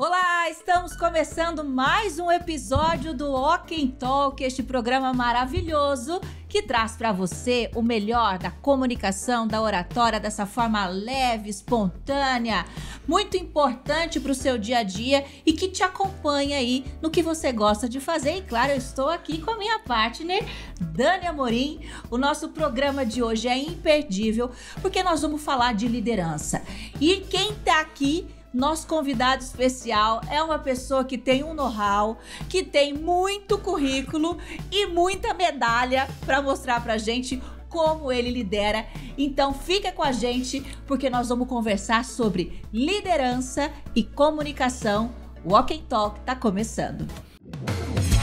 Olá, estamos começando mais um episódio do Ok Talk, este programa maravilhoso que traz para você o melhor da comunicação, da oratória dessa forma leve, espontânea, muito importante para o seu dia a dia e que te acompanha aí no que você gosta de fazer. E claro, eu estou aqui com a minha partner, Dani Amorim. O nosso programa de hoje é imperdível porque nós vamos falar de liderança. E quem está aqui nosso convidado especial é uma pessoa que tem um know-how, que tem muito currículo e muita medalha para mostrar para gente como ele lidera. Então fica com a gente porque nós vamos conversar sobre liderança e comunicação. O Walk and Talk está começando. Música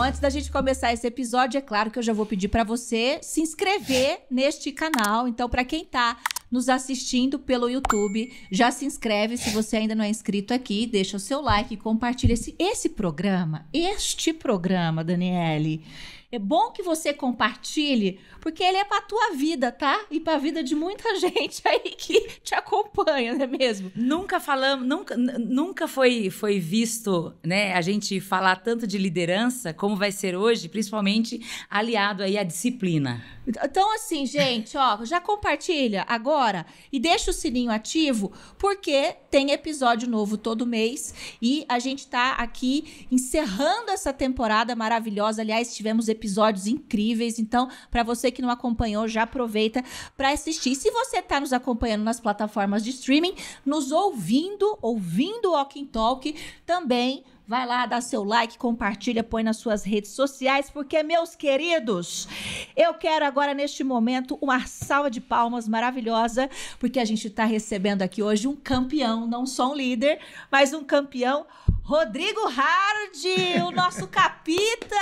Então, antes da gente começar esse episódio, é claro que eu já vou pedir para você se inscrever neste canal. Então, para quem tá nos assistindo pelo YouTube, já se inscreve se você ainda não é inscrito aqui, deixa o seu like e compartilha esse, esse programa, este programa, Daniele é bom que você compartilhe, porque ele é para tua vida, tá? E para a vida de muita gente aí que te acompanha, não é mesmo? Nunca falamos, nunca, nunca foi, foi visto, né, a gente falar tanto de liderança como vai ser hoje, principalmente aliado aí à disciplina. Então assim, gente, ó, já compartilha agora e deixa o sininho ativo, porque tem episódio novo todo mês e a gente está aqui encerrando essa temporada maravilhosa. Aliás, tivemos episódios episódios incríveis. Então, para você que não acompanhou, já aproveita para assistir. Se você está nos acompanhando nas plataformas de streaming, nos ouvindo, ouvindo o Walking Talk, também Vai lá, dar seu like, compartilha, põe nas suas redes sociais, porque, meus queridos, eu quero agora, neste momento, uma salva de palmas maravilhosa, porque a gente está recebendo aqui hoje um campeão, não só um líder, mas um campeão Rodrigo Hardy, o nosso capita,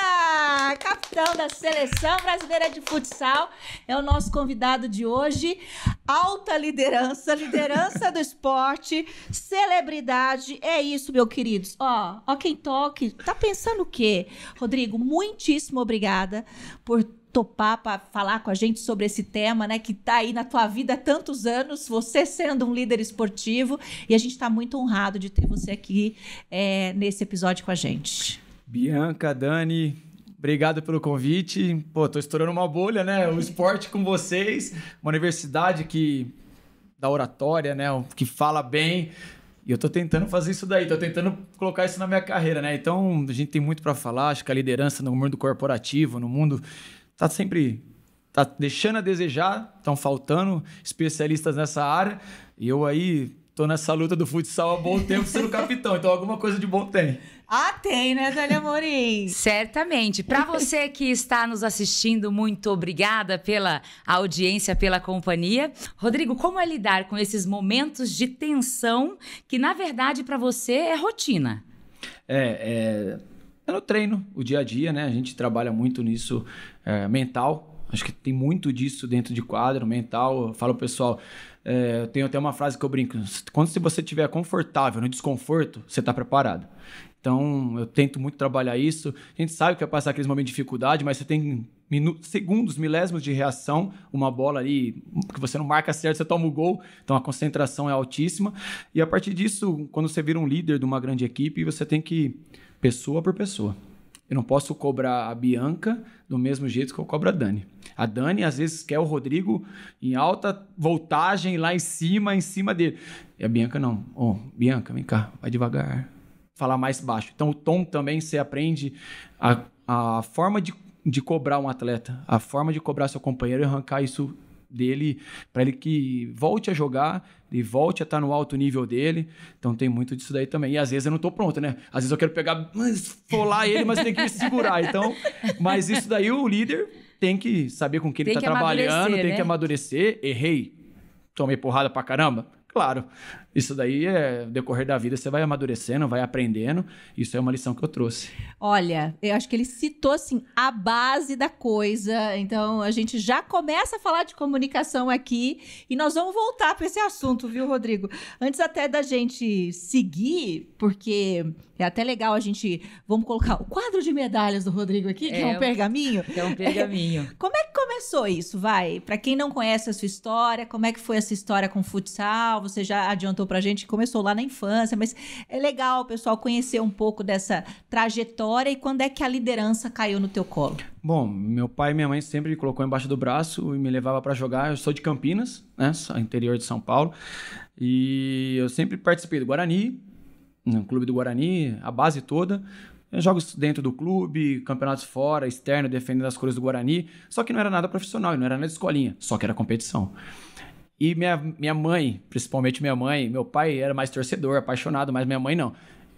capitão da seleção brasileira de futsal, é o nosso convidado de hoje. Alta liderança, liderança do esporte, celebridade, é isso, meu queridos. Ó, ó quem toque, tá pensando o quê? Rodrigo, muitíssimo obrigada por topar para falar com a gente sobre esse tema, né, que tá aí na tua vida há tantos anos, você sendo um líder esportivo, e a gente está muito honrado de ter você aqui é, nesse episódio com a gente. Bianca, Dani, obrigado pelo convite. Pô, tô estourando uma bolha, né? O esporte com vocês, uma universidade que da oratória, né, que fala bem. E eu tô tentando fazer isso daí, tô tentando colocar isso na minha carreira, né? Então, a gente tem muito para falar, acho que a liderança no mundo corporativo, no mundo tá sempre tá deixando a desejar, estão faltando especialistas nessa área. E eu aí tô nessa luta do futsal há bom tempo sendo capitão, então alguma coisa de bom tem. Ah, tem, né, Tânia Morim? Certamente. Para você que está nos assistindo, muito obrigada pela audiência, pela companhia. Rodrigo, como é lidar com esses momentos de tensão que, na verdade, para você é rotina? É, é, é no treino, o dia a dia, né? A gente trabalha muito nisso é, mental. Acho que tem muito disso dentro de quadro, mental. Eu falo pessoal, é, eu tenho até uma frase que eu brinco: quando se você estiver confortável no desconforto, você está preparado. Então, eu tento muito trabalhar isso. A gente sabe que vai passar aqueles momentos de dificuldade, mas você tem minutos, segundos, milésimos de reação, uma bola ali que você não marca certo, você toma o gol. Então, a concentração é altíssima. E a partir disso, quando você vira um líder de uma grande equipe, você tem que pessoa por pessoa. Eu não posso cobrar a Bianca do mesmo jeito que eu cobro a Dani. A Dani às vezes quer o Rodrigo em alta voltagem lá em cima, em cima dele. E a Bianca não. Ô, oh, Bianca, vem cá, vai devagar. Falar mais baixo. Então o tom também você aprende a, a forma de, de cobrar um atleta, a forma de cobrar seu companheiro e arrancar isso dele para ele que volte a jogar e volte a estar tá no alto nível dele. Então tem muito disso daí também. E às vezes eu não estou pronto, né? Às vezes eu quero pegar, folar ele, mas tem que me segurar. Então, mas isso daí o líder tem que saber com quem tem ele está que trabalhando, tem né? que amadurecer. Errei, tomei porrada pra caramba. Claro, isso daí é decorrer da vida, você vai amadurecendo, vai aprendendo. Isso é uma lição que eu trouxe. Olha, eu acho que ele citou assim a base da coisa. Então a gente já começa a falar de comunicação aqui e nós vamos voltar para esse assunto, viu, Rodrigo? Antes até da gente seguir, porque é até legal a gente. Vamos colocar o quadro de medalhas do Rodrigo aqui, que é, é um pergaminho. É um pergaminho. como é que começou isso? Vai. Para quem não conhece a sua história, como é que foi essa história com o futsal? Você já adiantou pra gente que começou lá na infância, mas é legal, pessoal, conhecer um pouco dessa trajetória e quando é que a liderança caiu no teu colo. Bom, meu pai e minha mãe sempre me colocou embaixo do braço e me levava para jogar. Eu sou de Campinas, né, interior de São Paulo, e eu sempre participei do Guarani, no Clube do Guarani, a base toda. É, jogos dentro do clube, campeonatos fora, externo, defendendo as cores do Guarani. Só que não era nada profissional, não era nada de escolinha, só que era competição. E minha, minha mãe, principalmente minha mãe, meu pai era mais torcedor, apaixonado, mas minha mãe não.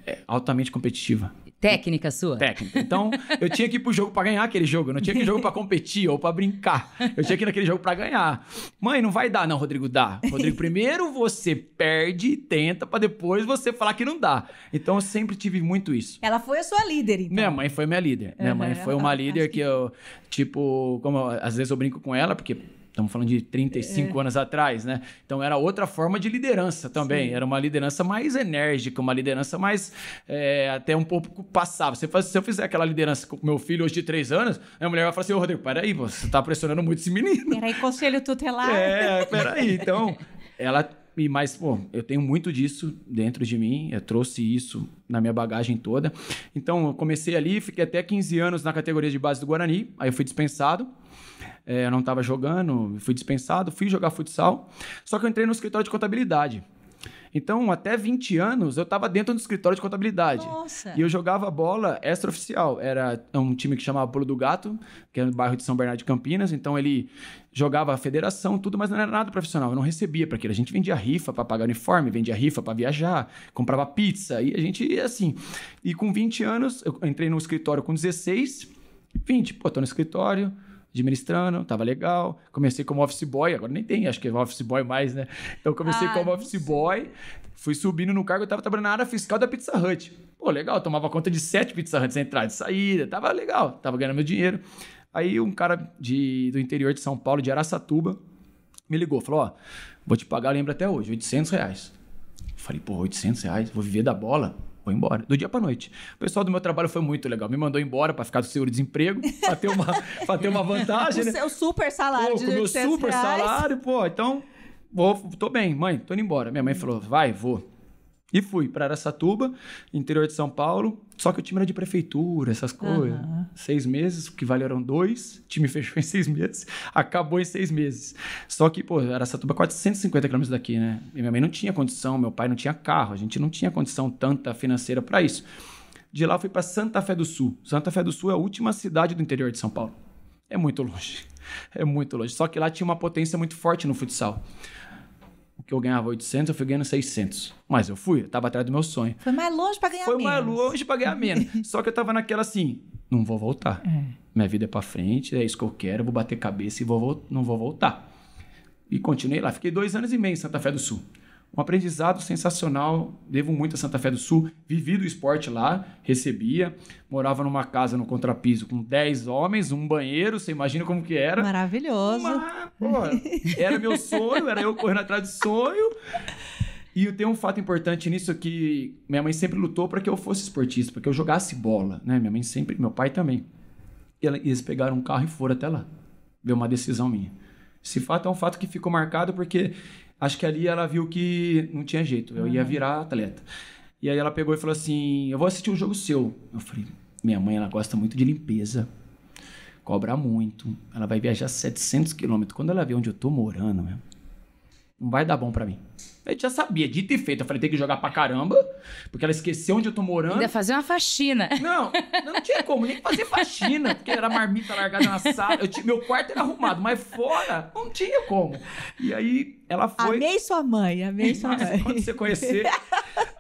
É altamente competitiva. Técnica sua? Técnica. Então, eu tinha que ir pro jogo para ganhar aquele jogo. Eu não tinha que ir jogo para competir ou para brincar. Eu tinha que ir naquele jogo para ganhar. Mãe, não vai dar, não, Rodrigo, dá. Rodrigo, primeiro você perde e tenta para depois você falar que não dá. Então, eu sempre tive muito isso. Ela foi a sua líder, então. Minha mãe foi minha líder. Uhum, minha mãe foi uma líder que eu, tipo, como eu, às vezes eu brinco com ela, porque Estamos falando de 35 é. anos atrás, né? Então era outra forma de liderança também. Sim. Era uma liderança mais enérgica, uma liderança mais é, até um pouco passada. se eu fizer aquela liderança com meu filho hoje de 3 anos, a mulher vai falar assim: Ô Rodrigo, peraí, você está pressionando muito esse menino. Peraí, conselho tutelar. É, peraí. Então, ela e mas pô, eu tenho muito disso dentro de mim, eu trouxe isso na minha bagagem toda. Então, eu comecei ali, fiquei até 15 anos na categoria de base do Guarani, aí eu fui dispensado é, eu não estava jogando, fui dispensado, fui jogar futsal. Só que eu entrei no escritório de contabilidade. Então, até 20 anos, eu estava dentro do escritório de contabilidade. Nossa. E eu jogava bola extraoficial. Era é um time que chamava Pulo do Gato, que é no bairro de São Bernardo de Campinas. Então, ele jogava a federação, tudo, mas não era nada profissional. Eu não recebia para aquilo. A gente vendia rifa para pagar uniforme, vendia rifa para viajar, comprava pizza. E a gente ia assim. E com 20 anos, eu entrei no escritório com 16, 20. Pô, tô no escritório administrando, tava legal. Comecei como office boy, agora nem tem, acho que é office boy mais, né? Então comecei ah, como office boy, fui subindo no cargo, eu tava trabalhando na área fiscal da Pizza Hut. Pô, legal, tomava conta de sete Pizza Huts, entrada e saída, tava legal, tava ganhando meu dinheiro. Aí um cara de, do interior de São Paulo, de Araçatuba, me ligou, falou, ó, vou te pagar, lembra até hoje, 800 reais. Eu falei, pô, 800 reais, vou viver da bola? vou embora. Do dia pra noite. O pessoal do meu trabalho foi muito legal. Me mandou embora para ficar do seguro-desemprego, pra ter uma, pra ter uma vantagem. O né? seu super salário pô, de meu super reais. salário, pô. Então, vou, tô bem. Mãe, tô indo embora. Minha mãe falou, vai, vou. E fui para Aracatuba, interior de São Paulo. Só que o time era de prefeitura, essas coisas. Uhum. Seis meses, o que valeram dois. O time fechou em seis meses, acabou em seis meses. Só que, pô, Aracatuba é 450 quilômetros daqui, né? E minha mãe não tinha condição, meu pai não tinha carro, a gente não tinha condição tanta financeira para isso. De lá eu fui para Santa Fé do Sul. Santa Fé do Sul é a última cidade do interior de São Paulo. É muito longe. É muito longe. Só que lá tinha uma potência muito forte no futsal que eu ganhava 800, eu fui ganhando 600. Mas eu fui, eu tava atrás do meu sonho. Foi mais longe para ganhar Foi menos. Foi mais longe para ganhar menos. Só que eu tava naquela assim, não vou voltar. É. Minha vida é para frente, é isso que eu quero, eu vou bater cabeça e vou, não vou voltar. E continuei lá, fiquei dois anos e meio em Santa Fé do Sul um aprendizado sensacional. Devo muito a Santa Fé do Sul. Vivi do esporte lá, recebia. Morava numa casa no contrapiso com 10 homens, um banheiro. Você imagina como que era? Maravilhoso. Uma, pô, era meu sonho, era eu correndo atrás de sonho. E tem um fato importante nisso que minha mãe sempre lutou para que eu fosse esportista, para que eu jogasse bola, né? Minha mãe sempre, meu pai também. E eles pegaram um carro e foram até lá. Deu uma decisão minha. Esse fato é um fato que ficou marcado porque acho que ali ela viu que não tinha jeito, eu uhum. ia virar atleta. E aí ela pegou e falou assim: Eu vou assistir um jogo seu. Eu falei: Minha mãe, ela gosta muito de limpeza, cobra muito, ela vai viajar 700 quilômetros. Quando ela vê onde eu tô morando, não vai dar bom para mim eu já sabia, dito e feito. Eu falei, tem que jogar pra caramba, porque ela esqueceu onde eu tô morando. Ainda fazer uma faxina. Não, não tinha como nem fazer faxina, porque era marmita largada na sala. Tinha, meu quarto era arrumado, mas fora não tinha como. E aí ela foi. Amei sua mãe, amei sua mãe. Quando você conhecer.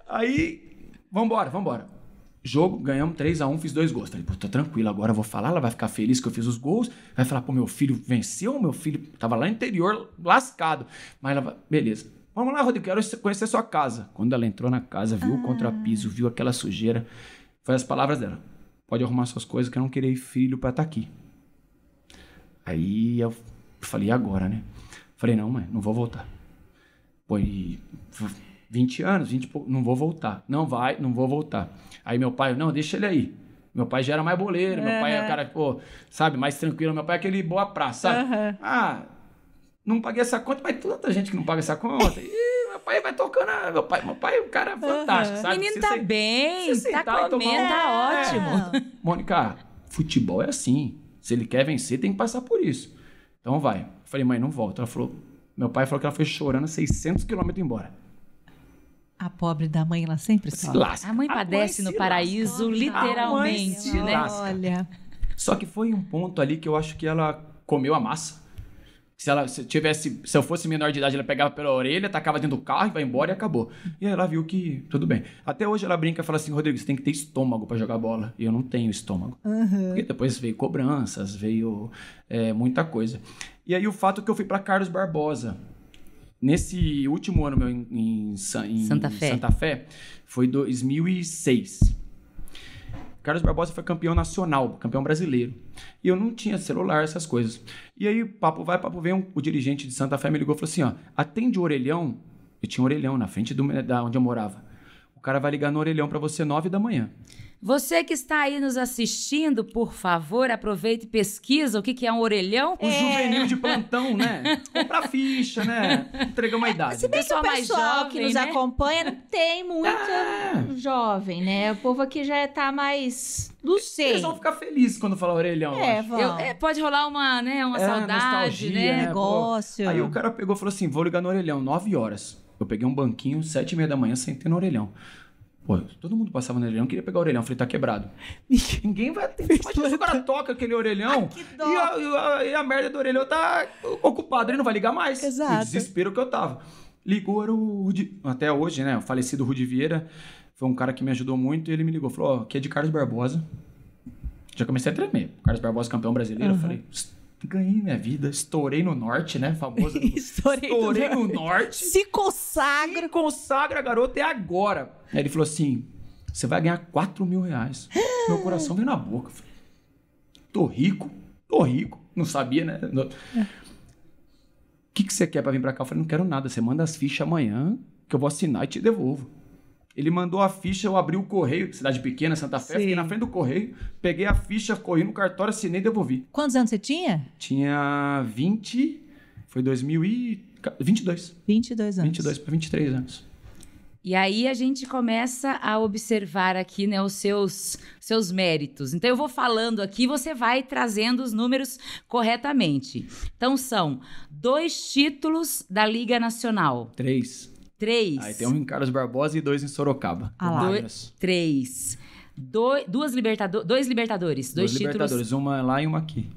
Aí, vambora, vambora jogo, ganhamos 3 a 1 fiz dois gols. Falei, pô, tô tranquilo, agora eu vou falar, ela vai ficar feliz que eu fiz os gols, vai falar, pô, meu filho venceu, meu filho tava lá no interior, lascado. Mas ela vai, beleza. Vamos lá, Rodrigo, quero conhecer sua casa. Quando ela entrou na casa, viu ah. o contrapiso, viu aquela sujeira, foi as palavras dela: Pode arrumar suas coisas, que eu não queria filho para estar tá aqui. Aí eu falei: e agora, né? Falei: Não, mãe, não vou voltar. Foi 20 anos, 20 não vou voltar. Não vai, não vou voltar. Aí meu pai: Não, deixa ele aí. Meu pai já era mais boleiro, é. meu pai era cara, pô, sabe, mais tranquilo. Meu pai é aquele boa praça, sabe? Uhum. Ah não paguei essa conta, mas tanta gente que não paga essa conta. E meu pai vai tocando. Meu pai, meu pai é um cara fantástico, uhum. sabe? Menino se tá se... bem, se tá comendo, um... tá ótimo. É. Mônica, futebol é assim. Se ele quer vencer, tem que passar por isso. Então vai. Eu falei, mãe, não volta. Ela falou, meu pai falou que ela foi chorando 600 quilômetros embora. A pobre da mãe, ela sempre se lasca. A mãe a padece mãe no paraíso, lasca. literalmente, né? Lasca. Olha. Só que foi um ponto ali que eu acho que ela comeu a massa se ela se tivesse, se eu fosse menor de idade, ela pegava pela orelha, tacava dentro do carro e vai embora e acabou. E ela viu que tudo bem. Até hoje ela brinca e fala assim, Rodrigo, você tem que ter estômago para jogar bola. E eu não tenho estômago. Uhum. Porque depois veio cobranças, veio é, muita coisa. E aí o fato é que eu fui para Carlos Barbosa. Nesse último ano meu em, em, em Santa, Fé. Santa Fé, foi 2006. Carlos Barbosa foi campeão nacional, campeão brasileiro. E eu não tinha celular, essas coisas. E aí, papo vai, papo vem, um, o dirigente de Santa Fé me ligou e falou assim: ó, atende o orelhão. Eu tinha um orelhão na frente do, da onde eu morava. O cara vai ligar no orelhão para você nove da manhã. Você que está aí nos assistindo, por favor, aproveite e pesquisa o que, que é um orelhão. O é. juvenil de plantão, né? Comprar ficha, né? Entregar uma idade. Se bem que o pessoal jovem, que nos né? acompanha tem muito ah. jovem, né? O povo aqui já está mais... Não sei. Eles vão ficar felizes quando falar orelhão, é, eu, eu é, pode rolar uma, né, uma é, saudade, né? né Negócio. Pô. Aí o cara pegou e falou assim, vou ligar no orelhão, 9 horas. Eu peguei um banquinho, sete e meia da manhã, sentei no orelhão. Pô, todo mundo passava no orelhão, queria pegar o orelhão. Falei, tá quebrado. Ninguém vai. Imagina se o cara toca aquele orelhão ah, e a, e, a, e, a, merda do orelhão tá ocupada, ele não vai ligar mais. Exato. O desespero que eu tava. Ligou, era o. Rudi... Até hoje, né? O falecido Rudi Vieira foi um cara que me ajudou muito e ele me ligou. Falou: Ó, oh, aqui é de Carlos Barbosa. Já comecei a tremer. Carlos Barbosa, campeão brasileiro. Uhum. Eu falei ganhei minha vida, estourei no norte, né? famoso estourei, estourei no, no norte. Se consagra. Se consagra, garoto, é agora. Aí ele falou assim: você vai ganhar 4 mil reais. Meu coração veio na boca. Eu falei, tô rico, tô rico. Não sabia, né? O é. que, que você quer pra vir pra cá? Eu falei, não quero nada. Você manda as fichas amanhã que eu vou assinar e te devolvo. Ele mandou a ficha, eu abri o correio, cidade pequena, Santa Fé, Sim. fiquei na frente do correio, peguei a ficha, corri no cartório, assinei e devolvi. Quantos anos você tinha? Tinha 20, foi 2022. 22 anos. 22 para 23 anos. E aí a gente começa a observar aqui, né, os seus seus méritos. Então eu vou falando aqui, você vai trazendo os números corretamente. Então são dois títulos da Liga Nacional. Três. Três. Aí tem um em Carlos Barbosa e dois em Sorocaba. Ah lá. Dois, três. Do, duas dois Libertadores. Dois, dois títulos. Libertadores, uma lá e uma aqui.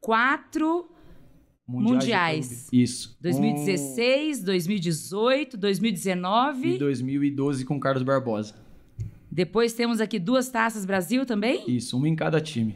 Quatro mundiais. mundiais. Isso. 2016, um... 2018, 2019. E 2012 com Carlos Barbosa. Depois temos aqui duas taças Brasil também? Isso, uma em cada time.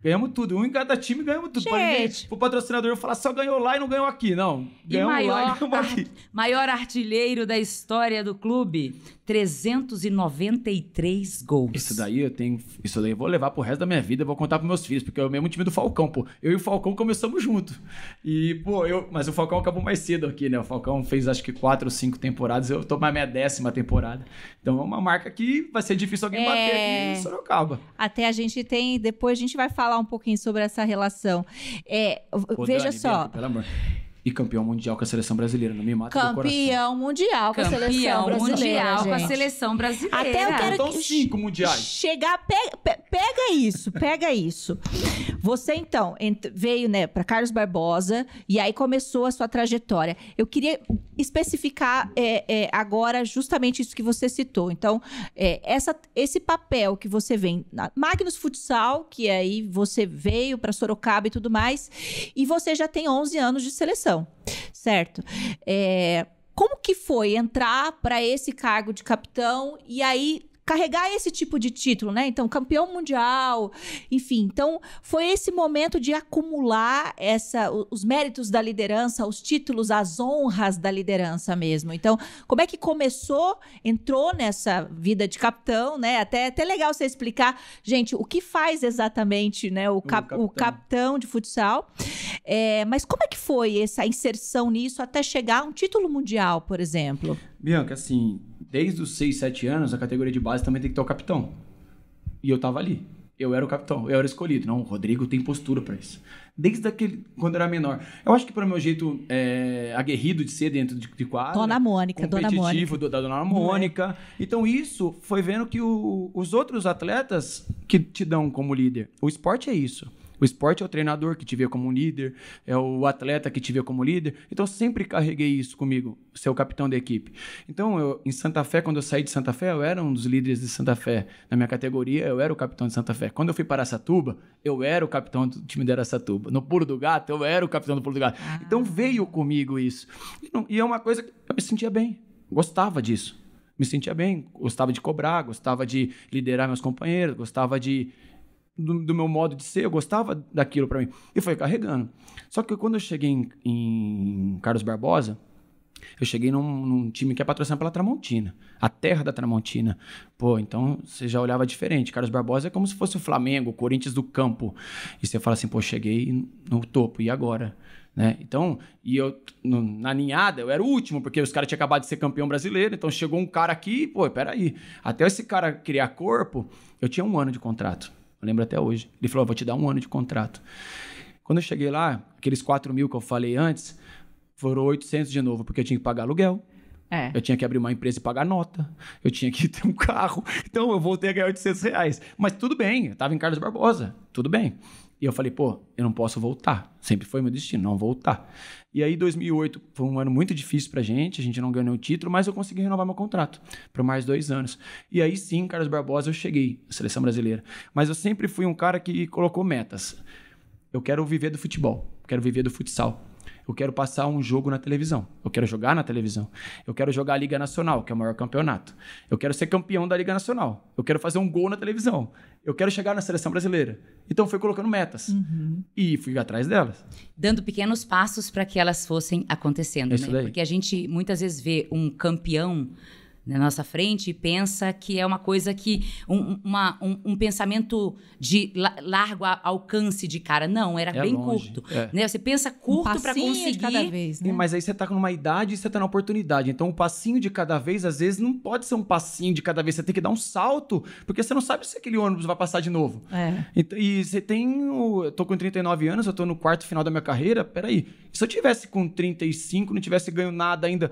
Ganhamos tudo. Um em cada time ganhamos tudo. Gente. Pra o pro patrocinador falar só ganhou lá e não ganhou aqui. Não. Ganhamos maior, lá e ganhamos aqui. maior artilheiro da história do clube. 393 gols. Isso daí eu tenho. Isso daí eu vou levar pro resto da minha vida. Vou contar pros meus filhos, porque é o mesmo time do Falcão, pô. Eu e o Falcão começamos junto. E, pô, eu. Mas o Falcão acabou mais cedo aqui, né? O Falcão fez acho que quatro ou cinco temporadas. Eu tô na minha décima temporada. Então é uma marca que vai ser difícil alguém é... bater aqui em é. Sorocaba. Até a gente tem. Depois a gente vai falar falar um pouquinho sobre essa relação. É, veja Dani, só. Dentro, pelo amor campeão mundial com a seleção brasileira. Não me mata Campeão mundial com campeão a seleção brasileira. Campeão Mundial gente. com a seleção brasileira. Até eu quero então, que cinco mundiais. Chegar, pega, pega isso, pega isso. Você então veio né, para Carlos Barbosa e aí começou a sua trajetória. Eu queria especificar é, é, agora justamente isso que você citou. Então, é, essa, esse papel que você vem na Magnus Futsal, que aí você veio para Sorocaba e tudo mais, e você já tem 11 anos de seleção, certo? É, como que foi entrar para esse cargo de capitão e aí carregar esse tipo de título, né? Então, campeão mundial, enfim. Então, foi esse momento de acumular essa, os méritos da liderança, os títulos, as honras da liderança mesmo. Então, como é que começou, entrou nessa vida de capitão, né? Até, até legal você explicar, gente, o que faz exatamente né, o, cap, o, capitão. o capitão de futsal. É, mas como é que foi essa inserção nisso até chegar a um título mundial, por exemplo? Bianca, assim, desde os 6, 7 anos, a categoria de base também tem que ter o capitão. E eu tava ali. Eu era o capitão, eu era escolhido. Não, o Rodrigo tem postura para isso. Desde aquele, quando era menor. Eu acho que para meu jeito é, aguerrido de ser dentro de, de quadra. Dona Mônica, Dona Mônica. Do, da Dona Mônica. É. Então isso foi vendo que o, os outros atletas que te dão como líder. O esporte é isso. O esporte é o treinador que te vê como líder, é o atleta que te vê como líder. Então, eu sempre carreguei isso comigo, ser o capitão da equipe. Então, eu, em Santa Fé, quando eu saí de Santa Fé, eu era um dos líderes de Santa Fé. Na minha categoria, eu era o capitão de Santa Fé. Quando eu fui para Satuba, eu era o capitão do time de Satuba. No Pulo do Gato, eu era o capitão do Pulo do Gato. Ah. Então, veio comigo isso. E, não, e é uma coisa que eu me sentia bem, gostava disso me sentia bem, gostava de cobrar, gostava de liderar meus companheiros, gostava de do, do, meu modo de ser, eu gostava daquilo para mim. E foi carregando. Só que quando eu cheguei em, em Carlos Barbosa, eu cheguei num, num, time que é patrocinado pela Tramontina, a terra da Tramontina. Pô, então você já olhava diferente. Carlos Barbosa é como se fosse o Flamengo, o Corinthians do campo. E você fala assim, pô, cheguei no topo, e agora? Né? Então, e eu, no, na ninhada, eu era o último, porque os caras tinham acabado de ser campeão brasileiro, então chegou um cara aqui, pô, peraí. Até esse cara criar corpo, eu tinha um ano de contrato. Eu lembro até hoje. Ele falou: vou te dar um ano de contrato. Quando eu cheguei lá, aqueles 4 mil que eu falei antes, foram 800 de novo, porque eu tinha que pagar aluguel. É. Eu tinha que abrir uma empresa e pagar nota. Eu tinha que ter um carro. Então eu voltei a ganhar 800 reais. Mas tudo bem, eu estava em Carlos Barbosa. Tudo bem. E eu falei, pô, eu não posso voltar. Sempre foi meu destino, não voltar. E aí 2008 foi um ano muito difícil pra gente, a gente não ganhou o título, mas eu consegui renovar meu contrato por mais dois anos. E aí sim, Carlos Barbosa, eu cheguei na seleção brasileira. Mas eu sempre fui um cara que colocou metas. Eu quero viver do futebol, quero viver do futsal. Eu quero passar um jogo na televisão. Eu quero jogar na televisão. Eu quero jogar a Liga Nacional, que é o maior campeonato. Eu quero ser campeão da Liga Nacional. Eu quero fazer um gol na televisão. Eu quero chegar na seleção brasileira. Então fui colocando metas uhum. e fui atrás delas, dando pequenos passos para que elas fossem acontecendo, é Isso né? Daí. Porque a gente muitas vezes vê um campeão na nossa frente e pensa que é uma coisa que. um, uma, um, um pensamento de largo alcance de cara. Não, era é bem longe, curto. É. Né? Você pensa curto um para conseguir. De cada vez, né? Mas aí você tá uma idade e você tá na oportunidade. Então, um passinho de cada vez, às vezes, não pode ser um passinho de cada vez. Você tem que dar um salto, porque você não sabe se aquele ônibus vai passar de novo. É. E, e você tem. O, eu tô com 39 anos, eu tô no quarto final da minha carreira. Peraí. Se eu tivesse com 35, não tivesse ganho nada ainda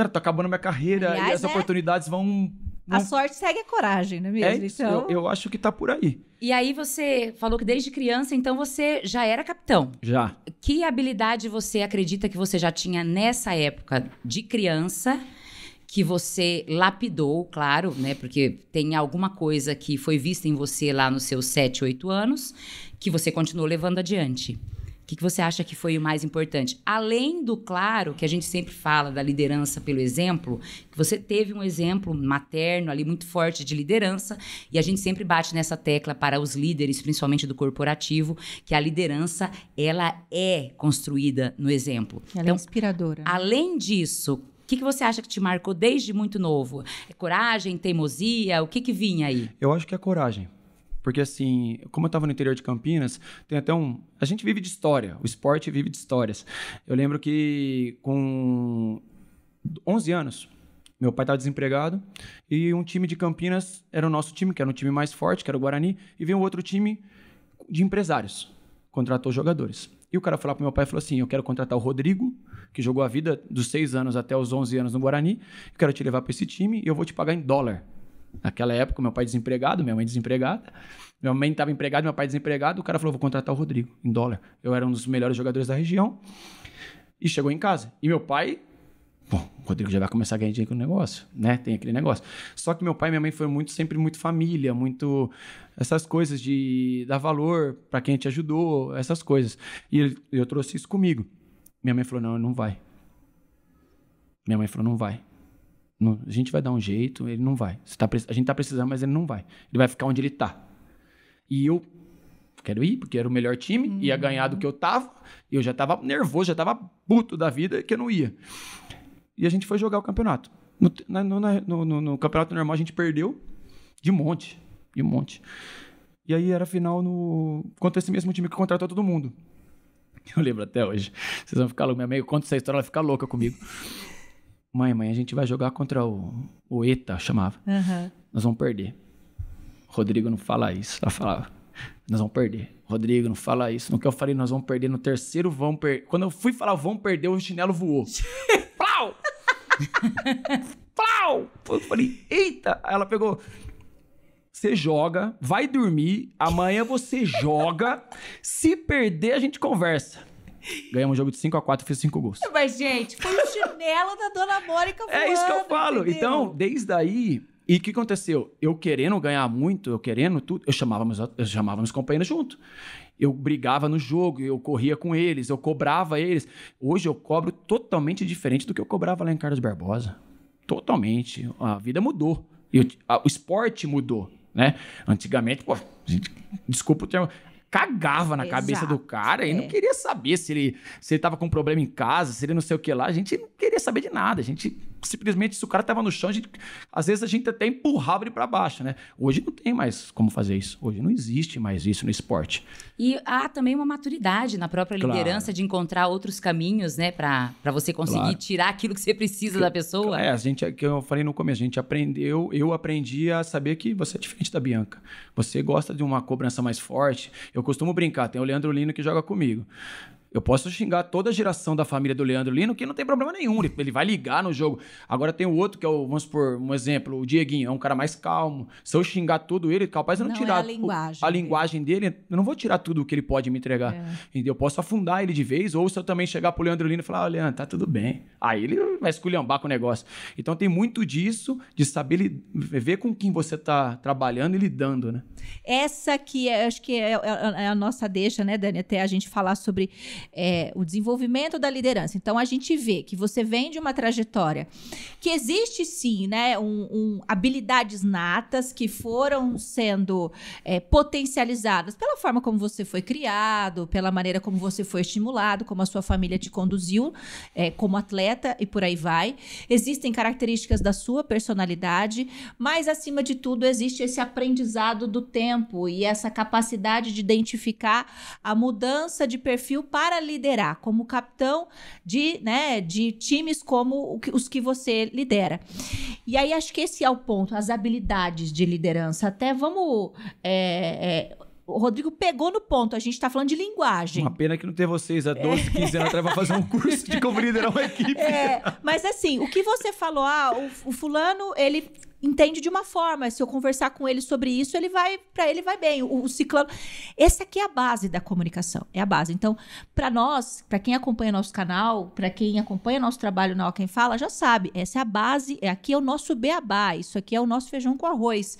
cara, tá acabando minha carreira Aliás, e as né? oportunidades vão A sorte segue a coragem, não é mesmo? É isso, então... eu, eu, acho que tá por aí. E aí você falou que desde criança, então você já era capitão. Já. Que habilidade você acredita que você já tinha nessa época de criança que você lapidou, claro, né? Porque tem alguma coisa que foi vista em você lá nos seus 7, 8 anos que você continuou levando adiante que, que você acha que foi o mais importante? Além do, claro, que a gente sempre fala da liderança pelo exemplo, que você teve um exemplo materno ali muito forte de liderança, e a gente sempre bate nessa tecla para os líderes, principalmente do corporativo, que a liderança, ela é construída no exemplo. Ela é então, é inspiradora. Né? Além disso, o que, que você acha que te marcou desde muito novo? É coragem, teimosia? O que, que vinha aí? Eu acho que é coragem. Porque, assim, como eu estava no interior de Campinas, tem até um. A gente vive de história, o esporte vive de histórias. Eu lembro que com 11 anos, meu pai estava desempregado e um time de Campinas era o nosso time, que era o time mais forte, que era o Guarani, e veio um outro time de empresários, contratou jogadores. E o cara falou pro meu pai, falou assim, eu quero contratar o Rodrigo, que jogou a vida dos 6 anos até os 11 anos no Guarani, eu quero te levar para esse time e eu vou te pagar em dólar. Naquela época, meu pai desempregado, minha mãe desempregada. Minha mãe estava empregada, meu pai desempregado. O cara falou: vou contratar o Rodrigo em dólar. Eu era um dos melhores jogadores da região. E chegou em casa. E meu pai. Bom, o Rodrigo já vai começar a ganhar dinheiro com o negócio, né? Tem aquele negócio. Só que meu pai e minha mãe foram muito, sempre muito família, muito. Essas coisas de dar valor para quem te ajudou, essas coisas. E ele, eu trouxe isso comigo. Minha mãe falou: não, não vai. Minha mãe falou: não vai. Não, a gente vai dar um jeito, ele não vai. Tá, a gente tá precisando, mas ele não vai. Ele vai ficar onde ele está. E eu quero ir, porque era o melhor time, hum. ia ganhar do que eu tava. E eu já tava nervoso, já tava puto da vida que eu não ia. E a gente foi jogar o campeonato. No, no, no, no campeonato normal a gente perdeu de monte. De monte. E aí era final no. contra esse mesmo time que contratou todo mundo. Eu lembro até hoje. Vocês vão ficar loucos. Minha amiga. conta essa história, ela fica louca comigo. Mãe, mãe, a gente vai jogar contra o, o ETA, chamava. Uhum. Nós vamos perder. Rodrigo não fala isso. Ela falava, nós vamos perder. Rodrigo, não fala isso. No que eu falei, nós vamos perder. No terceiro, vamos perder. Quando eu fui falar, vamos perder, o chinelo voou. Plau! Plau! Eu falei, eita! Aí ela pegou. Você joga, vai dormir. Amanhã você joga. Se perder, a gente conversa. Ganhamos um jogo de 5x4, fiz 5 gols. Mas, gente, foi o chinelo da dona Mônica voando, É isso que eu falo. Entendeu? Então, desde aí. E o que aconteceu? Eu querendo ganhar muito, eu querendo tudo, eu chamava meus, eu chamava meus companheiros junto. Eu brigava no jogo, eu corria com eles, eu cobrava eles. Hoje eu cobro totalmente diferente do que eu cobrava lá em Carlos Barbosa. Totalmente. A vida mudou. Eu, a, o esporte mudou, né? Antigamente, pô, gente, desculpa o termo, cagava na Exato, cabeça do cara e não é. queria saber se ele, se ele tava com um problema em casa, se ele não sei o que lá. A gente não queria saber de nada. A gente simplesmente, se o cara tava no chão, gente, às vezes a gente até empurrava ele para baixo, né? Hoje não tem mais como fazer isso. Hoje não existe mais isso no esporte. E há também uma maturidade na própria liderança claro. de encontrar outros caminhos, né? para você conseguir claro. tirar aquilo que você precisa que, da pessoa. É, a gente, é que eu falei no começo, a gente aprendeu, eu aprendi a saber que você é diferente da Bianca. Você gosta de uma cobrança mais forte. Eu eu costumo brincar, tem o Leandro Lino que joga comigo. Eu posso xingar toda a geração da família do Leandro Lino, que não tem problema nenhum. Ele vai ligar no jogo. Agora tem o outro, que é o, vamos por um exemplo, o Dieguinho, é um cara mais calmo. Se eu xingar tudo ele, capaz eu não, não é tirar é a, linguagem, o, a linguagem dele, eu não vou tirar tudo o que ele pode me entregar. É. Eu posso afundar ele de vez, ou se eu também chegar pro Leandro Lino e falar, ah, Leandro, tá tudo bem. Aí ele vai esculhambar com o negócio. Então tem muito disso, de saber ver com quem você tá trabalhando e lidando, né? Essa que é, acho que é, é, é, a nossa deixa, né, Dani, até a gente falar sobre é, o desenvolvimento da liderança. Então a gente vê que você vem de uma trajetória que existe sim, né, um, um habilidades natas que foram sendo é, potencializadas pela forma como você foi criado, pela maneira como você foi estimulado, como a sua família te conduziu é, como atleta e por aí vai. Existem características da sua personalidade, mas acima de tudo existe esse aprendizado do tempo e essa capacidade de identificar a mudança de perfil para para liderar como capitão de, né, de times como os que você lidera. E aí acho que esse é o ponto, as habilidades de liderança. Até vamos. É, é, o Rodrigo pegou no ponto. A gente está falando de linguagem. Uma pena que não ter vocês há 12, 15 é. anos atrás para fazer um curso de como liderar uma equipe. É, mas assim, o que você falou, ah, o, o fulano, ele entende de uma forma. Se eu conversar com ele sobre isso, ele vai para ele vai bem. O, o, ciclano, essa aqui é a base da comunicação, é a base. Então, para nós, para quem acompanha nosso canal, para quem acompanha nosso trabalho na Quem Fala, já sabe, essa é a base, é aqui é o nosso beabá, isso aqui é o nosso feijão com arroz.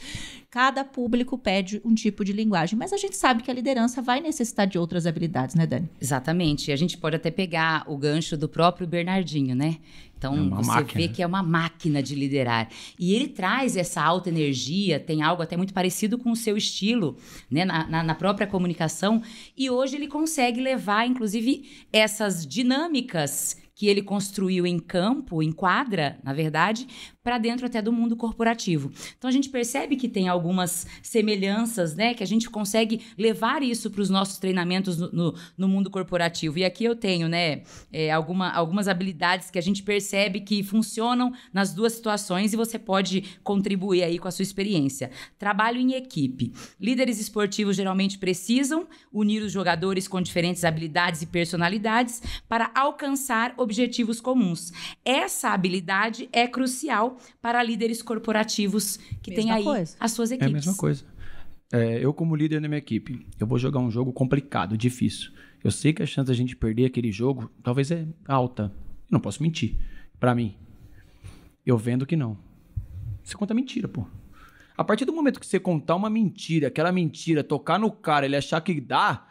Cada público pede um tipo de linguagem, mas a gente sabe que a liderança vai necessitar de outras habilidades, né, Dani? Exatamente. A gente pode até pegar o gancho do próprio Bernardinho, né? Então é você máquina. vê que é uma máquina de liderar. E ele traz essa alta energia, tem algo até muito parecido com o seu estilo, né? Na, na, na própria comunicação. E hoje ele consegue levar, inclusive, essas dinâmicas que ele construiu em campo, em quadra, na verdade, para dentro até do mundo corporativo. Então a gente percebe que tem algumas semelhanças, né? Que a gente consegue levar isso para os nossos treinamentos no, no, no, mundo corporativo. E aqui eu tenho, né, é, alguma, algumas habilidades que a gente percebe que funcionam nas duas situações e você pode contribuir aí com a sua experiência. Trabalho em equipe. Líderes esportivos geralmente precisam unir os jogadores com diferentes habilidades e personalidades para alcançar objetivos comuns. Essa habilidade é crucial para líderes corporativos que mesma têm aí coisa. as suas equipes. É a mesma coisa. É, eu, como líder na minha equipe, eu vou jogar um jogo complicado, difícil. Eu sei que a chance da gente perder aquele jogo talvez é alta. Não posso mentir. Para mim, eu vendo que não. Você conta mentira, pô. A partir do momento que você contar uma mentira, aquela mentira, tocar no cara, ele achar que dá,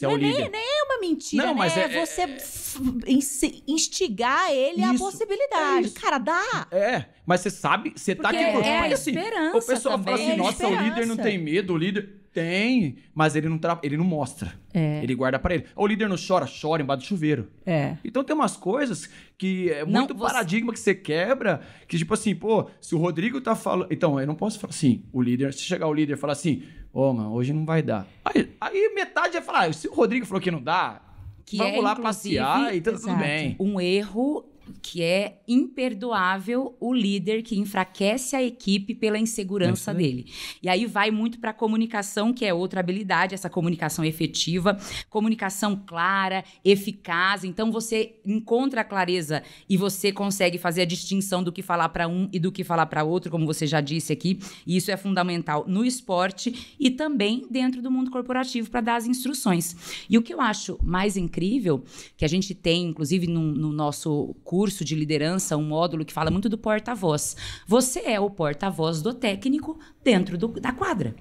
é, é nem, Nem é uma mentira, não, né? mas é, é você é... é. instigar ele isso, à possibilidade. É Cara, dá! É, mas você sabe, você tá aqui... É a esperança assim, O pessoal fala assim, nossa, o líder não tem medo, o líder... Tem, mas ele não, tra... ele não mostra. É. Ele guarda para ele. O líder não chora, chora embaixo do chuveiro. É. Então tem umas coisas que é não, muito você... paradigma que você quebra, que tipo assim, pô, se o Rodrigo tá falando. Então, eu não posso falar assim, o líder, se chegar o líder e falar assim, ô, oh, mano, hoje não vai dar. Aí, aí metade é falar, ah, se o Rodrigo falou que não dá, que vamos é, lá passear e tá tudo bem. Um erro que é imperdoável o líder que enfraquece a equipe pela insegurança dele. E aí vai muito para a comunicação, que é outra habilidade, essa comunicação efetiva, comunicação clara, eficaz. Então você encontra a clareza e você consegue fazer a distinção do que falar para um e do que falar para outro, como você já disse aqui. E isso é fundamental no esporte e também dentro do mundo corporativo para dar as instruções. E o que eu acho mais incrível, que a gente tem, inclusive no, no nosso curso, curso de liderança um módulo que fala muito do porta-voz. Você é o porta-voz do técnico dentro do, da quadra.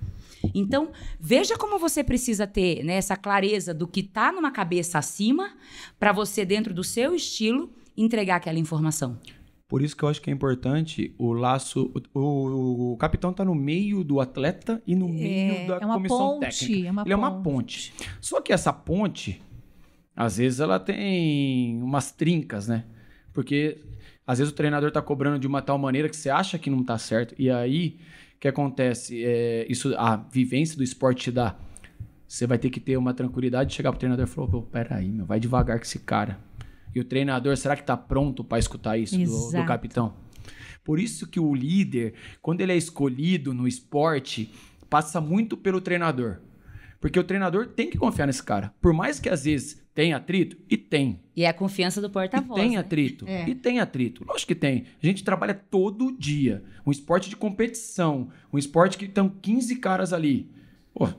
Então, veja como você precisa ter né, essa clareza do que está numa cabeça acima para você, dentro do seu estilo, entregar aquela informação. Por isso que eu acho que é importante o laço. O, o, o capitão está no meio do atleta e no é, meio da é comissão ponte, técnica. É uma Ele ponte. é uma ponte. Só que essa ponte, às vezes, ela tem umas trincas, né? Porque às vezes o treinador está cobrando de uma tal maneira que você acha que não está certo. E aí, o que acontece? É, isso, a vivência do esporte te dá. Você vai ter que ter uma tranquilidade de chegar pro treinador e falar: Pô, peraí, meu, vai devagar com esse cara. E o treinador, será que está pronto para escutar isso do, do capitão? Por isso que o líder, quando ele é escolhido no esporte, passa muito pelo treinador. Porque o treinador tem que confiar nesse cara. Por mais que às vezes tem atrito, e tem. E é a confiança do porta-voz. Tem né? atrito, é. e tem atrito. Lógico que tem. A gente trabalha todo dia. Um esporte de competição, um esporte que estão 15 caras ali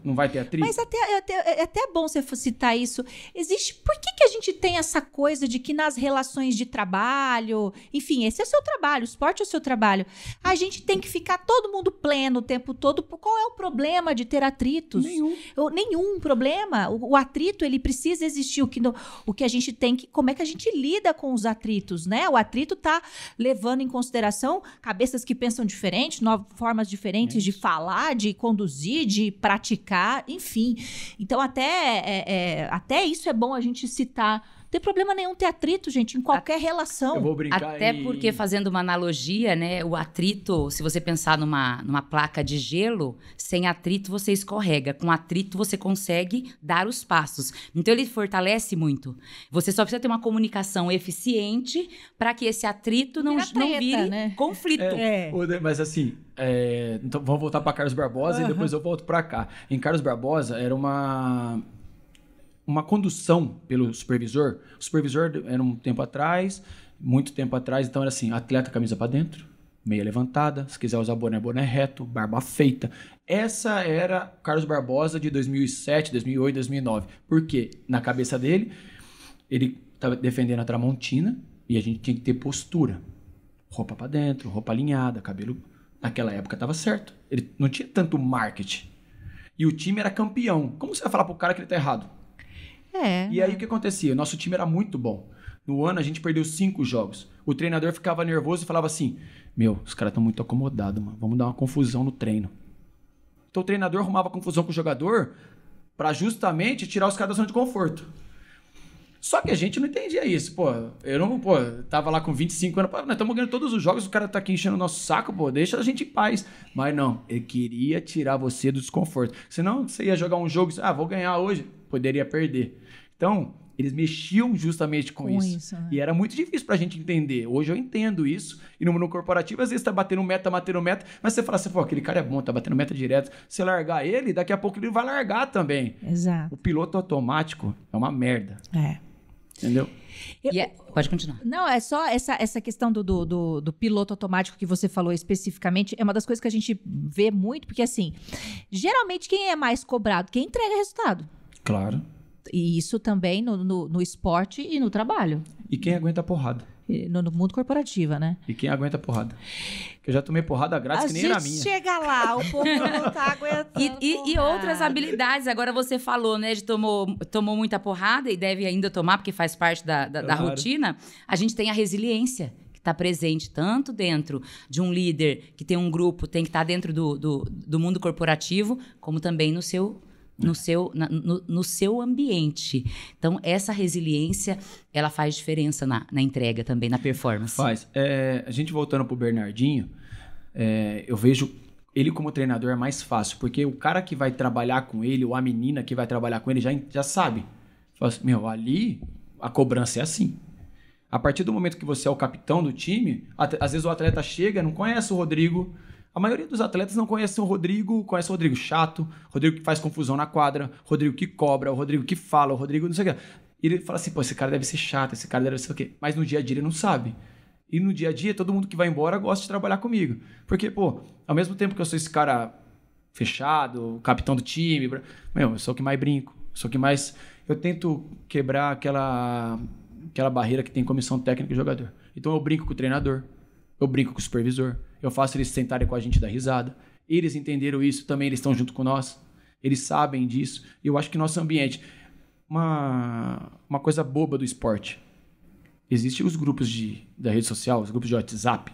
não vai ter atrito Mas até, até, é, é até é bom você citar isso. Existe. Por que, que a gente tem essa coisa de que nas relações de trabalho, enfim, esse é seu trabalho, o esporte é o seu trabalho. A gente tem que ficar todo mundo pleno o tempo todo. Qual é o problema de ter atritos? Nenhum. nenhum problema. O, o, atrito, ele precisa existir. O que, no, o que a gente tem que. Como é que a gente lida com os atritos, né? O atrito está levando em consideração cabeças que pensam diferente, novas formas diferentes é de falar, de conduzir, de praticar praticar, enfim. Então, até, é, é, até isso é bom a gente citar tem problema nenhum ter atrito, gente, em qualquer relação. Eu vou brincar Até e... porque, fazendo uma analogia, né? O atrito, se você pensar numa, numa placa de gelo, sem atrito você escorrega. Com atrito você consegue dar os passos. Então ele fortalece muito. Você só precisa ter uma comunicação eficiente para que esse atrito não, treta, não vire né? conflito. É, é. Mas assim, é, então vamos voltar para Carlos Barbosa uhum. e depois eu volto para cá. Em Carlos Barbosa era uma uma condução pelo supervisor. O supervisor era um tempo atrás, muito tempo atrás, então era assim, atleta camisa para dentro, meia levantada, se quiser usar boné, boné reto, barba feita. Essa era Carlos Barbosa de 2007, 2008, 2009. Porque na cabeça dele, ele estava defendendo a Tramontina e a gente tinha que ter postura. Roupa para dentro, roupa alinhada, cabelo naquela época estava certo. Ele não tinha tanto marketing. E o time era campeão. Como você vai falar pro cara que ele tá errado? É. E aí o é. que acontecia? Nosso time era muito bom. No ano a gente perdeu cinco jogos. O treinador ficava nervoso e falava assim: Meu, os caras estão muito acomodados, mano. Vamos dar uma confusão no treino. Então o treinador arrumava confusão com o jogador para justamente tirar os caras da zona de conforto. Só que a gente não entendia isso, pô. Eu não, pô, tava lá com 25 anos, pô, nós estamos ganhando todos os jogos, o cara tá aqui enchendo o nosso saco, pô, deixa a gente em paz. Mas não, ele queria tirar você do desconforto. Senão você ia jogar um jogo, ah, vou ganhar hoje poderia perder. Então, eles mexiam justamente com, com isso. isso né? E era muito difícil pra gente entender. Hoje eu entendo isso. E no mundo corporativo, às vezes tá batendo meta, batendo meta. Mas você fala assim, pô, aquele cara é bom, tá batendo meta direto. Se largar ele, daqui a pouco ele vai largar também. Exato. O piloto automático é uma merda. É. Entendeu? yeah. É, pode continuar. Não, é só essa, essa questão do, do, do, do, piloto automático que você falou especificamente. É uma das coisas que a gente vê muito, porque assim, geralmente quem é mais cobrado? Quem entrega resultado. Claro. E isso também no, no, no esporte e no trabalho. E quem aguenta a porrada? No, no, mundo corporativo, né? E quem aguenta porrada? Eu já tomei porrada grátis a que nem era minha. chega lá, o povo não tá aguentando. E, e, e, outras habilidades. Agora você falou, né, de tomou, tomou muita porrada e deve ainda tomar, porque faz parte da, da, claro. da rotina. A gente tem a resiliência, que está presente tanto dentro de um líder que tem um grupo, tem que estar tá dentro do, do, do, mundo corporativo, como também no seu no seu, na, no, no, seu ambiente. Então, essa resiliência, ela faz diferença na, na entrega também, na performance. Faz. É, a gente voltando pro Bernardinho, é, eu vejo ele como treinador é mais fácil, porque o cara que vai trabalhar com ele, ou a menina que vai trabalhar com ele, já, já sabe. Fala assim, meu, ali a cobrança é assim. A partir do momento que você é o capitão do time, às vezes o atleta chega, não conhece o Rodrigo, a maioria dos atletas não conhece o Rodrigo, conhece o Rodrigo chato, Rodrigo que faz confusão na quadra, Rodrigo que cobra, o Rodrigo que fala, o Rodrigo não sei o quê. E ele fala assim, pô, esse cara deve ser chato, esse cara deve ser o quê? Mas no dia a dia ele não sabe. E no dia a dia, todo mundo que vai embora gosta de trabalhar comigo. Porque, pô, ao mesmo tempo que eu sou esse cara fechado, capitão do time, meu, eu sou o que mais brinco, sou o que mais. Eu tento quebrar aquela, aquela barreira que tem comissão técnica e jogador. Então eu brinco com o treinador, eu brinco com o supervisor. Eu faço eles sentarem com a gente e dar risada. Eles entenderam isso, também eles estão junto com nós. Eles sabem disso. E Eu acho que nosso ambiente. Uma, uma coisa boba do esporte. Existem os grupos de, da rede social, os grupos de WhatsApp.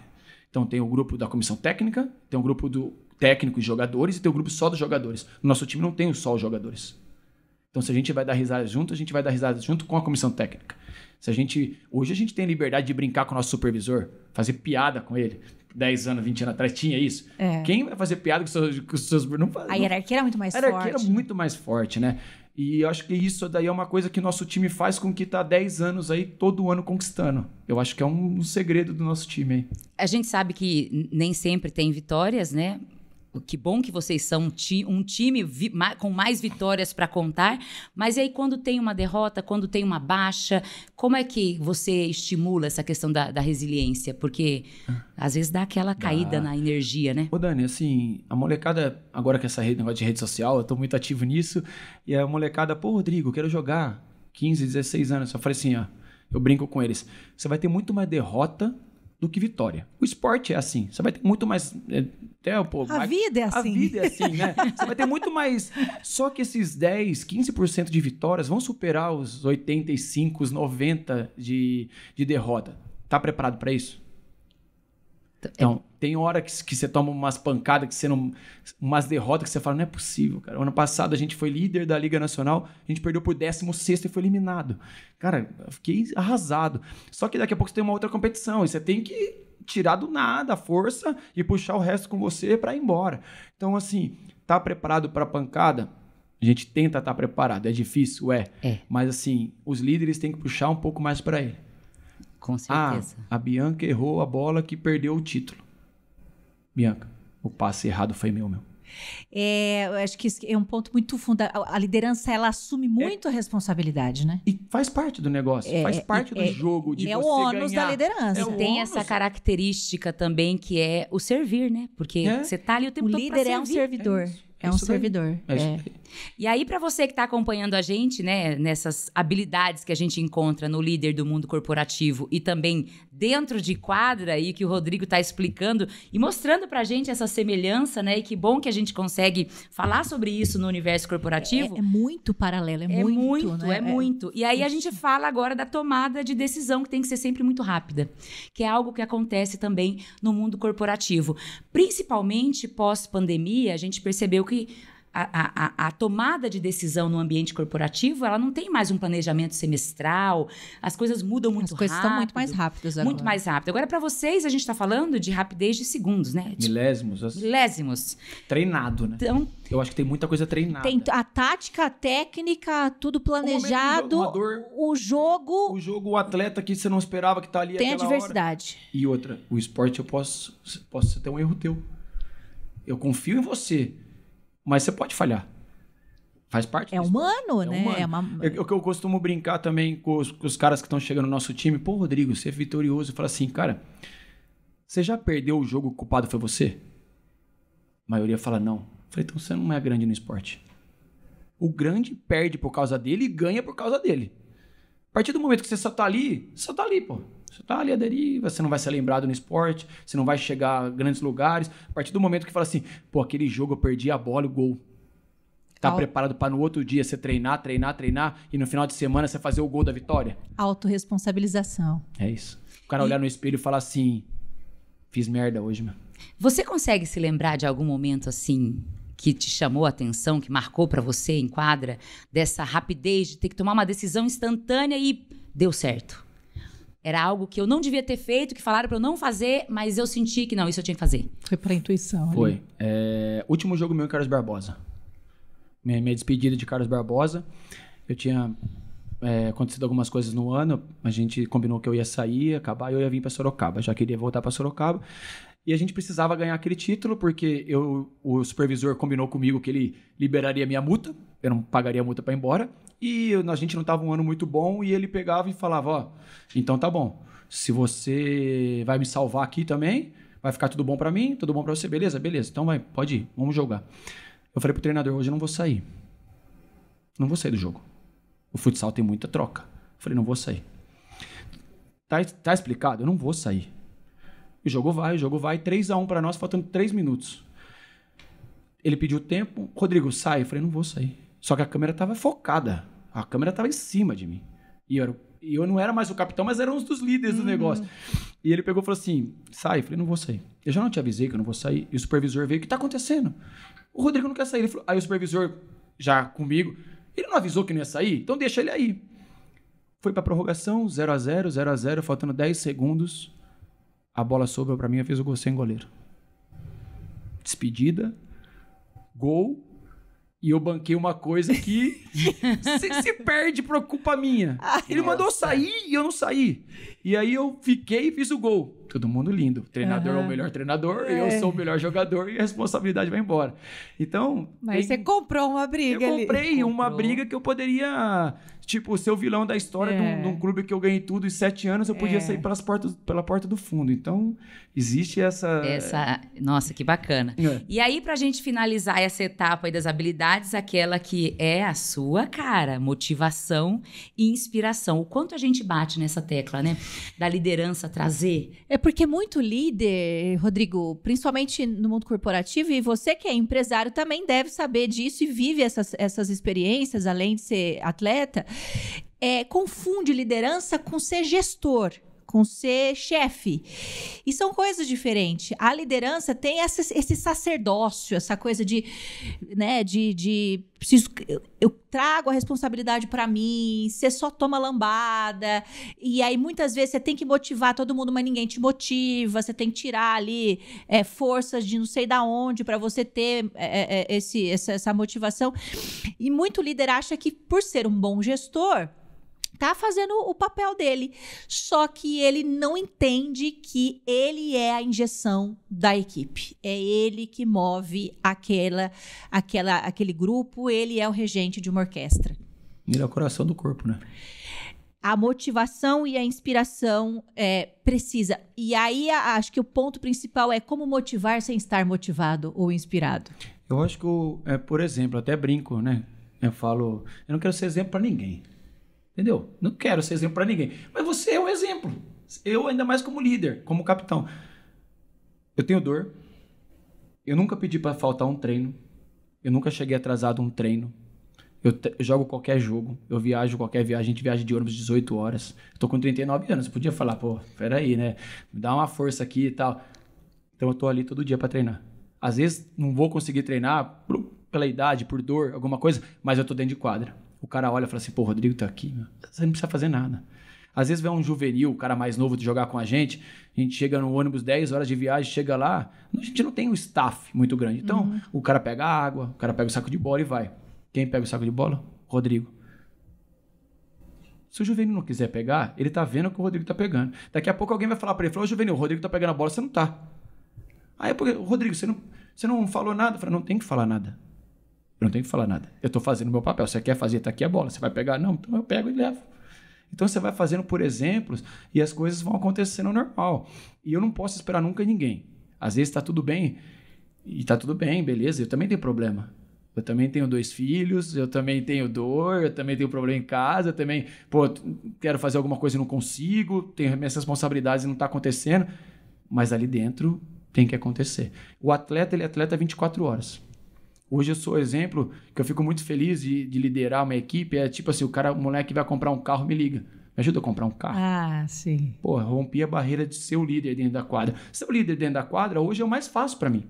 Então tem o grupo da comissão técnica, tem o grupo do técnico e jogadores, e tem o grupo só dos jogadores. No nosso time não tem só os jogadores. Então, se a gente vai dar risada junto, a gente vai dar risada junto com a comissão técnica. Se a gente. Hoje a gente tem liberdade de brincar com o nosso supervisor, fazer piada com ele. 10 anos, 20 anos atrás tinha isso. É. Quem vai fazer piada com os seus. Com seus não, a hierarquia era muito mais forte. A hierarquia forte. era muito mais forte, né? E eu acho que isso daí é uma coisa que nosso time faz com que tá 10 anos aí, todo ano conquistando. Eu acho que é um, um segredo do nosso time aí. A gente sabe que nem sempre tem vitórias, né? que bom que vocês são um, ti, um time com mais vitórias para contar, mas aí quando tem uma derrota, quando tem uma baixa, como é que você estimula essa questão da, da resiliência? Porque às vezes dá aquela caída dá. na energia, né? Ô Dani, assim, a molecada, agora que essa rede, negócio de rede social, eu tô muito ativo nisso, e a molecada, pô Rodrigo, quero jogar, 15, 16 anos, eu falei assim, ó, eu brinco com eles, você vai ter muito mais derrota do que vitória. O esporte é assim. Você vai ter muito mais. É, um pouco, a vida é assim. A vida é assim, né? Você vai ter muito mais. Só que esses 10, 15% de vitórias vão superar os 85, os 90% de, de derrota. Tá preparado para isso? É então, tem hora que, que você toma umas pancadas, que você não. umas derrotas que você fala, não é possível, cara. Ano passado a gente foi líder da Liga Nacional, a gente perdeu por 16 e foi eliminado. Cara, eu fiquei arrasado. Só que daqui a pouco você tem uma outra competição e você tem que tirar do nada a força e puxar o resto com você para ir embora. Então, assim, tá preparado para pancada? A gente tenta estar tá preparado. É difícil? É. é. Mas, assim, os líderes têm que puxar um pouco mais para ele. Com certeza. Ah, a Bianca errou a bola que perdeu o título. Bianca, o passe errado foi meu, meu. É, eu acho que é um ponto muito fundamental. A liderança ela assume é. muito é, a responsabilidade, né? E faz parte do negócio, é, faz parte é, do é, jogo de é você o ônus da liderança. Tem ônus. essa característica também que é o servir, né? Porque você tá ali o tempo o todo líder é um servidor. É, um servidor. E aí para você que está acompanhando a gente, né, nessas habilidades que a gente encontra no líder do mundo corporativo e também dentro de quadra e que o Rodrigo está explicando e mostrando para a gente essa semelhança, né? E que bom que a gente consegue falar sobre isso no universo corporativo. É, é muito paralelo, é, é muito, muito né? é, é muito. E aí a gente fala agora da tomada de decisão que tem que ser sempre muito rápida, que é algo que acontece também no mundo corporativo, principalmente pós pandemia. A gente percebeu que a, a, a, tomada de decisão no ambiente corporativo, ela não tem mais um planejamento semestral, as coisas mudam muito rápido. As coisas rápido, estão muito mais rápidas agora. Muito mais rápido. Agora, para vocês, a gente está falando de rapidez de segundos, né? Milésimos. Milésimos. Treinado, né? Então, Eu acho que tem muita coisa treinada. Tem a tática, a técnica, tudo planejado. O, o jogo. O jogo, o atleta que você não esperava que está ali Tem a diversidade. Hora. E outra, o esporte eu posso, posso ter um erro teu. Eu confio em você mas você pode falhar. Faz parte É humano, é né? Humano. É uma... eu, eu, costumo brincar também com os, com os caras que estão chegando no nosso time. Pô, Rodrigo, você é vitorioso. Fala assim, cara, você já perdeu o jogo, o culpado foi você? A maioria fala não. Eu falei, então você não é grande no esporte. O grande perde por causa dele e ganha por causa dele. A partir do momento que você só tá ali, só tá ali, pô. Você tá ali à deriva, você não vai ser lembrado no esporte, você não vai chegar a grandes lugares. A partir do momento que fala assim, pô, aquele jogo eu perdi a bola, o gol. Tá preparado para no outro dia você treinar, treinar, treinar e no final de semana você fazer o gol da vitória? Autoresponsabilização. É isso. O cara e... olhar no espelho e falar assim: fiz merda hoje, meu. Você consegue se lembrar de algum momento assim que te chamou a atenção, que marcou para você em quadra, dessa rapidez de ter que tomar uma decisão instantânea e deu certo? Era algo que eu não devia ter feito, que falaram para eu não fazer, mas eu senti que não, isso eu tinha que fazer. Foi pela intuição. Né? Foi. É, último jogo meu em Carlos Barbosa. Minha, minha despedida de Carlos Barbosa. Eu tinha é, acontecido algumas coisas no ano. A gente combinou que eu ia sair, acabar, e eu ia vir para Sorocaba. Já queria voltar para Sorocaba. E a gente precisava ganhar aquele título, porque eu, o supervisor combinou comigo que ele liberaria minha multa eu não pagaria a multa para ir embora. E a gente não estava um ano muito bom e ele pegava e falava: Ó, então tá bom, se você vai me salvar aqui também, vai ficar tudo bom para mim, tudo bom para você, beleza? Beleza, então vai, pode ir, vamos jogar. Eu falei pro treinador: hoje eu não vou sair. Não vou sair do jogo. O futsal tem muita troca. Eu falei: não vou sair. Tá, tá explicado? Eu não vou sair. O jogo vai, o jogo vai, 3 a 1 para nós, faltando 3 minutos. Ele pediu tempo, Rodrigo, sai. Eu falei: não vou sair. Só que a câmera tava focada. A câmera tava em cima de mim. E eu, eu, não era mais o capitão, mas era um dos líderes uhum. do negócio. E ele pegou e falou assim: sai. Eu falei: não vou sair. Eu já não te avisei que eu não vou sair. E o supervisor veio: o que tá acontecendo? O Rodrigo não quer sair. Falou, aí o supervisor, já comigo, ele não avisou que não ia sair? Então deixa ele aí. Foi para prorrogação, 0 a 0 0 a 0 faltando 10 segundos. A bola sobrou para mim, e fez o gol sem goleiro. Despedida, gol, e eu banquei uma coisa que se, se, perde por culpa minha. Ai, ah, Ele nossa. mandou sair e eu não saí. E aí eu fiquei e fiz o gol. Todo mundo lindo. O treinador uhum. é o melhor treinador, é. eu sou o melhor jogador e a responsabilidade vai embora. Então. Mas tem... você comprou uma briga eu ali. Eu comprei uma briga que eu poderia Tipo, ser o vilão da história é. de, um, clube que eu ganhei tudo em sete anos, eu podia é. sair pelas portas, pela porta do fundo. Então, existe essa. essa... Nossa, que bacana. É. E aí, para a gente finalizar essa etapa das habilidades, aquela que é a sua cara, motivação e inspiração. O quanto a gente bate nessa tecla, né? Da liderança trazer. É porque muito líder, Rodrigo, principalmente no mundo corporativo, e você que é empresário também deve saber disso e vive essas, essas experiências, além de ser atleta é, confunde liderança com ser gestor com ser chefe. E são coisas diferentes. A liderança tem essa, esse sacerdócio, essa coisa de, né, de, de preciso, eu, eu trago a responsabilidade para mim, você só toma lambada. E aí muitas vezes você tem que motivar todo mundo, mas ninguém te motiva. Você tem que tirar ali é, forças de não sei da onde para você ter é, é, é, esse, essa, essa motivação. E muito líder acha que por ser um bom gestor, tá fazendo o papel dele. Só que ele não entende que ele é a injeção da equipe. É ele que move aquela, aquela, aquele grupo, ele é o regente de uma orquestra. Ele é o coração do corpo, né? A motivação e a inspiração é, precisa. E aí acho que o ponto principal é como motivar sem estar motivado ou inspirado. Eu acho que, é, por exemplo, até brinco, né? Eu falo, eu não quero ser exemplo para ninguém. Entendeu? Não quero ser exemplo para ninguém. Mas você é um exemplo. Eu, ainda mais como líder, como capitão. Eu tenho dor. Eu nunca pedi para faltar um treino. Eu nunca cheguei atrasado um treino. Eu, eu, jogo qualquer jogo. Eu viajo qualquer viagem. A gente viaja de ônibus 18 horas. Eu tô com 39 anos. Eu podia falar, pô, peraí, né? Me dá uma força aqui e tal. Então eu tô ali todo dia para treinar. Às vezes não vou conseguir treinar pela idade, por dor, alguma coisa, mas eu tô dentro de quadra. O cara olha e fala assim, pô, o Rodrigo tá aqui, você não precisa fazer nada. Às vezes vai um juvenil, o cara mais novo de jogar com a gente, a gente chega no ônibus 10 horas de viagem, chega lá, a gente não tem um staff muito grande. Então, uhum. o cara pega a água, o cara pega o saco de bola e vai. Quem pega o saco de bola? Rodrigo. Se o Juvenil não quiser pegar, ele tá vendo que o Rodrigo tá pegando. Daqui a pouco alguém vai falar para ele, falou, Juvenil, o Rodrigo tá pegando a bola, você não tá. Aí, é porque, Rodrigo, você não, você não falou nada? Eu falei, não tem que falar nada. Eu não tenho que falar nada. Eu estou fazendo o meu papel. Você quer fazer, está aqui a bola. Você vai pegar? Não, então eu pego e levo. Então você vai fazendo por exemplos e as coisas vão acontecendo normal. E eu não posso esperar nunca ninguém. Às vezes está tudo bem e está tudo bem, beleza. Eu também tenho problema. Eu também tenho dois filhos, eu também tenho dor, eu também tenho problema em casa, eu também, pô, quero fazer alguma coisa e não consigo, tenho minhas responsabilidades e não está acontecendo. Mas ali dentro tem que acontecer. O atleta, ele é atleta 24 horas. Hoje eu sou exemplo que eu fico muito feliz de, de, liderar uma equipe. É tipo assim, o cara, o moleque vai comprar um carro, me liga. Me ajuda a comprar um carro. Ah, sim. Pô, rompi a barreira de ser o líder dentro da quadra. Ser o líder dentro da quadra hoje é o mais fácil para mim.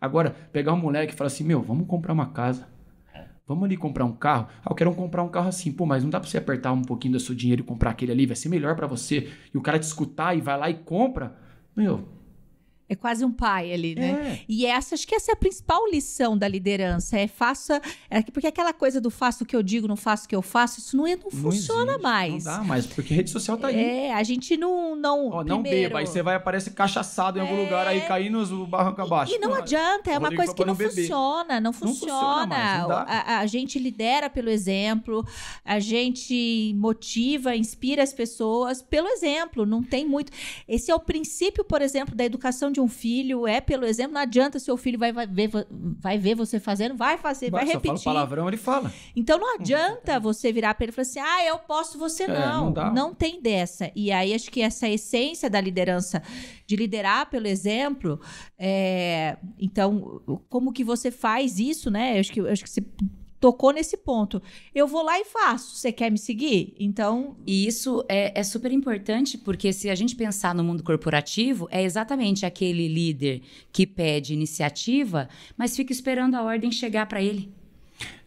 Agora, pegar um moleque e falar assim, meu, vamos comprar uma casa. Vamos ali comprar um carro. Ah, eu quero comprar um carro assim. Pô, mas não dá pra você apertar um pouquinho do seu dinheiro e comprar aquele ali. Vai ser melhor para você. E o cara te escutar e vai lá e compra. Meu, é quase um pai ali, né? É. E essa, acho que essa é a principal lição da liderança. É faça. É, porque aquela coisa do faço o que eu digo, não faço o que eu faço, isso não, é, não, não funciona existe, mais. Não dá mais, porque rede social tá aí. É, a gente não. Não, oh, não primeiro... beba, aí você vai aparecer cachaçado em algum é... lugar, aí cair nos barranco abaixo. E, e não adianta, é uma coisa que não funciona, não funciona. Não funciona mais, a, a gente lidera pelo exemplo, a gente motiva, inspira as pessoas pelo exemplo, não tem muito. Esse é o princípio, por exemplo, da educação de um um filho é pelo exemplo. Não adianta seu filho vai, vai, ver, vai ver você fazendo, vai fazer, vai repetir. Fala palavrão, ele fala. Então não adianta você virar para ele e falar assim: ah, eu posso, você não. É, não, não, tem dessa. E aí acho que essa essência da liderança, de liderar pelo exemplo, é... então, como que você faz isso, né? Eu acho que, eu acho que você tocou nesse ponto. Eu vou lá e faço. Você quer me seguir? Então. E isso é, é super importante, porque se a gente pensar no mundo corporativo, é exatamente aquele líder que pede iniciativa, mas fica esperando a ordem chegar para ele.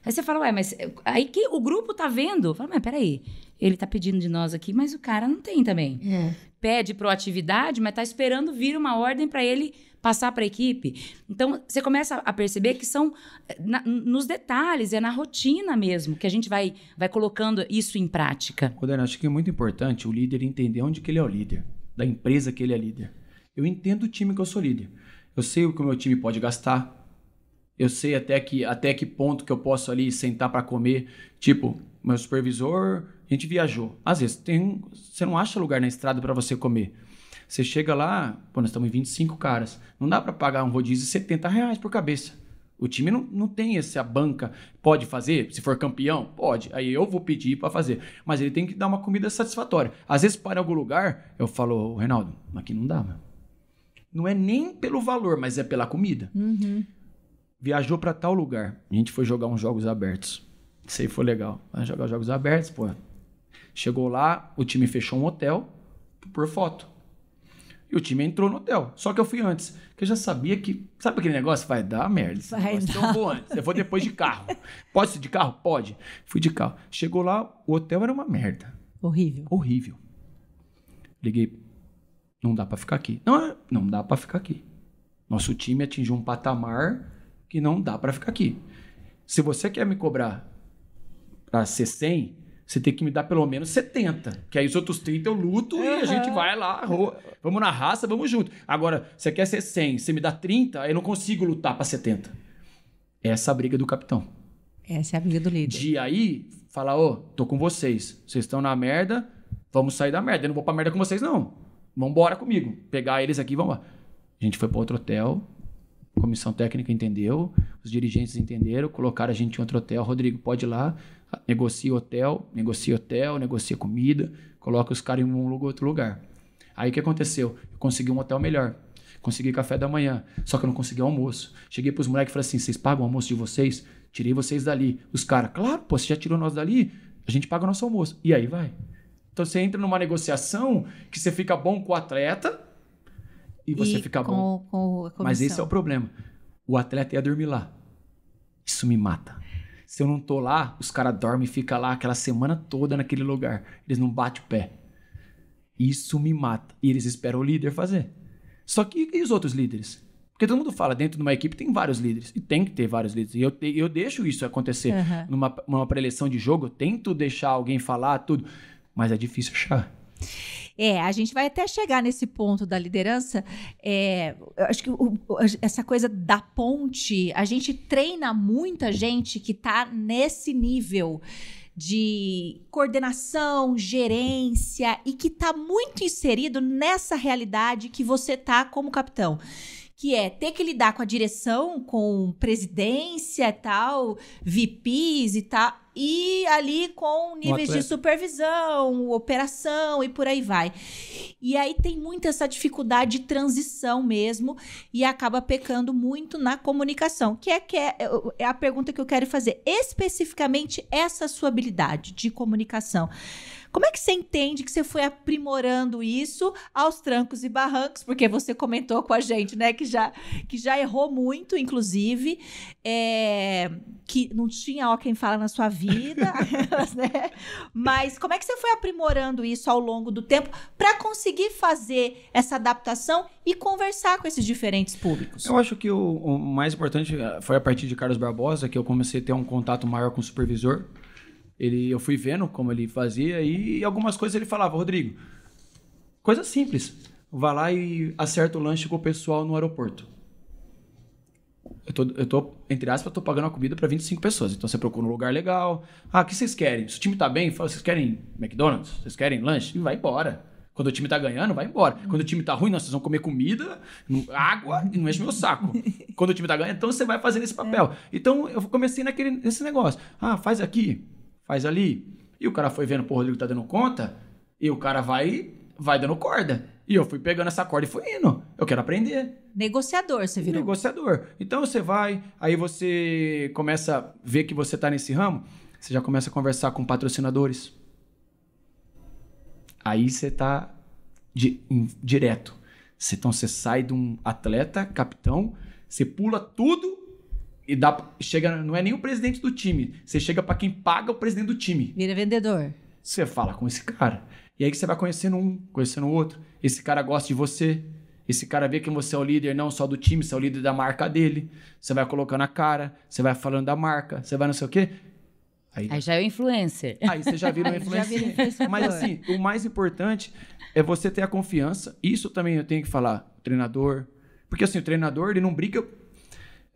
Aí você fala, ué, mas aí que o grupo tá vendo? Fala, mas peraí, ele tá pedindo de nós aqui, mas o cara não tem também. É. Pede proatividade, mas tá esperando vir uma ordem para ele passar para a equipe. Então, você começa a perceber que são na, nos detalhes, é na rotina mesmo, que a gente vai, vai colocando isso em prática. Rodana, acho que é muito importante o líder entender onde que ele é o líder, da empresa que ele é líder. Eu entendo o time que eu sou líder. Eu sei o que o meu time pode gastar. Eu sei até que, até que ponto que eu posso ali sentar para comer. Tipo, meu supervisor, a gente viajou. Às vezes tem, você não acha lugar na estrada para você comer. Você chega lá, pô, nós estamos em 25 caras. Não dá para pagar um rodízio de 70 reais por cabeça. O time não, não tem essa banca. Pode fazer? Se for campeão, pode. Aí eu vou pedir para fazer. Mas ele tem que dar uma comida satisfatória. Às vezes, para algum lugar, eu falo, Reinaldo, aqui não dá, mano. Não é nem pelo valor, mas é pela comida. Uhum. Viajou para tal lugar. A gente foi jogar uns jogos abertos. Isso aí foi legal. Jogar jogos abertos, pô. Chegou lá, o time fechou um hotel por foto. E o time entrou no hotel. Só que eu fui antes. Porque eu já sabia que. Sabe aquele negócio? Vai dar merda. Vai dar. Então eu vou antes. Eu vou depois de carro. Pode ser de carro? Pode. Fui de carro. Chegou lá, o hotel era uma merda. Horrível. Horrível. Liguei. Não dá para ficar aqui. Não, é, não dá para ficar aqui. Nosso time atingiu um patamar que não dá para ficar aqui. Se você quer me cobrar para ser 100, você tem que me dar pelo menos 70. Que aí os outros 30 eu luto uhum. e a gente vai lá, vamos na raça, vamos junto. Agora, você quer ser 100, você me dá 30, eu não consigo lutar para 70. Essa é a briga do capitão. Essa é a briga do líder. De aí, falar, ô, oh, tô com vocês, vocês estão na merda, vamos sair da merda. Eu não vou pra merda com vocês, não. Vambora comigo. Pegar eles aqui, vamos lá. A gente foi para outro hotel, comissão técnica entendeu, os dirigentes entenderam, colocaram a gente em outro hotel. Rodrigo, pode ir lá negocia hotel, negocia hotel, negocia comida, coloca os caras em um lugar, outro lugar. Aí o que aconteceu? Eu consegui um hotel melhor. Consegui café da manhã, só que eu não consegui almoço. Cheguei pros moleques e falei assim: vocês pagam o almoço de vocês? Tirei vocês dali. Os caras, claro, pô, você já tirou nós dali? A gente paga o nosso almoço. E aí vai. Então você entra numa negociação que você fica bom com o atleta e você e fica com, bom. Com Mas esse é o problema. O atleta ia dormir lá. Isso me mata. Se eu não tô lá, os caras dormem e ficam lá aquela semana toda naquele lugar. Eles não batem o pé. Isso me mata. E eles esperam o líder fazer. Só que e os outros líderes? Porque todo mundo fala, dentro de uma equipe tem vários líderes. E tem que ter vários líderes. E eu, eu deixo isso acontecer. Uhum. Numa, numa preleção de jogo, eu tento deixar alguém falar tudo. Mas é difícil achar. É, a gente vai até chegar nesse ponto da liderança. É, acho que o, essa coisa da ponte, a gente treina muita gente que está nesse nível de coordenação, gerência e que está muito inserido nessa realidade que você tá como capitão que é ter que lidar com a direção, com presidência e tal, VPs e tal, e ali com níveis de supervisão, operação e por aí vai. E aí tem muito essa dificuldade de transição mesmo e acaba pecando muito na comunicação, que é, que é, é, é a pergunta que eu quero fazer. Especificamente essa sua habilidade de comunicação. Como é que você entende que você foi aprimorando isso aos trancos e barrancos? Porque você comentou com a gente, né, que já, que já errou muito, inclusive, é, que não tinha ó quem fala na sua vida, né? Mas como é que você foi aprimorando isso ao longo do tempo para conseguir fazer essa adaptação e conversar com esses diferentes públicos? Eu acho que o, o mais importante eh, foi a partir de Carlos Barbosa que eu comecei a ter um contato maior com o supervisor. Ele, eu fui vendo como ele fazia e algumas coisas ele falava, Rodrigo, coisa simples. Vá lá e acerta o lanche com o pessoal no aeroporto. Eu tô, eu tô entre aspas, tô pagando a comida para 25 pessoas. Então você procura um lugar legal. Ah, o que vocês querem? Se o time tá bem, fala, vocês querem McDonald's? Vocês querem lanche? E vai embora. Quando o time tá ganhando, vai embora. Quando o time tá ruim, não, vocês vão comer comida, água e não enche meu saco. Quando o time tá ganhando, então você vai fazendo esse papel. É. Então eu comecei naquele, nesse negócio. Ah, faz aqui faz ali. E o cara foi vendo, pô, o Rodrigo tá dando conta, e o cara vai, vai dando corda. E eu fui pegando essa corda e fui indo. Eu quero aprender. Negociador, você virou. Negociador. Então você vai, aí você começa a ver que você tá nesse ramo, você já começa a conversar com patrocinadores. Aí você tá de em, direto. Então você sai de um atleta, capitão, você pula tudo e dá chega não é nem o presidente do time você chega para quem paga o presidente do time vira vendedor você fala com esse cara e aí que você vai conhecendo um conhecendo outro esse cara gosta de você esse cara vê que você é o líder não só do time você é o líder da marca dele você vai colocando a cara você vai falando da marca você vai não sei o quê aí, aí já é o influencer aí você já vira um influencer mas assim o mais importante é você ter a confiança isso também eu tenho que falar o treinador porque assim o treinador ele não briga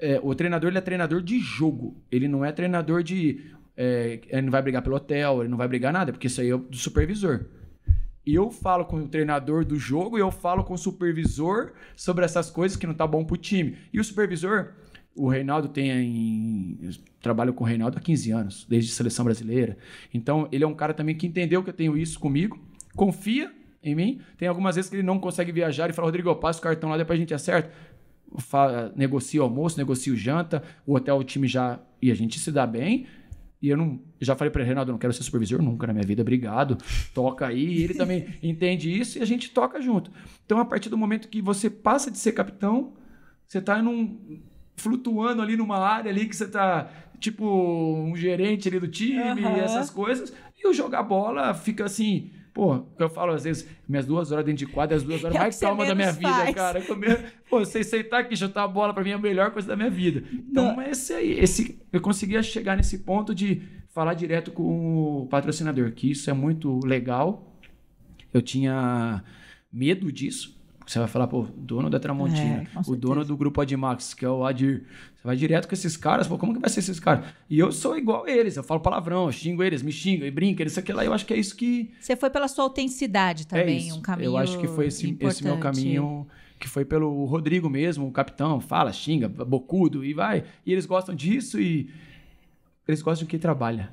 é, o treinador ele é treinador de jogo. Ele não é treinador de. É, ele não vai brigar pelo hotel, ele não vai brigar nada, porque isso aí é do supervisor. Eu falo com o treinador do jogo e eu falo com o supervisor sobre essas coisas que não tá bom pro time. E o supervisor, o Reinaldo tem. trabalho com o Reinaldo há 15 anos, desde a seleção brasileira. Então, ele é um cara também que entendeu que eu tenho isso comigo, confia em mim. Tem algumas vezes que ele não consegue viajar e fala, Rodrigo, eu passo o cartão lá, depois a gente acerta negocia o almoço, negocia o janta, o hotel, o time já. E a gente se dá bem. E eu não. Já falei para ele, Renato, eu não quero ser supervisor nunca na minha vida, obrigado. Toca aí. E ele também entende isso e a gente toca junto. Então, a partir do momento que você passa de ser capitão, você está num. flutuando ali numa área ali que você está tipo um gerente ali do time, uhum. essas coisas. E o jogar bola fica assim Pô, eu falo às vezes, minhas duas horas dentro de quadra, é as duas horas é mais calmas da minha faz. vida, cara. Pô, você sentar aqui, chutar a bola, para mim é a melhor coisa da minha vida. Então, Não. É esse aí, esse, eu conseguia chegar nesse ponto de falar direto com o patrocinador, que isso é muito legal. Eu tinha medo disso, você vai falar, pô, dono da Tramontina, é, o dono do grupo Admax, que é o Adir. Você vai direto com esses caras, pô, como que vai ser esses caras? E eu sou igual a eles, eu falo palavrão, eu xingo eles, me xingo e brinco, eles, aqui lá. Eu acho que é isso que. Você foi pela sua autenticidade é também, é um caminho. Eu acho que foi esse, esse meu caminho que foi pelo Rodrigo mesmo, o capitão, fala, xinga, bocudo e vai. E eles gostam disso e eles gostam de quem trabalha.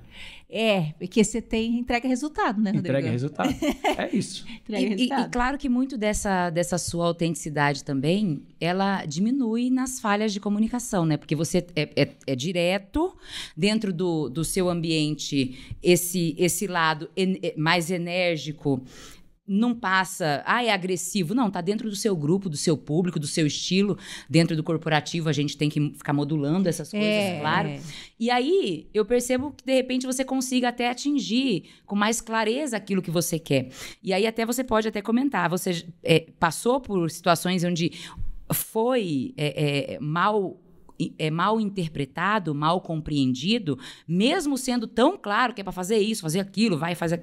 É, porque você tem entrega resultado, né, Rodrigo? Entrega resultado. É isso. entrega e, resultado. E, e, claro que muito dessa, dessa sua autenticidade também, ela diminui nas falhas de comunicação, né? Porque você é, é, é direto dentro do, do seu ambiente, esse, esse lado en, é, mais enérgico, não passa, ah, é agressivo. Não, tá dentro do seu grupo, do seu público, do seu estilo. Dentro do corporativo, a gente tem que ficar modulando essas coisas, é. claro. E aí, eu percebo que, de repente, você consiga até atingir com mais clareza aquilo que você quer. E aí, até você pode até comentar. Você é, passou por situações onde foi é, é, mal é mal interpretado, mal compreendido, mesmo sendo tão claro que é para fazer isso, fazer aquilo, vai fazer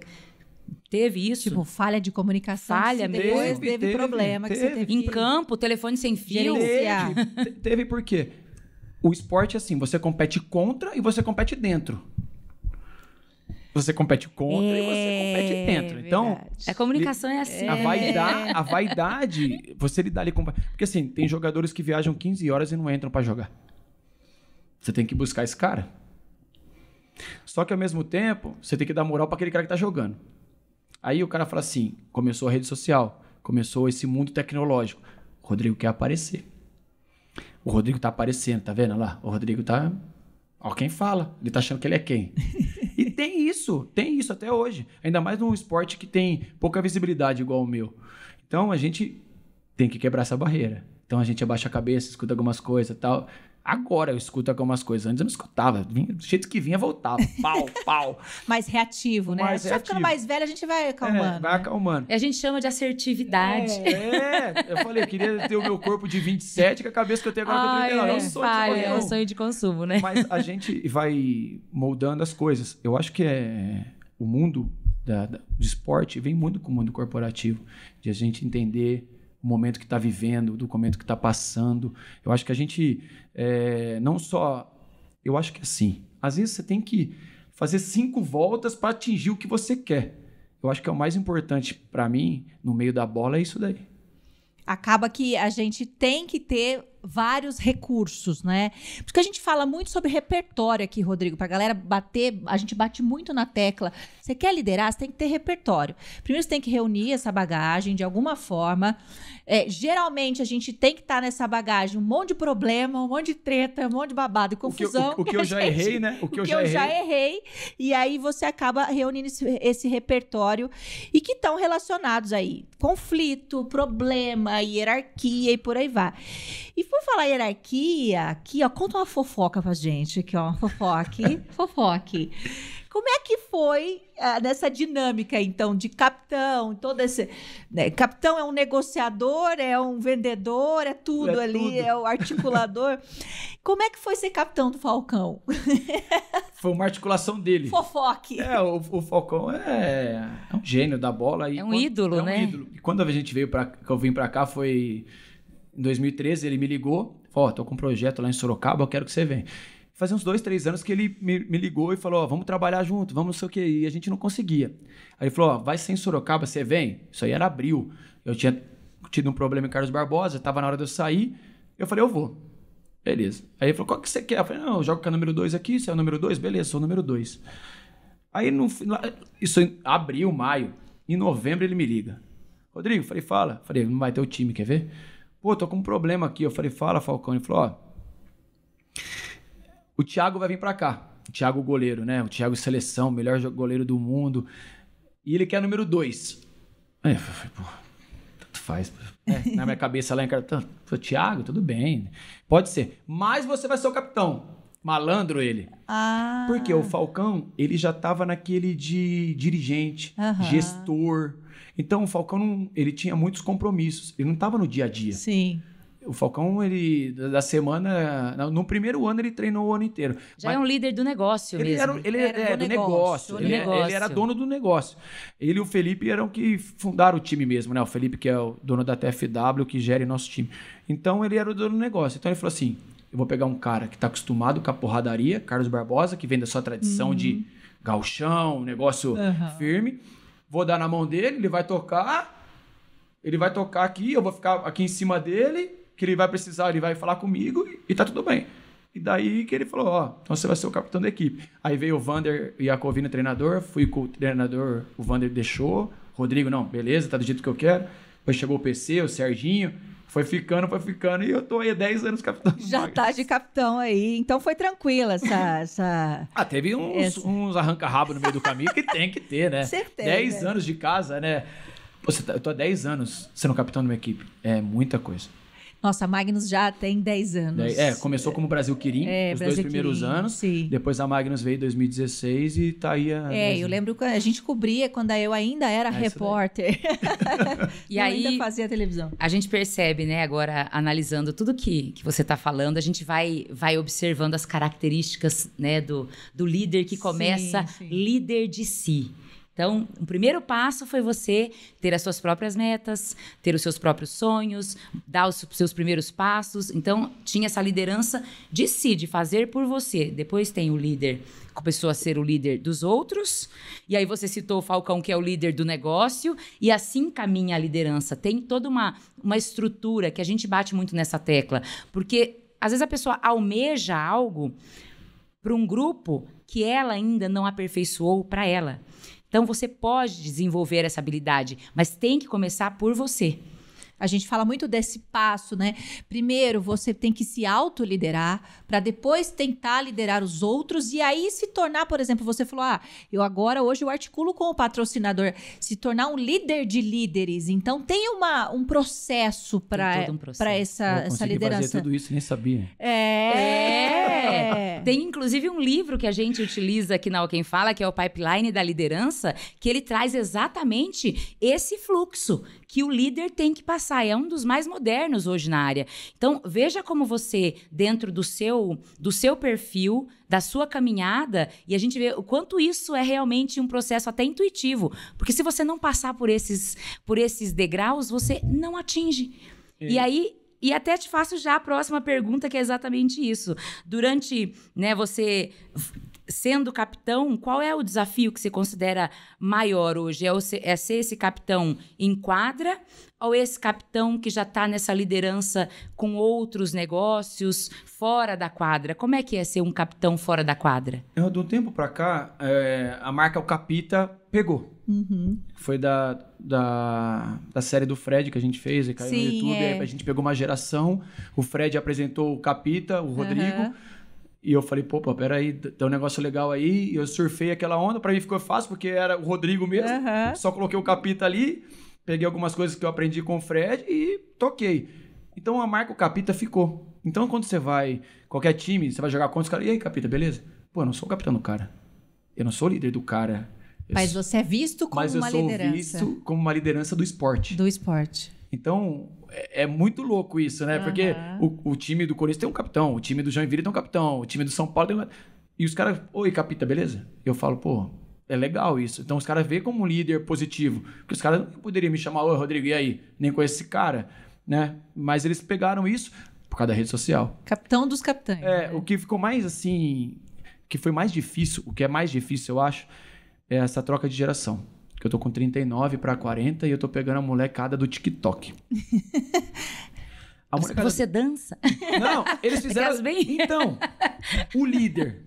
teve isso. Tipo, falha de comunicação. Falha mesmo. Depois teve, teve problema teve, que você teve. Em campo, telefone sem fio. Teve, teve por quê? O esporte é assim, você compete contra e você compete dentro. Você compete contra é, e você é compete dentro. Então. Verdade. A comunicação é assim. A né? vaidade, a vaidade, você lidar ali com. Porque assim, tem jogadores que viajam 15 horas e não entram para jogar. Você tem que buscar esse cara. Só que ao mesmo tempo, você tem que dar moral para aquele cara que tá jogando. Aí o cara fala assim: começou a rede social, começou esse mundo tecnológico. O Rodrigo quer aparecer. O Rodrigo tá aparecendo, tá vendo lá? O Rodrigo tá. Ó, quem fala. Ele tá achando que ele é quem. e tem isso, tem isso até hoje. Ainda mais num esporte que tem pouca visibilidade igual o meu. Então a gente tem que quebrar essa barreira. Então a gente abaixa a cabeça, escuta algumas coisas e tal. Agora eu escuto algumas coisas. Antes eu não escutava. Vinha, do jeito que vinha, voltava. Pau, pau. mais reativo, né? Mais a gente reativo. vai ficando mais velho, a gente vai é, acalmando. É, vai né? acalmando. Né? E a gente chama de assertividade. É, é. eu falei, eu queria ter o meu corpo de 27 com a cabeça que eu tenho agora Ai, com 39. É um sonho pai, de É um sonho de consumo, né? Mas a gente vai moldando as coisas. Eu acho que é o mundo da, da, do esporte vem muito com o mundo corporativo. De a gente entender momento que está vivendo, do momento que está passando. Eu acho que a gente é, não só. Eu acho que é assim, às vezes você tem que fazer cinco voltas para atingir o que você quer. Eu acho que é o mais importante para mim no meio da bola é isso daí. Acaba que a gente tem que ter vários recursos, né? Porque a gente fala muito sobre repertório aqui, Rodrigo, para a galera bater, a gente bate muito na tecla. Você quer liderar, você tem que ter repertório. Primeiro você tem que reunir essa bagagem de alguma forma. É, geralmente a gente tem que estar tá nessa bagagem um monte de problema, um monte de treta, um monte de babado e confusão. O que, o, o que eu já gente, errei, né? O que, o eu, que já, eu errei. já errei. E aí você acaba reunindo esse, esse repertório e que estão relacionados aí conflito, problema, hierarquia e por aí vai. E foi Vamos falar hierarquia aqui, ó. Conta uma fofoca pra gente aqui, ó. Fofoque, fofoque. Como é que foi eh, nessa dinâmica, então, de capitão, todo esse... Né? Capitão é um negociador, é um vendedor, é tudo é ali, tudo. é o articulador. Como é que foi ser capitão do Falcão? foi uma articulação dele. Fofoque. É, o, o Falcão é, é, um gênio da bola. é um quando, ídolo, é um né? ídolo. E quando a gente veio para que eu vim para cá foi em 2013, ele me ligou, falou, ó, oh, tô com um projeto lá em Sorocaba, eu quero que você venha. Fazia uns dois, três anos que ele me, me ligou e falou, ó, oh, vamos trabalhar junto, vamos não sei o quê, e a gente não conseguia. Aí ele falou, ó, oh, vai ser em Sorocaba, você vem? Isso aí era abril. Eu tinha tido um problema em Carlos Barbosa, tava na hora de eu sair, eu falei, eu vou. Beleza. Aí ele falou, qual que você quer? Eu falei, não, eu jogo com a número dois aqui, você é o número dois, Beleza, sou o número dois. Aí, no, isso em abril, maio. Em novembro ele me liga. Rodrigo, falei, fala. Falei, não vai ter o time, quer ver? Pô, tô com um problema aqui. Eu falei, fala, Falcão. Ele falou, ó. O Thiago vai vir para cá. O Thiago goleiro, né? O Thiago seleção, melhor goleiro do mundo. E ele quer número dois. Aí eu falei, pô, tanto faz. É, na minha cabeça lá em Falei, Thiago, tudo bem. Pode ser. Mas você vai ser o capitão. Malandro ele. Ah. Porque o Falcão, ele já tava naquele de dirigente, gestor. Então o Falcão não, ele tinha muitos compromissos, ele não estava no dia a dia. Sim. O Falcão, ele, da semana. No primeiro ano, ele treinou o ano inteiro. Já é um líder do negócio, ele mesmo. Era, ele era, era é, do, do, negócio. negócio. Ele, negócio. É, ele, era dono do negócio. Ele e o Felipe eram que fundaram o time mesmo, né? O Felipe, que é o dono da TFW, que gere nosso time. Então, ele era o dono do negócio. Então, ele falou assim: eu vou pegar um cara que está acostumado com a porradaria, Carlos Barbosa, que vem da sua tradição uhum. de galchão, negócio uhum. firme vou dar na mão dele, ele vai tocar, ele vai tocar aqui, eu vou ficar aqui em cima dele, que ele vai precisar, ele vai falar comigo e, e tá tudo bem. E daí que ele falou, ó, então você vai ser o capitão da equipe. Aí veio o Vander e a Covina treinador, fui com o treinador, o Vander deixou, Rodrigo, não, beleza, tá do jeito que eu quero. Depois chegou o PC, o Serginho, foi ficando, foi ficando, e eu tô aí 10 anos capitão. Já Vargas. tá de capitão aí, então foi tranquila essa. essa... ah, teve uns, uns arranca-rabo no meio do caminho que tem que ter, né? Certeza. 10 anos de casa, né? Pô, tá, eu tô há 10 anos sendo capitão de uma equipe. É muita coisa. Nossa, a Magnus já tem 10 anos. É, começou como Brasil Quirim, é, os Brasil dois primeiros anos. Sim. Depois a Magnus veio em 2016 e tá aí a. É, eu lembro que a gente cobria quando eu ainda era é, repórter. e aí, ainda fazia televisão. A gente percebe, né, agora, analisando tudo que, que você tá falando, a gente vai, vai observando as características né, do, do líder que começa sim, sim. líder de si. Então, o primeiro passo foi você ter as suas próprias metas, ter os seus próprios sonhos, dar os seus primeiros passos. Então, tinha essa liderança de si, de fazer por você. Depois tem o líder, começou a ser o líder dos outros. E aí você citou o Falcão, que é o líder do negócio. E assim caminha a liderança. Tem toda uma, uma estrutura que a gente bate muito nessa tecla. Porque, às vezes, a pessoa almeja algo para um grupo que ela ainda não aperfeiçoou para ela. Então você pode desenvolver essa habilidade, mas tem que começar por você. A gente fala muito desse passo, né? Primeiro, você tem que se autoliderar para depois tentar liderar os outros e aí se tornar, por exemplo, você falou: "Ah, eu agora hoje eu articulo com o patrocinador, se tornar um líder de líderes". Então tem uma um processo para um para essa eu essa liderança. fazer tudo isso nem sabia. É. é. tem inclusive um livro que a gente utiliza aqui na Quem Fala, que é o Pipeline da Liderança, que ele traz exatamente esse fluxo que o líder tem que passar passar, é um dos mais modernos hoje na área. Então, veja como você, dentro do seu, do seu perfil, da sua caminhada, e a gente vê o quanto isso é realmente um processo até intuitivo. Porque se você não passar por esses, por esses degraus, você não atinge. É. E aí, e até te faço já a próxima pergunta, que é exatamente isso. Durante, né, você sendo capitão, qual é o desafio que você considera maior hoje? É, é ser esse capitão em quadra ou esse capitão que já está nessa liderança com outros negócios fora da quadra? Como é que é ser um capitão fora da quadra? Eu, de um tempo para cá, é, a marca O Capita pegou. Uhum. Foi da, da, da, série do Fred que a gente fez, e caiu Sim, no YouTube. É. a gente pegou uma geração. O Fred apresentou o Capita, o Rodrigo. Uhum. E eu falei, pô, pô, peraí, tem um negócio legal aí. E eu surfei aquela onda, para mim ficou fácil, porque era o Rodrigo mesmo. Uhum. Só coloquei o Capita ali, peguei algumas coisas que eu aprendi com o Fred e toquei. Então a marca, o Capita ficou. Então quando você vai, qualquer time, você vai jogar contra os caras, e aí, Capita, beleza? Pô, eu não sou o capitão do cara. Eu não sou o líder do cara. Eu mas você é visto como uma liderança. Mas eu sou visto como uma liderança do esporte. Do esporte. Então, é, é muito louco isso, né? Uhum. Porque o, o, time do Corinthians tem um capitão, o time do Joinville tem um capitão, o time do São Paulo tem um. E os caras, oi, capita, beleza? Eu falo, pô, é legal isso. Então os caras veem como um líder positivo. Porque os caras não poderiam me chamar, oi, Rodrigo, e aí? Nem conheço esse cara, né? Mas eles pegaram isso por causa da rede social. Capitão dos capitães. É, né? o que ficou mais assim. Que foi mais difícil, o que é mais difícil, eu acho, é essa troca de geração. Eu tô com 39 para 40 e eu tô pegando a molecada do TikTok. a molecada... Você dança? Não, eles fizeram. Bem... Então, o líder.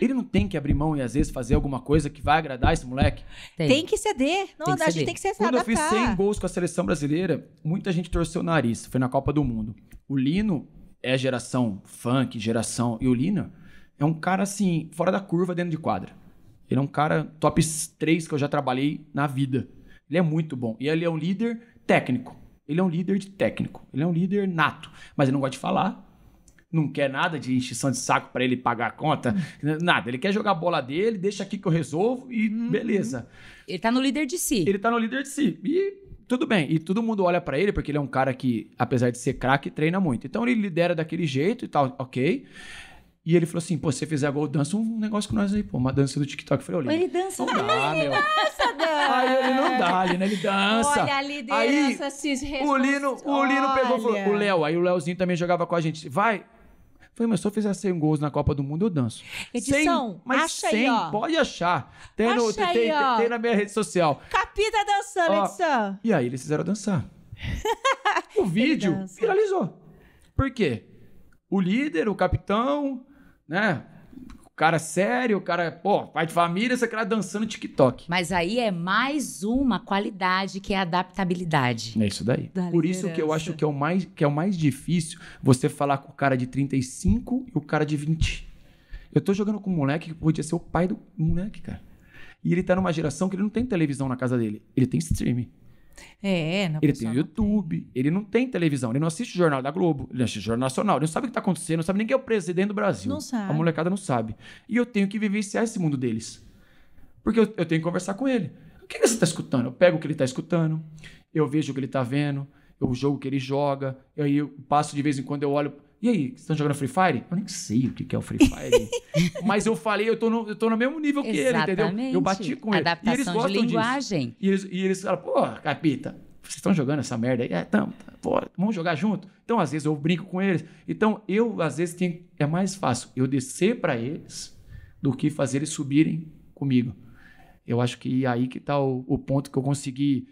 Ele não tem que abrir mão e às vezes fazer alguma coisa que vai agradar esse moleque? Tem, tem que ceder. Não, que a gente tem que ceder. Quando eu fiz 100 gols com a seleção brasileira, muita gente torceu o nariz. Foi na Copa do Mundo. O Lino é geração funk, geração. E o Lino é um cara assim, fora da curva dentro de quadra. Ele é um cara top 3 que eu já trabalhei na vida. Ele é muito bom. E ele é um líder técnico. Ele é um líder de técnico. Ele é um líder nato. Mas ele não gosta de falar. Não quer nada de instituição de saco para ele pagar a conta. Hum. Nada. Ele quer jogar a bola dele, deixa aqui que eu resolvo e uhum. beleza. Ele tá no líder de si. Ele tá no líder de si. E tudo bem. E todo mundo olha para ele, porque ele é um cara que, apesar de ser craque, treina muito. Então ele lidera daquele jeito e tal, ok. E ele falou assim, pô, se você fizer agora dança um negócio com nós aí, pô, uma dança do TikTok. Eu falei, olha, ele dança, não dá, ele meu. dança, Dan. Aí ele não dá, né? ele dança. Olha a liderança aí, se O Lino, o Lino pegou e falou, o Léo, aí o Léozinho também jogava com a gente, vai. falei, mas se eu fizer 100 gols na Copa do Mundo, eu danço. Edição, 100, mas acha 100, aí, ó. Pode achar. Tem, no, tem, aí, tem, tem, na minha rede social. Capita dançando, ó, edição. E aí eles fizeram dançar. o vídeo viralizou. Por quê? O líder, o capitão, né? O cara sério, o cara, pô, pai de família, esse cara dançando TikTok. Mas aí é mais uma qualidade que é a adaptabilidade. É isso daí. Da Por liderança. isso que eu acho que é, o mais, que é o mais difícil você falar com o cara de 35 e o cara de 20. Eu tô jogando com um moleque que podia ser o pai do moleque, cara. E ele tá numa geração que ele não tem televisão na casa dele, ele tem streaming. É, não Ele tem YouTube, tem. ele não tem televisão, ele não assiste o Jornal da Globo, ele não assiste o Jornal Nacional, ele não sabe o que está acontecendo, não sabe nem quem é o presidente do Brasil. Não sabe. A molecada não sabe. E eu tenho que vivenciar esse mundo deles. Porque eu, eu tenho que conversar com ele. O que, que você está escutando? Eu pego o que ele está escutando, eu vejo o que ele está vendo, o jogo que ele joga, e aí eu passo de vez em quando, eu olho e aí, vocês estão jogando Free Fire? Eu nem sei o que é o Free Fire. mas eu falei, eu tô, no, eu tô no mesmo nível que Exatamente. ele, entendeu? Eu bati com ele. Adaptação e eles gostam de linguagem. Disso. E eles, e eles falam, pô, capita, vocês estão jogando essa merda aí? É, tamo, pô, vamos jogar junto? Então, às vezes, eu brinco com eles. Então, eu, às vezes, tenho, é mais fácil eu descer para eles do que fazer eles subirem comigo. Eu acho que aí que tá o, o ponto que eu consegui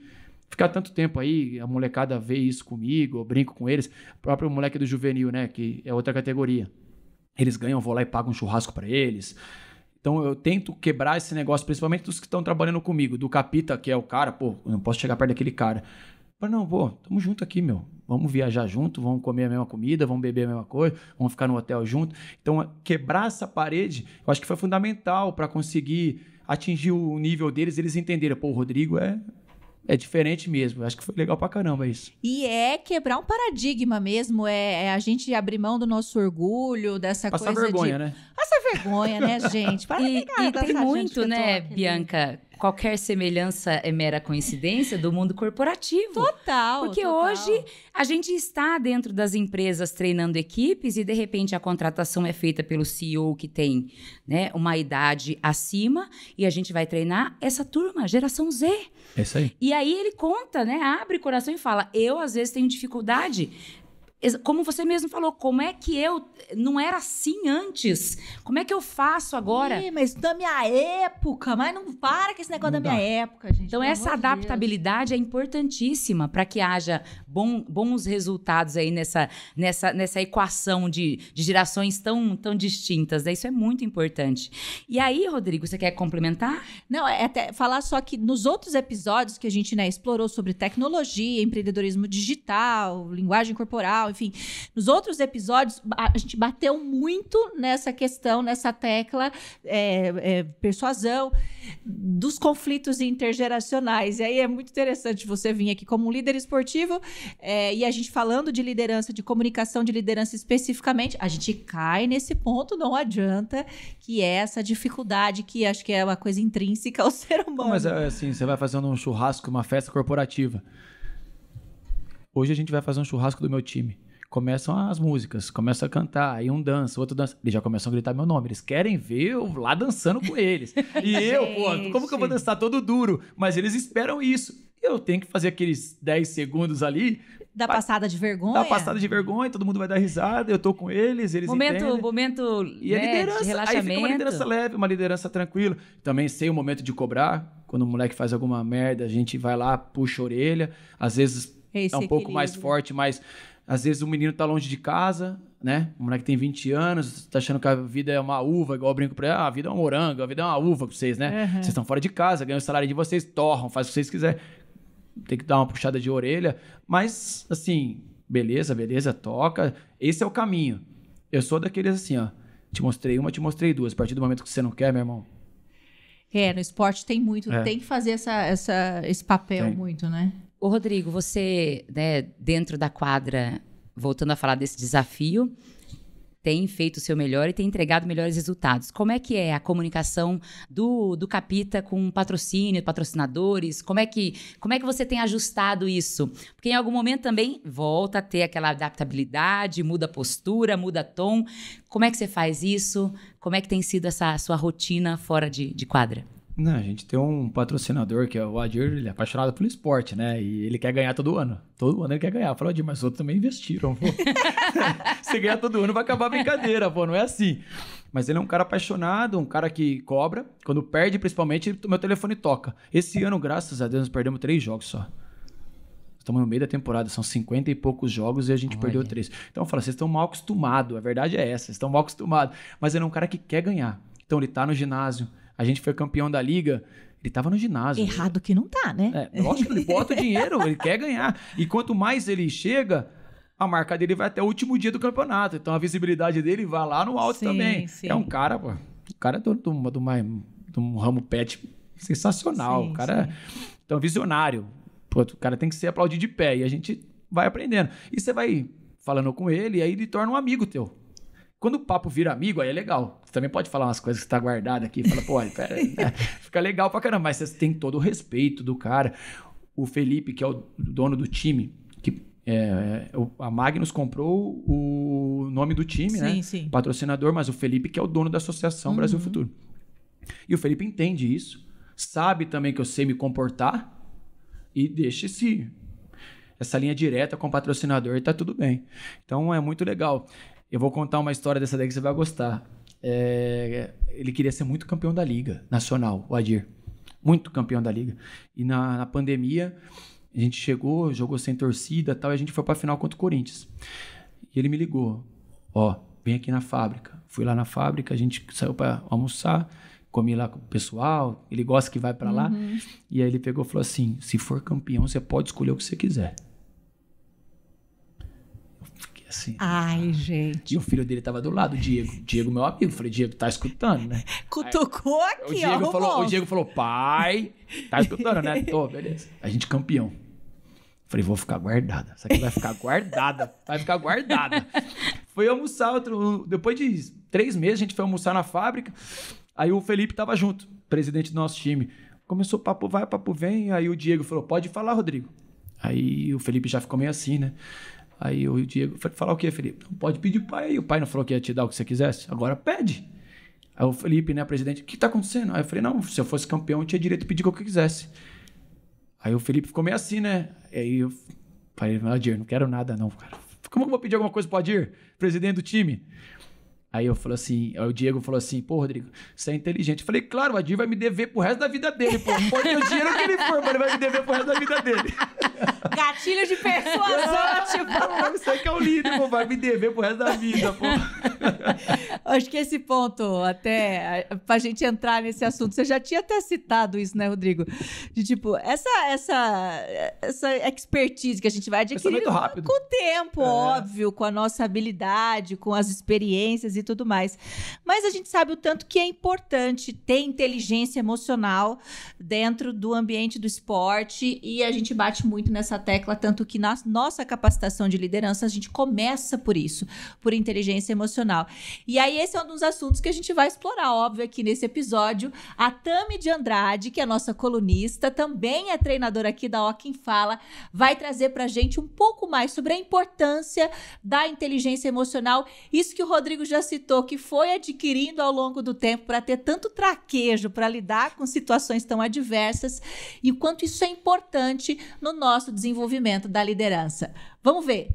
ficar tanto tempo aí, a molecada vê isso comigo, eu brinco com eles. O próprio moleque do juvenil, né? Que é outra categoria. Eles ganham, eu vou lá e pago um churrasco para eles. Então eu tento quebrar esse negócio, principalmente dos que estão trabalhando comigo, do Capita, que é o cara, pô, eu não posso chegar perto daquele cara. Mas não, pô, tamo junto aqui, meu. Vamos viajar junto, vamos comer a mesma comida, vamos beber a mesma coisa, vamos ficar no hotel junto. Então, quebrar essa parede, eu acho que foi fundamental para conseguir atingir o nível deles, eles entenderam, pô, o Rodrigo é é diferente mesmo. Acho que foi legal pra caramba isso. E é quebrar um paradigma mesmo. É, é a gente abrir mão do nosso orgulho, dessa Passar coisa. Passar vergonha, de... né? Passar vergonha, né, gente? Para e, e tem tá, muito, né, Bianca? qualquer semelhança é mera coincidência do mundo corporativo. Total. Porque total. hoje a gente está dentro das empresas treinando equipes e de repente a contratação é feita pelo CEO que tem, né, uma idade acima e a gente vai treinar essa turma, geração Z. É isso aí. E aí ele conta, né, abre o coração e fala: "Eu às vezes tenho dificuldade como você mesmo falou, como é que eu não era assim antes? Como é que eu faço agora? Ih, mas da minha época, mas não para com esse negócio não da dá. minha época, gente. Então essa adaptabilidade Deus. é importantíssima para que haja bom, bons resultados aí nessa, nessa, nessa equação de, de gerações tão, tão distintas. Né? Isso é muito importante. E aí, Rodrigo, você quer complementar? Não, é até falar só que nos outros episódios que a gente né, explorou sobre tecnologia, empreendedorismo digital, linguagem corporal tal. Enfim, nos outros episódios, a gente bateu muito nessa questão, nessa tecla é, é, persuasão dos conflitos intergeracionais. E aí é muito interessante você vir aqui como um líder esportivo é, e a gente falando de liderança, de comunicação de liderança especificamente, a gente cai nesse ponto, não adianta, que é essa dificuldade que acho que é uma coisa intrínseca ao ser humano. Mas é, assim, você vai fazendo um churrasco, uma festa corporativa. Hoje a gente vai fazer um churrasco do meu time. Começam as músicas, começa a cantar, aí um dança, outro dança. Eles já começam a gritar meu nome. Eles querem ver eu lá dançando com eles. E eu, pô, como que eu vou dançar todo duro? Mas eles esperam isso. Eu tenho que fazer aqueles 10 segundos ali da passada de vergonha. Da passada de vergonha, todo mundo vai dar risada, eu tô com eles, eles momento, entendem. Momento, E né, a liderança, de relaxamento. aí fica uma liderança leve, uma liderança tranquila. Também sei o momento de cobrar, quando o moleque faz alguma merda, a gente vai lá, puxa a orelha, às vezes é, é um equilíbrio. pouco mais forte, mas às vezes o menino tá longe de casa, né? O moleque tem 20 anos, tá achando que a vida é uma uva, igual eu brinco pra ele, ah, a vida é um morango, a vida é uma uva pra vocês, né? Uhum. Vocês estão fora de casa, ganham o salário de vocês, torram, faz o que vocês quiserem. Tem que dar uma puxada de orelha, mas assim, beleza, beleza, toca. Esse é o caminho. Eu sou daqueles assim, ó. Te mostrei uma, te mostrei duas. A partir do momento que você não quer, meu irmão. É, no esporte tem muito, é. tem que fazer essa, essa, esse papel tem. muito, né? Rodrigo, você, né, dentro da quadra, voltando a falar desse desafio, tem feito o seu melhor e tem entregado melhores resultados. Como é que é a comunicação do, do Capita com patrocínio, patrocinadores? Como é, que, como é que você tem ajustado isso? Porque em algum momento também volta a ter aquela adaptabilidade, muda postura, muda tom. Como é que você faz isso? Como é que tem sido essa sua rotina fora de, de quadra? Não, a gente tem um patrocinador que é o Adir, ele é apaixonado pelo esporte, né? E ele quer ganhar todo ano. Todo ano ele quer ganhar. Fala, Adir, mas os outros também investiram, pô. Se ganhar todo ano vai acabar a brincadeira, pô, não é assim. Mas ele é um cara apaixonado, um cara que cobra. Quando perde, principalmente, meu telefone toca. Esse ano, graças a Deus, nós perdemos três jogos só. Estamos no meio da temporada, são cinquenta e poucos jogos e a gente Olha. perdeu três. Então eu falo, vocês estão mal acostumados, a verdade é essa, vocês estão mal acostumados. Mas ele é um cara que quer ganhar. Então ele está no ginásio, a gente foi campeão da liga. Ele estava no ginásio. Errado que não tá, né? É, lógico ele bota o dinheiro, ele quer ganhar. E quanto mais ele chega, a marca dele vai até o último dia do campeonato. Então a visibilidade dele vai lá no alto sim, também. Sim. É um cara, pô. O cara é do, do, do, do um ramo pet sensacional. Sim, o cara é sim. então visionário. Pô, o cara tem que ser aplaudido de pé. E a gente vai aprendendo. E você vai falando com ele, e aí ele torna um amigo teu. Quando o papo vira amigo, aí é legal. Você também pode falar umas coisas que está guardada aqui. Fala, pô, olha, pera, né? fica legal pra caramba. Mas você tem todo o respeito do cara. O Felipe, que é o dono do time, que é, é a Magnus comprou o nome do time, né? sim, né? Sim. Patrocinador, mas o Felipe, que é o dono da Associação uhum. Brasil Futuro. E o Felipe entende isso, sabe também que eu sei me comportar e deixa esse, essa linha direta com o patrocinador e tá tudo bem. Então é muito legal. Eu vou contar uma história dessa daí que você vai gostar. É, ele queria ser muito campeão da Liga Nacional, o Adir. Muito campeão da Liga. E na, na pandemia, a gente chegou, jogou sem torcida tal, e a gente foi pra final contra o Corinthians. E ele me ligou: Ó, vem aqui na fábrica. Fui lá na fábrica, a gente saiu para almoçar, comi lá com o pessoal. Ele gosta que vai para uhum. lá. E aí ele pegou e falou assim: se for campeão, você pode escolher o que você quiser assim. Né? Ai, gente. E o filho dele tava do lado, Diego. Diego, meu amigo. Falei, Diego, tá escutando, né? Cutucou Aí, aqui, o Diego ó. Falou, o Diego falou, pai, tá escutando, né? Tô, beleza. A gente campeão. Falei, vou ficar guardada. Isso aqui vai ficar guardada. Vai ficar guardada. Foi almoçar outro. Depois de três meses, a gente foi almoçar na fábrica. Aí o Felipe tava junto, presidente do nosso time. Começou papo vai, papo vem. Aí o Diego falou: pode falar, Rodrigo. Aí o Felipe já ficou meio assim, né? Aí o Diego falou: falar o que, Felipe? Não pode pedir pai. Aí o pai não falou que ia te dar o que você quisesse? Agora pede. Aí o Felipe, né, presidente, o que tá acontecendo? Aí eu falei: não, se eu fosse campeão, eu tinha direito de pedir o que eu quisesse. Aí o Felipe ficou meio assim, né? Aí eu falei: Adir, não quero nada, não, cara. Como que eu vou pedir alguma coisa pro Adir, presidente do time? Aí eu falo assim, aí o Diego falou assim, pô, Rodrigo, você é inteligente. Eu falei, claro, o Adir vai me dever pro resto da vida dele, pô. Pode o dinheiro que ele for, mas ele vai me dever pro resto da vida dele. Gatilho de persuasão, tipo. Você é que é o líder, pô, vai me dever pro resto da vida, pô. Acho que esse ponto, até pra gente entrar nesse assunto, você já tinha até citado isso, né, Rodrigo? De tipo, essa, essa, essa expertise que a gente vai adquirir com, com o tempo, é. óbvio, com a nossa habilidade, com as experiências e tudo mais. Mas a gente sabe o tanto que é importante ter inteligência emocional dentro do ambiente do esporte e a gente bate muito nessa tecla, tanto que na nossa capacitação de liderança a gente começa por isso, por inteligência emocional. E aí esse é um dos assuntos que a gente vai explorar, óbvio, aqui nesse episódio. A Tami de Andrade, que é nossa colunista, também é treinadora aqui da Quem Fala, vai trazer pra gente um pouco mais sobre a importância da inteligência emocional, isso que o Rodrigo já citou, que foi adquirindo ao longo do tempo para ter tanto traquejo para lidar com situações tão adversas e o quanto isso é importante no nosso nosso desenvolvimento da liderança. Vamos ver.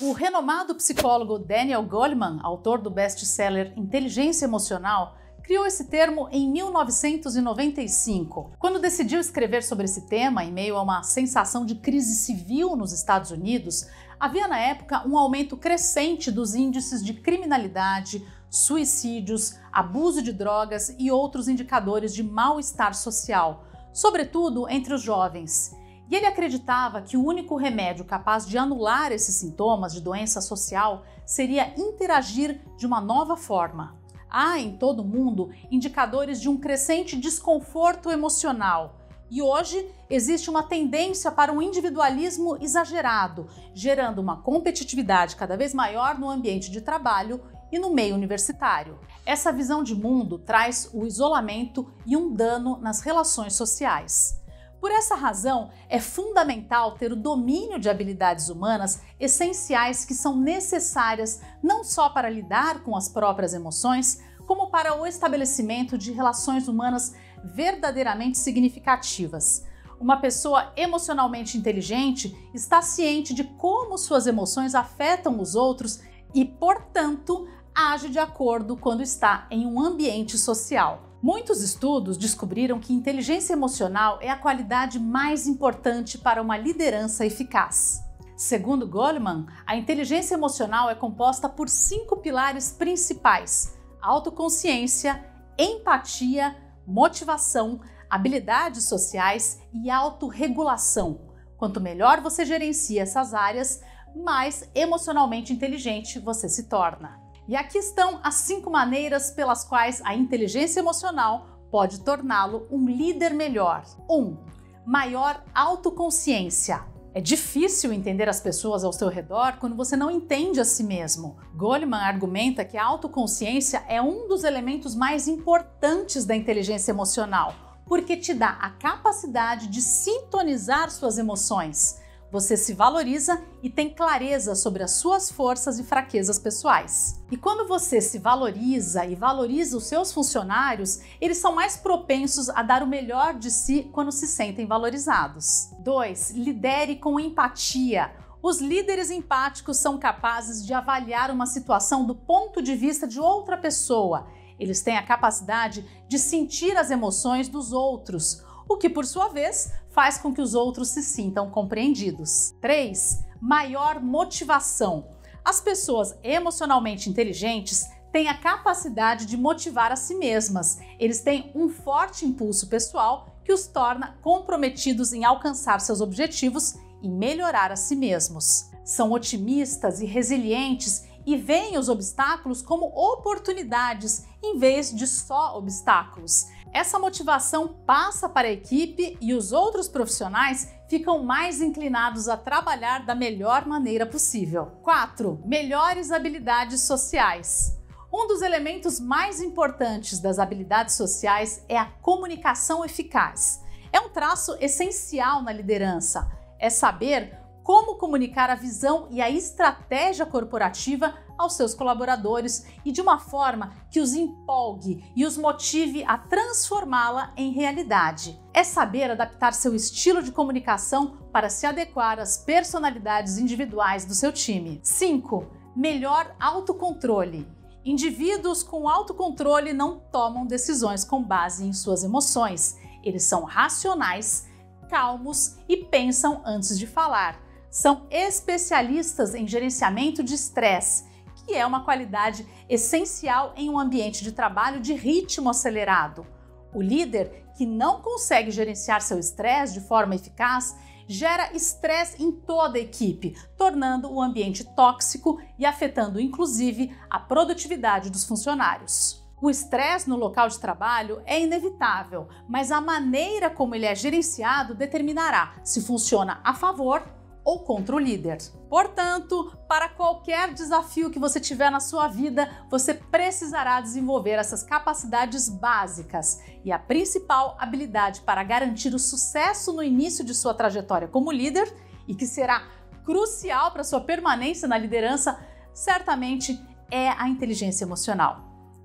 O renomado psicólogo Daniel Goleman, autor do best-seller Inteligência Emocional, criou esse termo em 1995, quando decidiu escrever sobre esse tema em meio a uma sensação de crise civil nos Estados Unidos. Havia na época um aumento crescente dos índices de criminalidade, suicídios, abuso de drogas e outros indicadores de mal-estar social sobretudo entre os jovens. E ele acreditava que o único remédio capaz de anular esses sintomas de doença social seria interagir de uma nova forma. Há em todo o mundo indicadores de um crescente desconforto emocional. E hoje existe uma tendência para um individualismo exagerado, gerando uma competitividade cada vez maior no ambiente de trabalho e no meio universitário. Essa visão de mundo traz o isolamento e um dano nas relações sociais. Por essa razão, é fundamental ter o domínio de habilidades humanas essenciais que são necessárias não só para lidar com as próprias emoções, como para o estabelecimento de relações humanas verdadeiramente significativas. Uma pessoa emocionalmente inteligente está ciente de como suas emoções afetam os outros e, portanto, age de acordo quando está em um ambiente social. Muitos estudos descobriram que inteligência emocional é a qualidade mais importante para uma liderança eficaz. Segundo Goleman, a inteligência emocional é composta por cinco pilares principais: autoconsciência, empatia, motivação, habilidades sociais e autorregulação. Quanto melhor você gerencia essas áreas, mais emocionalmente inteligente você se torna. E aqui estão as cinco maneiras pelas quais a inteligência emocional pode torná-lo um líder melhor. 1. Um, maior autoconsciência. É difícil entender as pessoas ao seu redor quando você não entende a si mesmo. Goleman argumenta que a autoconsciência é um dos elementos mais importantes da inteligência emocional, porque te dá a capacidade de sintonizar suas emoções você se valoriza e tem clareza sobre as suas forças e fraquezas pessoais. E quando você se valoriza e valoriza os seus funcionários, eles são mais propensos a dar o melhor de si quando se sentem valorizados. 2. Lidere com empatia. Os líderes empáticos são capazes de avaliar uma situação do ponto de vista de outra pessoa. Eles têm a capacidade de sentir as emoções dos outros, o que, por sua vez, faz com que os outros se sintam compreendidos. 3. Maior motivação. As pessoas emocionalmente inteligentes têm a capacidade de motivar a si mesmas. Eles têm um forte impulso pessoal que os torna comprometidos em alcançar seus objetivos e melhorar a si mesmos. São otimistas e resilientes e veem os obstáculos como oportunidades em vez de só obstáculos. Essa motivação passa para a equipe e os outros profissionais ficam mais inclinados a trabalhar da melhor maneira possível. 4. Melhores habilidades sociais. Um dos elementos mais importantes das habilidades sociais é a comunicação eficaz. É um traço essencial na liderança. É saber como comunicar a visão e a estratégia corporativa aos seus colaboradores e de uma forma que os empolgue e os motive a transformá-la em realidade. É saber adaptar seu estilo de comunicação para se adequar às personalidades individuais do seu time. 5. Melhor autocontrole. Indivíduos com autocontrole não tomam decisões com base em suas emoções. Eles são racionais, calmos e pensam antes de falar são especialistas em gerenciamento de estresse que é uma qualidade essencial em um ambiente de trabalho de ritmo acelerado. O líder que não consegue gerenciar seu estresse de forma eficaz gera estresse em toda a equipe, tornando o ambiente tóxico e afetando inclusive a produtividade dos funcionários. O estresse no local de trabalho é inevitável, mas a maneira como ele é gerenciado determinará se funciona a favor ou contra o líder. Portanto, para qualquer desafio que você tiver na sua vida, você precisará desenvolver essas capacidades básicas e a principal habilidade para garantir o sucesso no início de sua trajetória como líder e que será crucial para sua permanência na liderança, certamente é a inteligência emocional.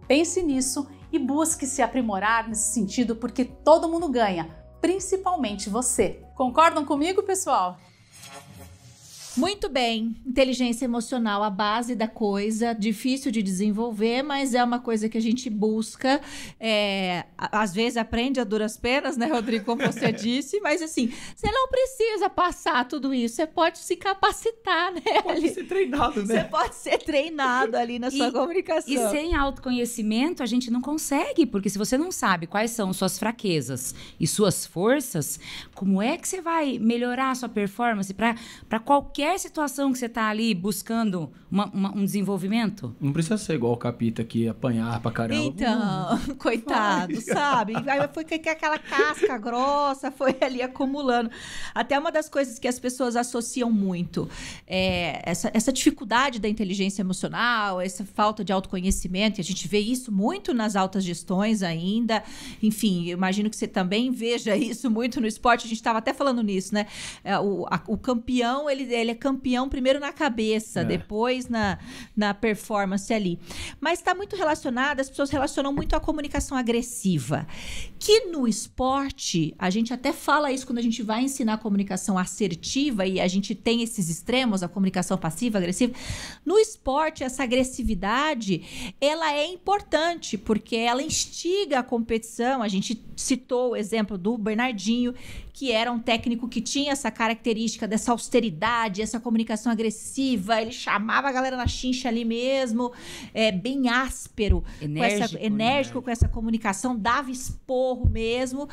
Pense nisso e busque se aprimorar nesse sentido porque todo mundo ganha, principalmente você. Concordam comigo, pessoal? Muito bem. Inteligência emocional, a base da coisa. Difícil de desenvolver, mas é uma coisa que a gente busca. É, às vezes aprende a duras penas, né, Rodrigo? Como você disse. Mas assim, você não precisa passar tudo isso. Você pode se capacitar, né? Pode ali. ser treinado, né? Você pode ser treinado ali na e, sua comunicação. E sem autoconhecimento, a gente não consegue. Porque se você não sabe quais são suas fraquezas e suas forças, como é que você vai melhorar a sua performance para qualquer qualquer situação que você está ali buscando uma, uma, um desenvolvimento? Não precisa ser igual o Capita que apanhar pra caramba. Então, hum, coitado, vai. sabe? Aí foi que aquela casca grossa foi ali acumulando. Até uma das coisas que as pessoas associam muito é essa, essa dificuldade da inteligência emocional, essa falta de autoconhecimento, e a gente vê isso muito nas altas gestões ainda. Enfim, imagino que você também veja isso muito no esporte. A gente estava até falando nisso, né? É, o, a, o campeão, ele, ele campeão primeiro na cabeça, é. depois na, na performance ali. Mas está muito relacionado, as pessoas relacionam muito à comunicação agressiva. Que no esporte, a gente até fala isso quando a gente vai ensinar comunicação assertiva e a gente tem esses extremos, a comunicação passiva, agressiva. No esporte, essa agressividade, ela é importante, porque ela instiga a competição. A gente citou o exemplo do Bernardinho, que era um técnico que tinha essa característica dessa austeridade, essa comunicação agressiva, ele chamava a galera na chincha ali mesmo, é, bem áspero, enérgico, com essa, enérgico né? com essa comunicação, dava esporro mesmo.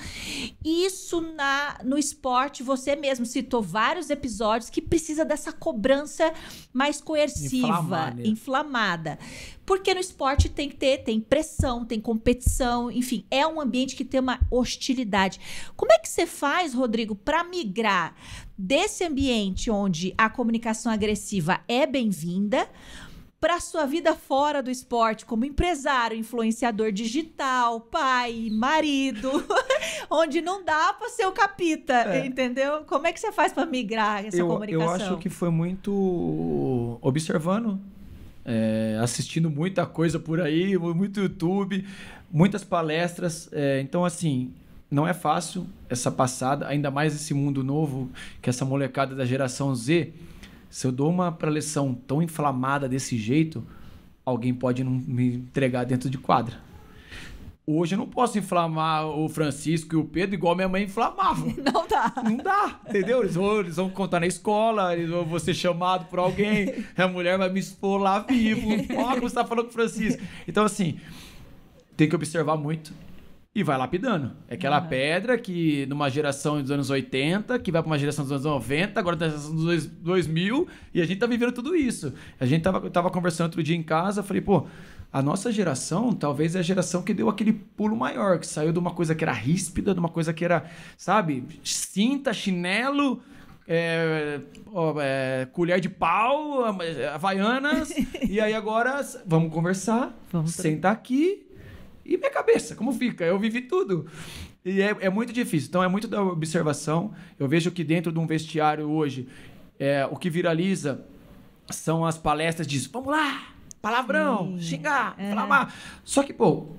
Isso na, no esporte, você mesmo citou vários episódios que precisa dessa cobrança mais coerciva, né? inflamada. Porque no esporte tem que ter, tem pressão, tem competição, enfim, é um ambiente que tem uma hostilidade. Como é que você faz, Rodrigo, para migrar desse ambiente onde a comunicação agressiva é bem-vinda? para sua vida fora do esporte, como empresário, influenciador digital, pai, marido, onde não dá para ser o capita, é. entendeu? Como é que você faz para migrar essa eu, comunicação? Eu acho que foi muito observando é, assistindo muita coisa por aí, muito YouTube, muitas palestras. É, então, assim, não é fácil essa passada, ainda mais esse mundo novo, que essa molecada da geração Z. Se eu dou uma preleção tão inflamada desse jeito, alguém pode não me entregar dentro de quadra. Hoje eu não posso inflamar o Francisco e o Pedro igual minha mãe inflamava. Não dá. Não dá, entendeu? Eles vão, eles vão contar na escola, eles vão ser chamado por alguém, a mulher vai me expor lá vivo. Ó, como você tá falando com o Francisco. Então, assim, tem que observar muito e vai lapidando. É aquela uhum. pedra que numa geração dos anos 80, que vai para uma geração dos anos 90, agora tá geração dos 2000, e a gente tá vivendo tudo isso. A gente tava, tava conversando outro dia em casa, falei, pô, a nossa geração, talvez, é a geração que deu aquele pulo maior, que saiu de uma coisa que era ríspida, de uma coisa que era, sabe, cinta, chinelo, é, ó, é, colher de pau, havaianas. e aí agora, vamos conversar, vamos sentar aqui. E minha cabeça, como fica? Eu vivi tudo. E é, é muito difícil. Então, é muito da observação. Eu vejo que dentro de um vestiário hoje, é, o que viraliza são as palestras de Vamos lá! palavrão, Sim. xingar, é. falar Só que, pô,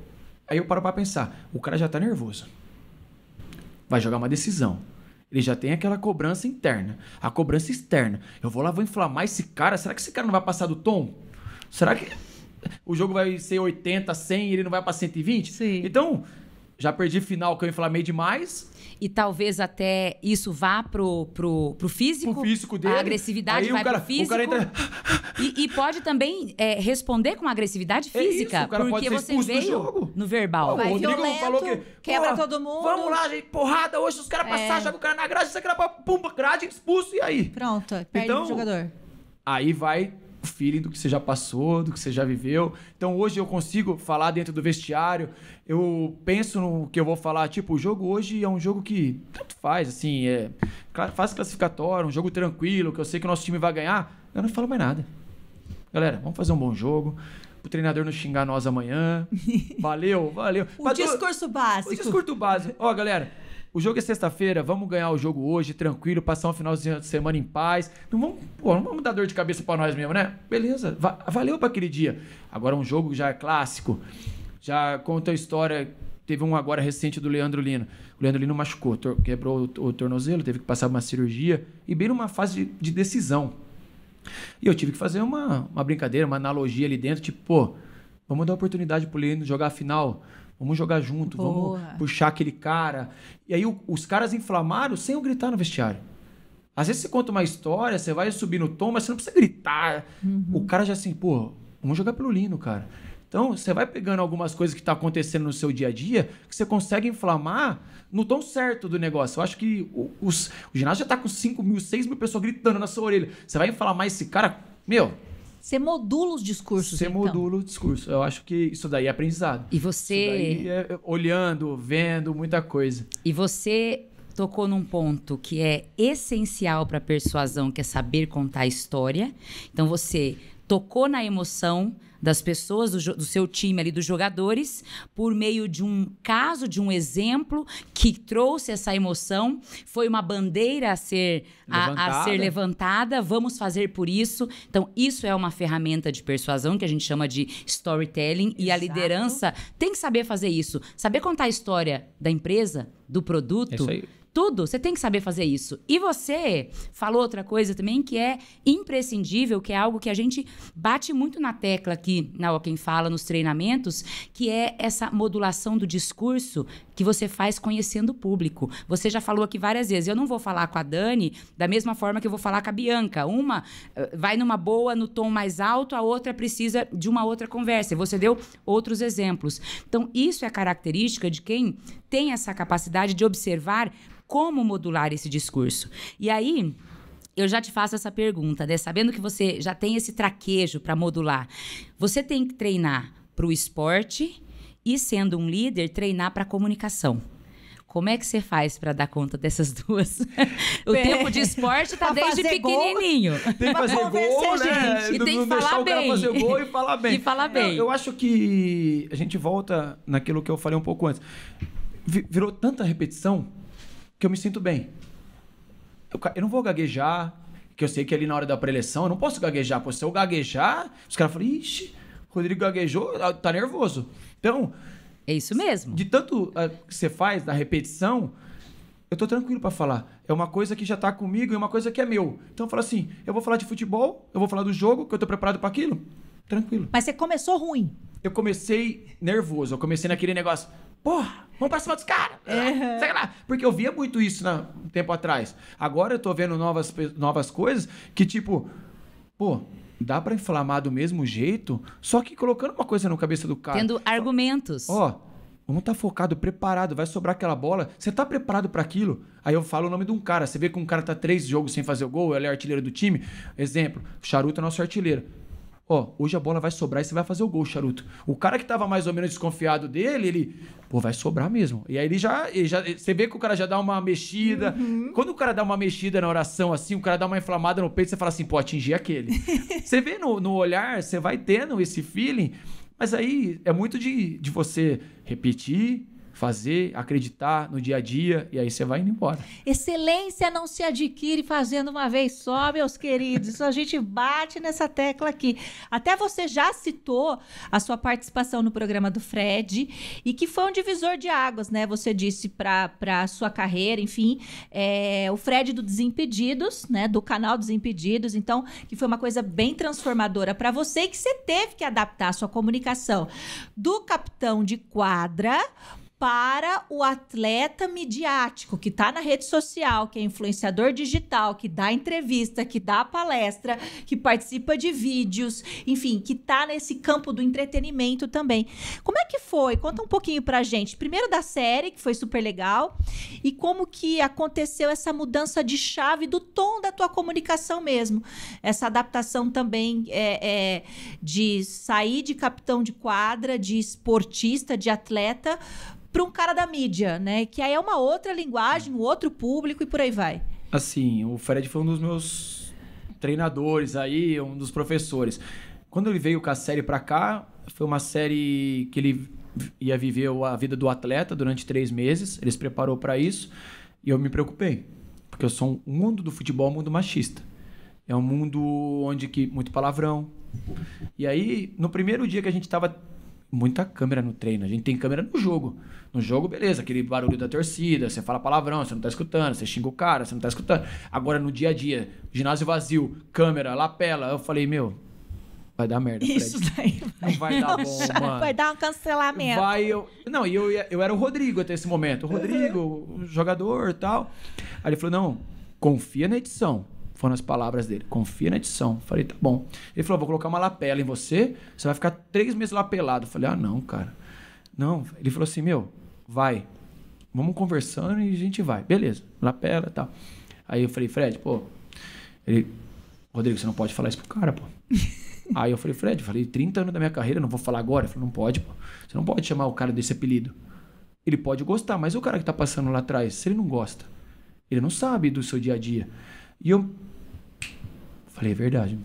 aí eu paro pra pensar, o cara já tá nervoso. Vai jogar uma decisão. Ele já tem aquela cobrança interna, a cobrança externa. Eu vou lá, vou inflamar esse cara. Será que esse cara não vai passar do tom? Será que o jogo vai ser 80, 100 e ele não vai pra 120? Sim. Então, já perdi final que eu inflamei demais e talvez até isso vá pro, pro, pro físico. Pro físico dele. A agressividade aí vai cara, pro físico. Entra... E, e, pode também é, responder com agressividade física. É isso, porque você veio no verbal. Pô, o Rodrigo violento, falou que. Quebra todo mundo. Vamos lá, gente, porrada hoje, os caras é. passaram, joga o cara na grade, você acaba, pumba, grade, expulso, e aí? Pronto, perde então, o jogador. Aí vai feeling do que você já passou, do que você já viveu. Então hoje eu consigo falar dentro do vestiário eu penso no que eu vou falar, tipo, o jogo hoje é um jogo que tanto faz, assim, é faz classificatório, um jogo tranquilo, que eu sei que o nosso time vai ganhar, eu não falo mais nada. Galera, vamos fazer um bom jogo. O treinador não xingar nós amanhã. Valeu, valeu. o Mas, discurso básico. O discurso básico. Ó, galera, o jogo é sexta-feira, vamos ganhar o jogo hoje, tranquilo, passar um final de semana em paz. Não vamos, pô, não vamos dar dor de cabeça para nós mesmo, né? Beleza, va valeu para aquele dia. Agora um jogo já é clássico. Já conta a história. Teve um agora recente do Leandro Lino. O Leandro Lino machucou, quebrou o, o tornozelo, teve que passar uma cirurgia e bem numa fase de, de decisão. E eu tive que fazer uma, uma brincadeira, uma analogia ali dentro, tipo, pô, vamos dar oportunidade pro Leandro jogar a final. Vamos jogar junto, Porra. vamos puxar aquele cara. E aí o, os caras inflamaram sem eu gritar no vestiário. Às vezes você conta uma história, você vai subir no tom, mas você não precisa gritar. Uhum. O cara já assim, pô, vamos jogar pelo Lino, cara. Então, você vai pegando algumas coisas que estão tá acontecendo no seu dia a dia, que você consegue inflamar no tom certo do negócio. Eu acho que o, os, o ginásio já está com 5 mil, 6 mil pessoas gritando na sua orelha. Você vai inflamar esse cara, meu, você modula os discursos. Você então. modula o discurso. Eu acho que isso daí é aprendizado. E você. É, é olhando, vendo, muita coisa. E você tocou num ponto que é essencial para persuasão, que é saber contar a história. Então você tocou na emoção, das pessoas, do, do, seu time ali, dos jogadores, por meio de um caso, de um exemplo que trouxe essa emoção. Foi uma bandeira a ser, a, a, ser levantada, vamos fazer por isso. Então, isso é uma ferramenta de persuasão que a gente chama de storytelling. Exato. E a liderança tem que saber fazer isso. Saber contar a história da empresa, do produto. É isso aí tudo, você tem que saber fazer isso. E você falou outra coisa também que é imprescindível, que é algo que a gente bate muito na tecla aqui na Quem Fala, nos treinamentos, que é essa modulação do discurso que você faz conhecendo o público. Você já falou aqui várias vezes, eu não vou falar com a Dani da mesma forma que eu vou falar com a Bianca. Uma eh, vai numa boa, no tom mais alto, a outra precisa de uma outra conversa. E você deu outros exemplos. Então, isso é característica de quem tem essa capacidade de observar como modular esse discurso? E aí, eu já te faço essa pergunta, né? Sabendo que você já tem esse traquejo para modular, você tem que treinar para o esporte e, sendo um líder, treinar para a comunicação. Como é que você faz para dar conta dessas duas? o é. tempo de esporte tá desde pequenininho. Gol, tem que fazer gol, né? Gente. E tem que falar bem. fazer gol e falar bem. E falar bem. Eu, eu acho que a gente volta naquilo que eu falei um pouco antes. Virou tanta repetição que eu me sinto bem. Eu, eu não vou gaguejar, que eu sei que ali na hora da preleção eu não posso gaguejar, porque se eu gaguejar, os caras falam, ixi, Rodrigo gaguejou, tá, tá nervoso. Então. É isso mesmo. De tanto uh, que você faz, da repetição, eu tô tranquilo para falar. É uma coisa que já tá comigo e é uma coisa que é meu. Então eu falo assim: eu vou falar de futebol, eu vou falar do jogo, que eu tô preparado para aquilo. Tranquilo. Mas você começou ruim. Eu comecei nervoso, eu comecei naquele negócio porra, vamos pra cima dos caras. É. Uhum. Porque eu via muito isso na, né, um tempo atrás. Agora eu tô vendo novas, novas coisas que, tipo, pô, dá para inflamar do mesmo jeito, só que colocando uma coisa na cabeça do cara. Tendo argumentos. Ó, vamos estar tá focado, preparado, vai sobrar aquela bola. Você tá preparado para aquilo? Aí eu falo o nome de um cara. Você vê que um cara tá três jogos sem fazer o gol, ele é artilheiro do time. Exemplo, Charuto é nosso artilheiro Ó, hoje a bola vai sobrar e você vai fazer o gol, Charuto. O cara que tava mais ou menos desconfiado dele, ele, pô, vai sobrar mesmo. E aí ele já, ele já você vê que o cara já dá uma mexida. Uhum. Quando o cara dá uma mexida na oração assim, o cara dá uma inflamada no peito, você fala assim, pô, atingir aquele. você vê no, no olhar, você vai tendo esse feeling, mas aí é muito de, de você repetir, fazer, acreditar no dia a dia e aí você vai indo embora. Excelência não se adquire fazendo uma vez só, meus queridos. Isso a gente bate nessa tecla aqui. Até você já citou a sua participação no programa do Fred e que foi um divisor de águas, né? Você disse para a sua carreira, enfim, é, o Fred do Desimpedidos, né? Do canal Desimpedidos, então que foi uma coisa bem transformadora para você e que você teve que adaptar a sua comunicação do capitão de quadra para o atleta midiático que está na rede social, que é influenciador digital, que dá entrevista, que dá palestra, que participa de vídeos, enfim, que está nesse campo do entretenimento também. Como é que foi? Conta um pouquinho a gente. Primeiro da série, que foi super legal, e como que aconteceu essa mudança de chave do tom da tua comunicação mesmo. Essa adaptação também é, é de sair de capitão de quadra, de esportista, de atleta, para um cara da mídia, né? Que aí é uma outra linguagem, um outro público e por aí vai. Assim, o Fred foi um dos meus treinadores aí, um dos professores. Quando ele veio com a série para cá, foi uma série que ele ia viver a vida do atleta durante três meses. Ele se preparou para isso e eu me preocupei, porque eu sou um mundo do futebol, um mundo machista. É um mundo onde que muito palavrão. E aí, no primeiro dia que a gente estava muita câmera no treino. A gente tem câmera no jogo. No jogo, beleza, aquele barulho da torcida, você fala palavrão, você não tá escutando, você xinga o cara, você não tá escutando. Agora, no dia a dia, ginásio vazio, câmera, lapela, eu falei, meu, vai dar merda. Isso Fred. daí vai. Não vai dar bom, mano. Vai dar um cancelamento. Vai, eu... Não, e eu, eu era o Rodrigo até esse momento. O Rodrigo, uhum. jogador e tal. Aí ele falou, não, confia na edição. Foram as palavras dele. Confia na edição. Falei, tá bom. Ele falou, vou colocar uma lapela em você, você vai ficar três meses lapelado. Falei, ah, não, cara. Não. Ele falou assim, meu, vai. Vamos conversando e a gente vai. Beleza, lapela e tal. Aí eu falei, Fred, pô. Ele, Rodrigo, você não pode falar isso pro cara, pô. Aí eu falei, Fred, eu falei, 30 anos da minha carreira, não vou falar agora. Ele falou, não pode, pô. Você não pode chamar o cara desse apelido. Ele pode gostar, mas o cara que tá passando lá atrás, se ele não gosta, ele não sabe do seu dia a dia. E eu falei, é verdade,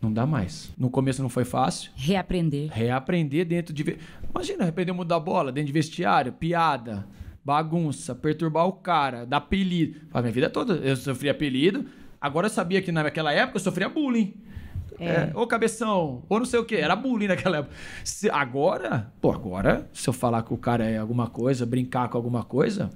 não dá mais. No começo não foi fácil. Reaprender. Reaprender dentro de. Imagina, a mudar bola dentro de vestiário, piada, bagunça, perturbar o cara, dar apelido. A minha vida toda eu sofri apelido. Agora eu sabia que naquela época eu sofria bullying. É. É, ou cabeção, ou não sei o que, era bullying naquela época. Se, agora, pô, agora, se eu falar que o cara é alguma coisa, brincar com alguma coisa,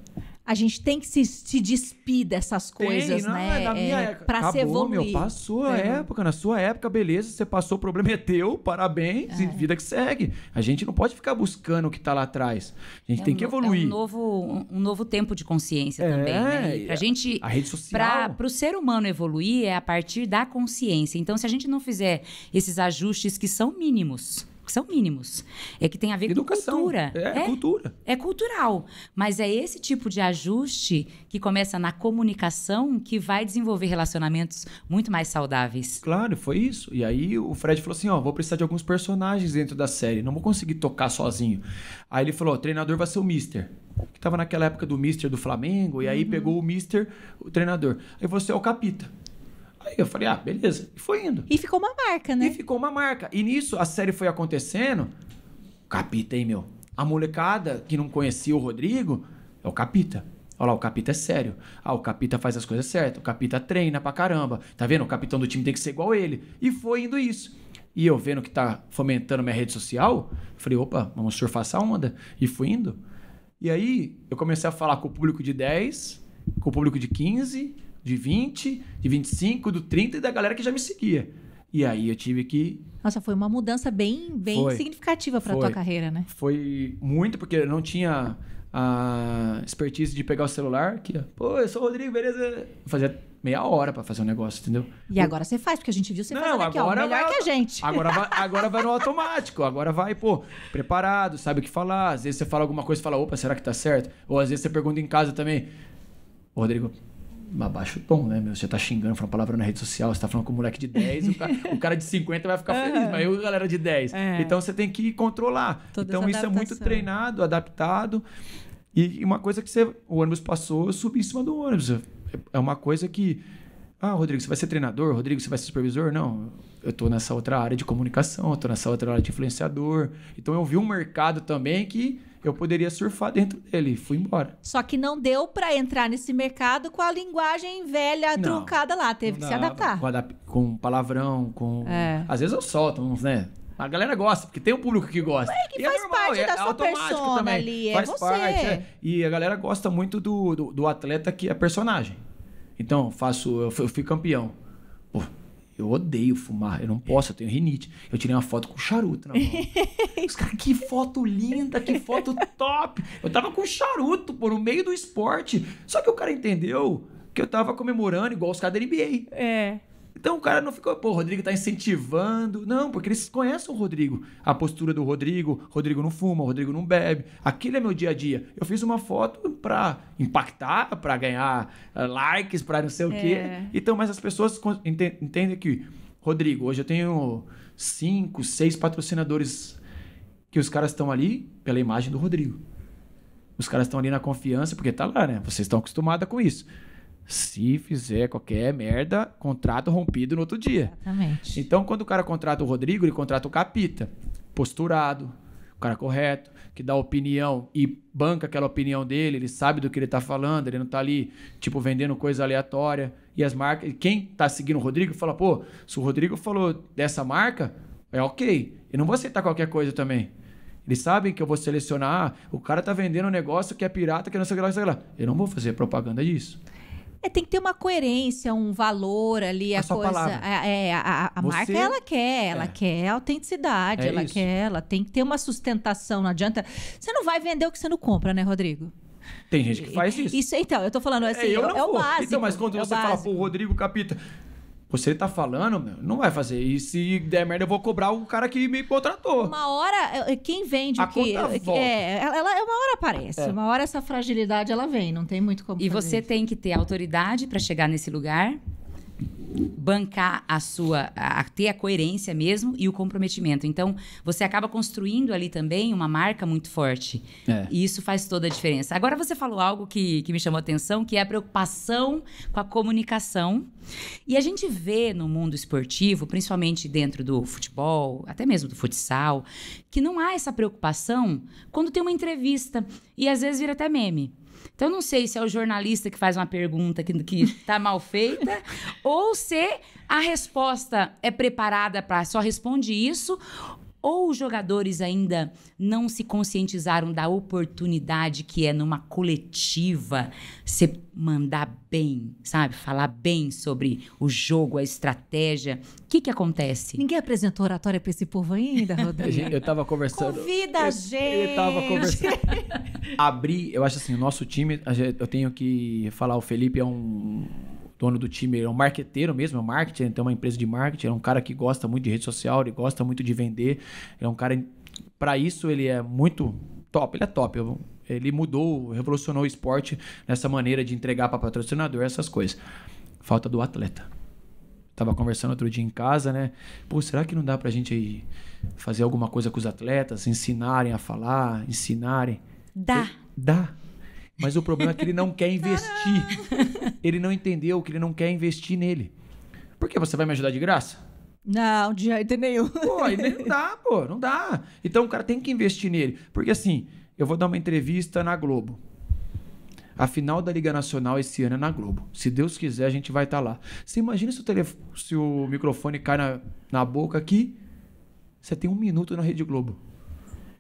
a gente tem que se, se despir dessas coisas, tem, não, né? É minha é, época. Pra Acabou, se evoluir. meu, passou a é. época. Na sua época, beleza, você passou, o problema é teu, parabéns, é. vida que segue. A gente não pode ficar buscando o que tá lá atrás. A gente é tem um, que evoluir. É um novo, um novo tempo de consciência é, também, né? E gente... A rede social. Pra, pro ser humano evoluir é a partir da consciência. Então, se a gente não fizer esses ajustes que são mínimos são mínimos. É que tem a ver Educação. com cultura. É, é, é, cultura. É cultural. Mas é esse tipo de ajuste que começa na comunicação que vai desenvolver relacionamentos muito mais saudáveis. Claro, foi isso. E aí o Fred falou assim: ó, vou precisar de alguns personagens dentro da série, não vou conseguir tocar sozinho. Aí ele falou: o treinador vai ser o Mister. Que tava naquela época do Mister do Flamengo, e aí uhum. pegou o Mister, o treinador. Aí você é o Capita. Aí eu falei, ah, beleza. E foi indo. E ficou uma marca, né? E ficou uma marca. E nisso a série foi acontecendo. Capita, hein, meu? A molecada que não conhecia o Rodrigo é o Capita. Olha lá, o Capita é sério. Ah, o Capita faz as coisas certas. O Capita treina pra caramba. Tá vendo? O capitão do time tem que ser igual ele. E foi indo isso. E eu vendo que tá fomentando minha rede social, falei, opa, vamos surfar essa onda. E fui indo. E aí, eu comecei a falar com o público de 10, com o público de 15 de 20, de 25, do 30 e da galera que já me seguia. E aí eu tive que. Nossa, foi uma mudança bem, bem foi, significativa para tua carreira, né? Foi muito, porque eu não tinha a expertise de pegar o celular, que, pô, eu sou o Rodrigo, beleza. Fazia meia hora para fazer um negócio, entendeu? E agora você faz, porque a gente viu você não, fazendo aqui, agora ó, melhor vai, que a gente. Agora vai, agora vai no automático, agora vai, pô, preparado, sabe o que falar. Às vezes você fala alguma coisa e fala, opa, será que tá certo? Ou às vezes você pergunta em casa também, ô Rodrigo, abaixa o tom, né? Meu, você tá xingando, falando palavra na rede social, você tá falando com um moleque de 10, o, cara, o cara, de 50 vai ficar feliz, mas eu, galera de 10. É. Então você tem que controlar. Toda então isso é muito treinado, adaptado. E uma coisa que você, o ônibus passou, eu subi em cima do ônibus. É uma coisa que. Ah, Rodrigo, você vai ser treinador? Rodrigo, você vai ser supervisor? Não, eu tô nessa outra área de comunicação, eu tô nessa outra área de influenciador. Então eu vi um mercado também que eu poderia surfar dentro dele e fui embora. Só que não deu para entrar nesse mercado com a linguagem velha, não, truncada lá. Teve que se adaptar. Com, palavrão, com. É. Às vezes eu solto uns, né? A galera gosta, porque tem um público que gosta. É que e é faz é normal, parte é da sua persona também. ali, é faz você. Parte, é. E a galera gosta muito do, do, do, atleta que é personagem. Então, faço, eu fui, eu fui campeão. Pô, eu odeio fumar, eu não é. posso, eu tenho rinite. Eu tirei uma foto com charuto na mão. Os caras, que foto linda, que foto top. Eu tava com charuto, pô, no meio do esporte. Só que o cara entendeu que eu tava comemorando igual os caras da NBA. É. Então o cara não ficou, pô, o Rodrigo tá incentivando. Não, porque eles conhecem o Rodrigo. A postura do Rodrigo, Rodrigo não fuma, Rodrigo não bebe. Aquilo é meu dia a dia. Eu fiz uma foto pra impactar, pra ganhar eh, likes, pra não sei o quê. É. Então, mas as pessoas entendem que, Rodrigo, hoje eu tenho cinco, seis patrocinadores que os caras estão ali pela imagem do Rodrigo. Os caras estão ali na confiança, porque tá lá, né? Vocês estão acostumados com isso. Se fizer qualquer merda, contrato rompido no outro dia. Exatamente. Então, quando o cara contrata o Rodrigo, ele contrata o Capita. Posturado, o cara correto, que dá opinião e banca aquela opinião dele, ele sabe do que ele tá falando, ele não tá ali, tipo, vendendo coisa aleatória. E as marcas. Quem tá seguindo o Rodrigo fala, pô, se o Rodrigo falou dessa marca, é ok. Eu não vou aceitar qualquer coisa também. Eles sabem que eu vou selecionar, ah, o cara tá vendendo um negócio que é pirata, que não sei o que lá, sei lá. Eu não vou fazer propaganda disso. É, tem que ter uma coerência, um valor ali, a, a coisa. Palavra. É, é a, a Você... marca ela quer, ela é. quer autenticidade, é ela isso. quer, ela tem que ter uma sustentação, não adianta. Você não vai vender o que você não compra, né, Rodrigo? Tem gente que faz isso. isso então, eu tô falando é, assim, é, eu é, então, é o básico. Então, mas quando você fala, pô, Rodrigo Capita, você tá falando, meu, não vai fazer. E se der merda, eu vou cobrar o cara que me contratou. Uma hora, eh, eh, quem vende a o que. Eh, é, ela, uma hora aparece. É. Uma hora essa fragilidade ela vem, não tem muito como. E você isso. tem que ter autoridade para chegar nesse lugar bancar a sua, a, ter a coerência mesmo e o comprometimento. Então, você acaba construindo ali também uma marca muito forte. É. E isso faz toda a diferença. Agora você falou algo que, que me chamou a atenção, que é a preocupação com a comunicação. E a gente vê no mundo esportivo, principalmente dentro do futebol, até mesmo do futsal, que não há essa preocupação quando tem uma entrevista. E às vezes vira até meme. Então, eu não sei se é o jornalista que faz uma pergunta que, que tá mal feita, ou se a resposta é preparada para só responde isso, ou os jogadores ainda não se conscientizaram da oportunidade que é numa coletiva você mandar bem, sabe? Falar bem sobre o jogo, a estratégia. O que, que acontece? Ninguém apresentou oratória para esse povo ainda, Rodrigo. Eu tava conversando. Convida a gente! Eu tava conversando. Abri, eu acho assim, o nosso time, eu tenho que falar, o Felipe é um dono do time ele é um marqueteiro mesmo, é um marketing, então tem é uma empresa de marketing, é um cara que gosta muito de rede social, ele gosta muito de vender, é um cara para isso ele é muito top, ele é top. Ele mudou, revolucionou o esporte nessa maneira de entregar para patrocinador essas coisas. Falta do atleta. Tava conversando outro dia em casa, né? Pô, será que não dá pra gente fazer alguma coisa com os atletas, ensinarem a falar, ensinarem? Dá. Dá. Mas o problema é que ele não quer investir. ele não entendeu que ele não quer investir nele. Por que você vai me ajudar de graça? Não, de jeito nenhum. Pô, não dá, pô, não dá. Então o cara tem que investir nele. Porque assim, eu vou dar uma entrevista na Globo. A final da Liga Nacional esse ano é na Globo. Se Deus quiser, a gente vai estar tá lá. Você imagina se o, se o microfone cai na, na boca aqui? Você tem um minuto na Rede Globo.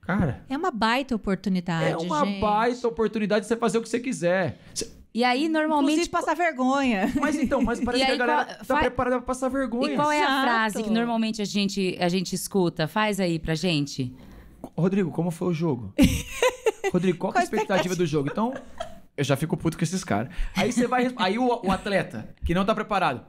Cara. É uma baita oportunidade. É uma gente. baita oportunidade de você fazer o que você quiser. Você... E aí, normalmente. Inclusive, passar vergonha. Mas então, mas parece aí, que a galera qual, tá fa... preparada pra passar vergonha. E qual é a frase que normalmente a gente, a gente escuta? Faz aí pra gente. Rodrigo, como foi o jogo? Rodrigo, qual, é qual a expectativa, expectativa do jogo? Então, eu já fico puto com esses caras. Aí você vai. Aí o, o atleta, que não tá preparado.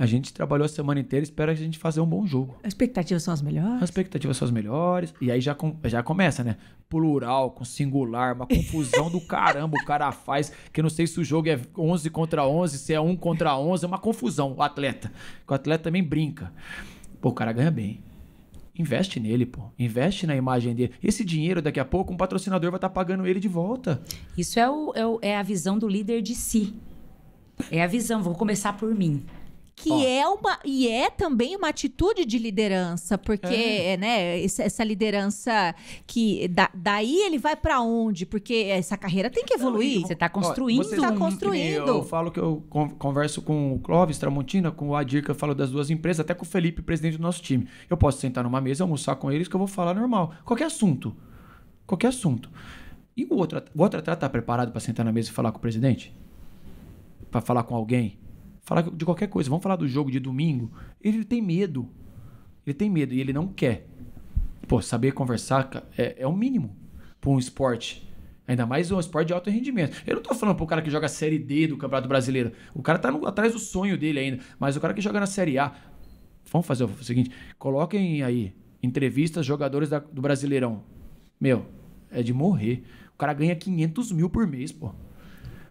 A gente trabalhou a semana inteira, espera a gente fazer um bom jogo. As expectativas são as melhores? As expectativas são as melhores. E aí já, com, já começa, né? Plural, com singular, uma confusão do caramba o cara faz, que eu não sei se o jogo é 11 contra 11, se é 1 contra 11, é uma confusão o atleta. O atleta também brinca. Pô, o cara ganha bem. Investe nele, pô. Investe na imagem dele. Esse dinheiro, daqui a pouco, um patrocinador vai estar tá pagando ele de volta. Isso é, o, é, o, é a visão do líder de si. É a visão, vou começar por mim que oh. é uma e é também uma atitude de liderança, porque é. né, essa liderança que da, daí ele vai para onde? Porque essa carreira tem que evoluir, você está construindo, você tá, tá construindo. Eu falo que eu converso com o Clóvis Tramontina, com o Adir que eu falo das duas empresas, até com o Felipe, presidente do nosso time. Eu posso sentar numa mesa, almoçar com eles que eu vou falar normal, qualquer assunto. Qualquer assunto. E o outro, o outro é atleta tá preparado para sentar na mesa e falar com o presidente? Para falar com alguém? falar de qualquer coisa, vamos falar do jogo de domingo, ele tem medo. Ele tem medo e ele não quer. Pô, saber conversar é, é o mínimo para um esporte. Ainda mais um esporte de alto rendimento. Eu não tô falando pro cara que joga a Série D do Campeonato Brasileiro. O cara tá no, atrás do sonho dele ainda. Mas o cara que joga na Série A. Vamos fazer o seguinte: coloquem aí entrevistas jogadores da, do Brasileirão. Meu, é de morrer. O cara ganha 500 mil por mês, pô.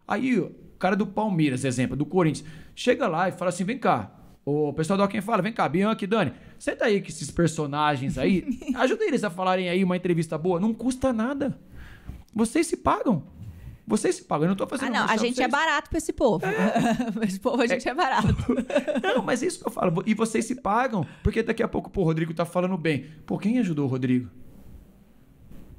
Aí, cara do Palmeiras, exemplo, do Corinthians, chega lá e fala assim: vem cá, o pessoal do Quem Fala, vem cá, Bianca e Dani, senta aí que esses personagens aí, ajuda eles a falarem aí uma entrevista boa. Não custa nada. Vocês se pagam. Vocês se pagam. Eu não tô fazendo Ah, não, a gente é barato pra esse povo. É. esse povo a gente é, é barato. não, mas é isso que eu falo. E vocês se pagam, porque daqui a pouco, pô, o Rodrigo tá falando bem. Pô, quem ajudou o Rodrigo?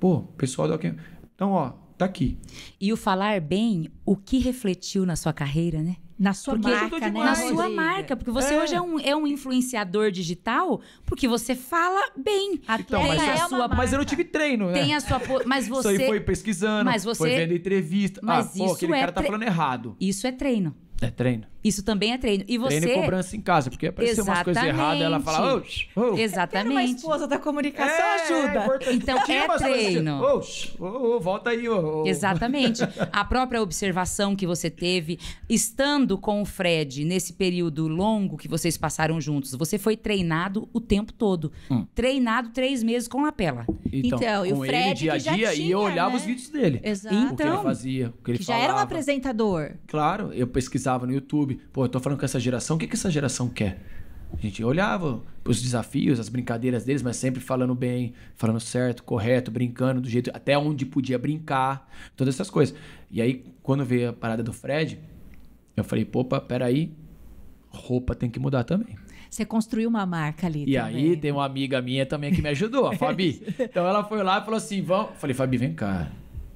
Pô, pessoal do Quem. Então, ó, tá aqui. E o falar bem, o que refletiu na sua carreira, né? Na sua porque marca, né? Na sua marca, porque você é. hoje é um, é um influenciador digital porque você fala bem. Então, mas, é sua, mas eu não tive treino, né? Tem a sua. Mas você. Isso aí foi pesquisando, mas você, foi vendo entrevista. Ah, mas ah, pô, aquele é cara tá falando errado. Isso é treino. É treino. Isso também é treino. E você... Treino e cobrança em casa, porque apareceu umas coisas erradas, ela fala... Oxi, oh, Exatamente. Ter é uma esposa da comunicação é, ajuda. É então, é, é treino. Tipo? Oxi, oh, volta aí. Exatamente. A própria observação que você teve, estando com o Fred nesse período longo que vocês passaram juntos, você foi treinado o tempo todo. Hum. Treinado três meses com lapela. Então, então e o Fred ele dia a dia e eu olhava né? os vídeos dele. Exato. O que ele então, fazia, o que ele que falava. já era um apresentador. Claro, eu pesquisava no YouTube, YouTube. Pô, eu tô falando com essa geração, o que, que essa geração quer? A gente olhava os desafios, as brincadeiras deles, mas sempre falando bem, falando certo, correto, brincando do jeito até onde podia brincar, todas essas coisas. E aí, quando veio a parada do Fred, eu falei: opa, peraí, roupa tem que mudar também. Você construiu uma marca ali. E também, aí, tem uma amiga minha também que me ajudou, a Fabi. então ela foi lá e falou assim: vamos. falei: Fabi, vem cá,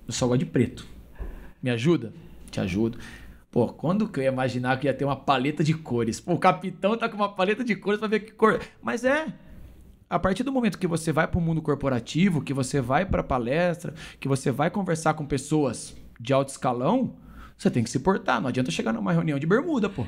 eu só gosto de preto. Me ajuda? Te ajudo. Pô, quando que eu ia imaginar que ia ter uma paleta de cores? Pô, o capitão tá com uma paleta de cores pra ver que cor. Mas é. A partir do momento que você vai para o mundo corporativo, que você vai para palestra, que você vai conversar com pessoas de alto escalão, você tem que se portar. Não adianta chegar numa reunião de bermuda, pô.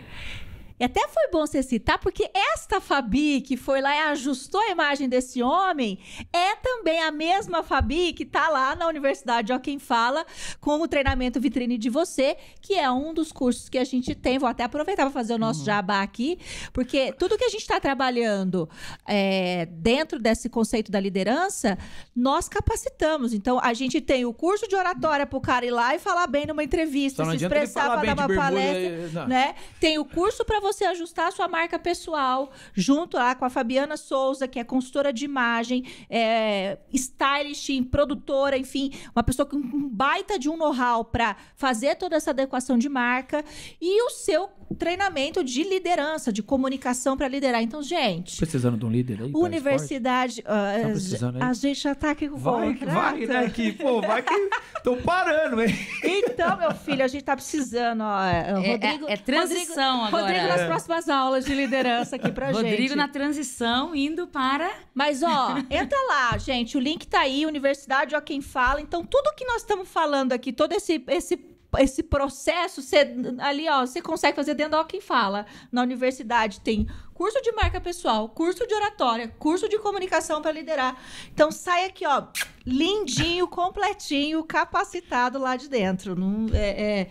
E até foi bom você citar, porque esta Fabi que foi lá e ajustou a imagem desse homem é também a mesma Fabi que está lá na Universidade Ó Quem Fala com o treinamento Vitrine de Você, que é um dos cursos que a gente tem. Vou até aproveitar para fazer o nosso uhum. jabá aqui, porque tudo que a gente está trabalhando é, dentro desse conceito da liderança, nós capacitamos. Então, a gente tem o curso de oratória para o cara ir lá e falar bem numa entrevista, se expressar para dar uma palestra. Aí, né? Tem o curso para você ajustar a sua marca pessoal, junto lá ah, com a Fabiana Souza, que é consultora de imagem, é, stylist, produtora, enfim, uma pessoa com um baita de um know-how para fazer toda essa adequação de marca e o seu treinamento de liderança, de comunicação para liderar. Então, gente. Precisando de um líder aí? Universidade. Uh, a gente já tá aqui com vai, o Vai, né? Que, pô, vai que. Tô parando, hein? Então, meu filho, a gente tá precisando, ó. Rodrigo, é, é, é, é transição Rodrigo, agora. Rodrigo as é. próximas aulas de liderança aqui pra Rodrigo gente. Rodrigo na transição, indo para. Mas, ó, entra lá, gente. O link tá aí, Universidade, ó, quem fala. Então, tudo que nós estamos falando aqui, todo esse. esse esse processo, você, ali, ó, você consegue fazer dentro ó quem fala. Na universidade tem curso de marca pessoal, curso de oratória, curso de comunicação para liderar. Então sai aqui, ó, lindinho, completinho, capacitado lá de dentro. Não, é, é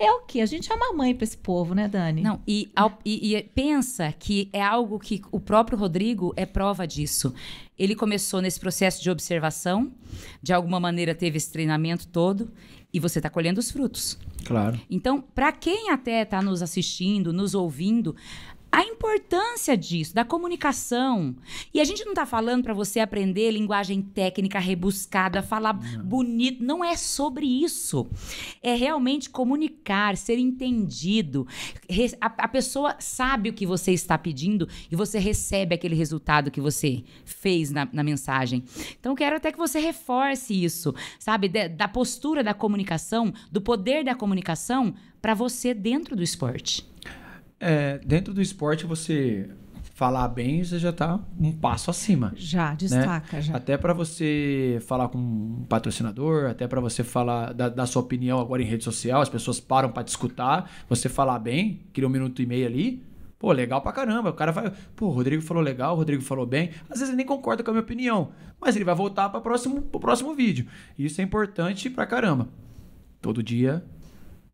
é o que A gente é uma mãe para esse povo, né, Dani? Não, e, ao, e, e, pensa que é algo que o próprio Rodrigo é prova disso. Ele começou nesse processo de observação, de alguma maneira teve esse treinamento todo, e você está colhendo os frutos. Claro. Então, para quem até está nos assistindo, nos ouvindo, a importância disso, da comunicação. E a gente não está falando para você aprender linguagem técnica rebuscada, falar não. bonito. Não é sobre isso. É realmente comunicar, ser entendido. A, a pessoa sabe o que você está pedindo e você recebe aquele resultado que você fez na, na mensagem. Então, quero até que você reforce isso, sabe? da, da postura da comunicação, do poder da comunicação para você dentro do esporte é, dentro do esporte você falar bem, você já está um passo acima. Já, né? destaca, né? já. Até para você falar com um patrocinador, até para você falar da, da, sua opinião agora em rede social, as pessoas param para te escutar, você falar bem, cria um minuto e meio ali, pô, legal pra caramba. O cara vai, pô, o Rodrigo falou legal, o Rodrigo falou bem. Às vezes ele nem concorda com a minha opinião, mas ele vai voltar para próximo, pro próximo vídeo. Isso é importante pra caramba. Todo dia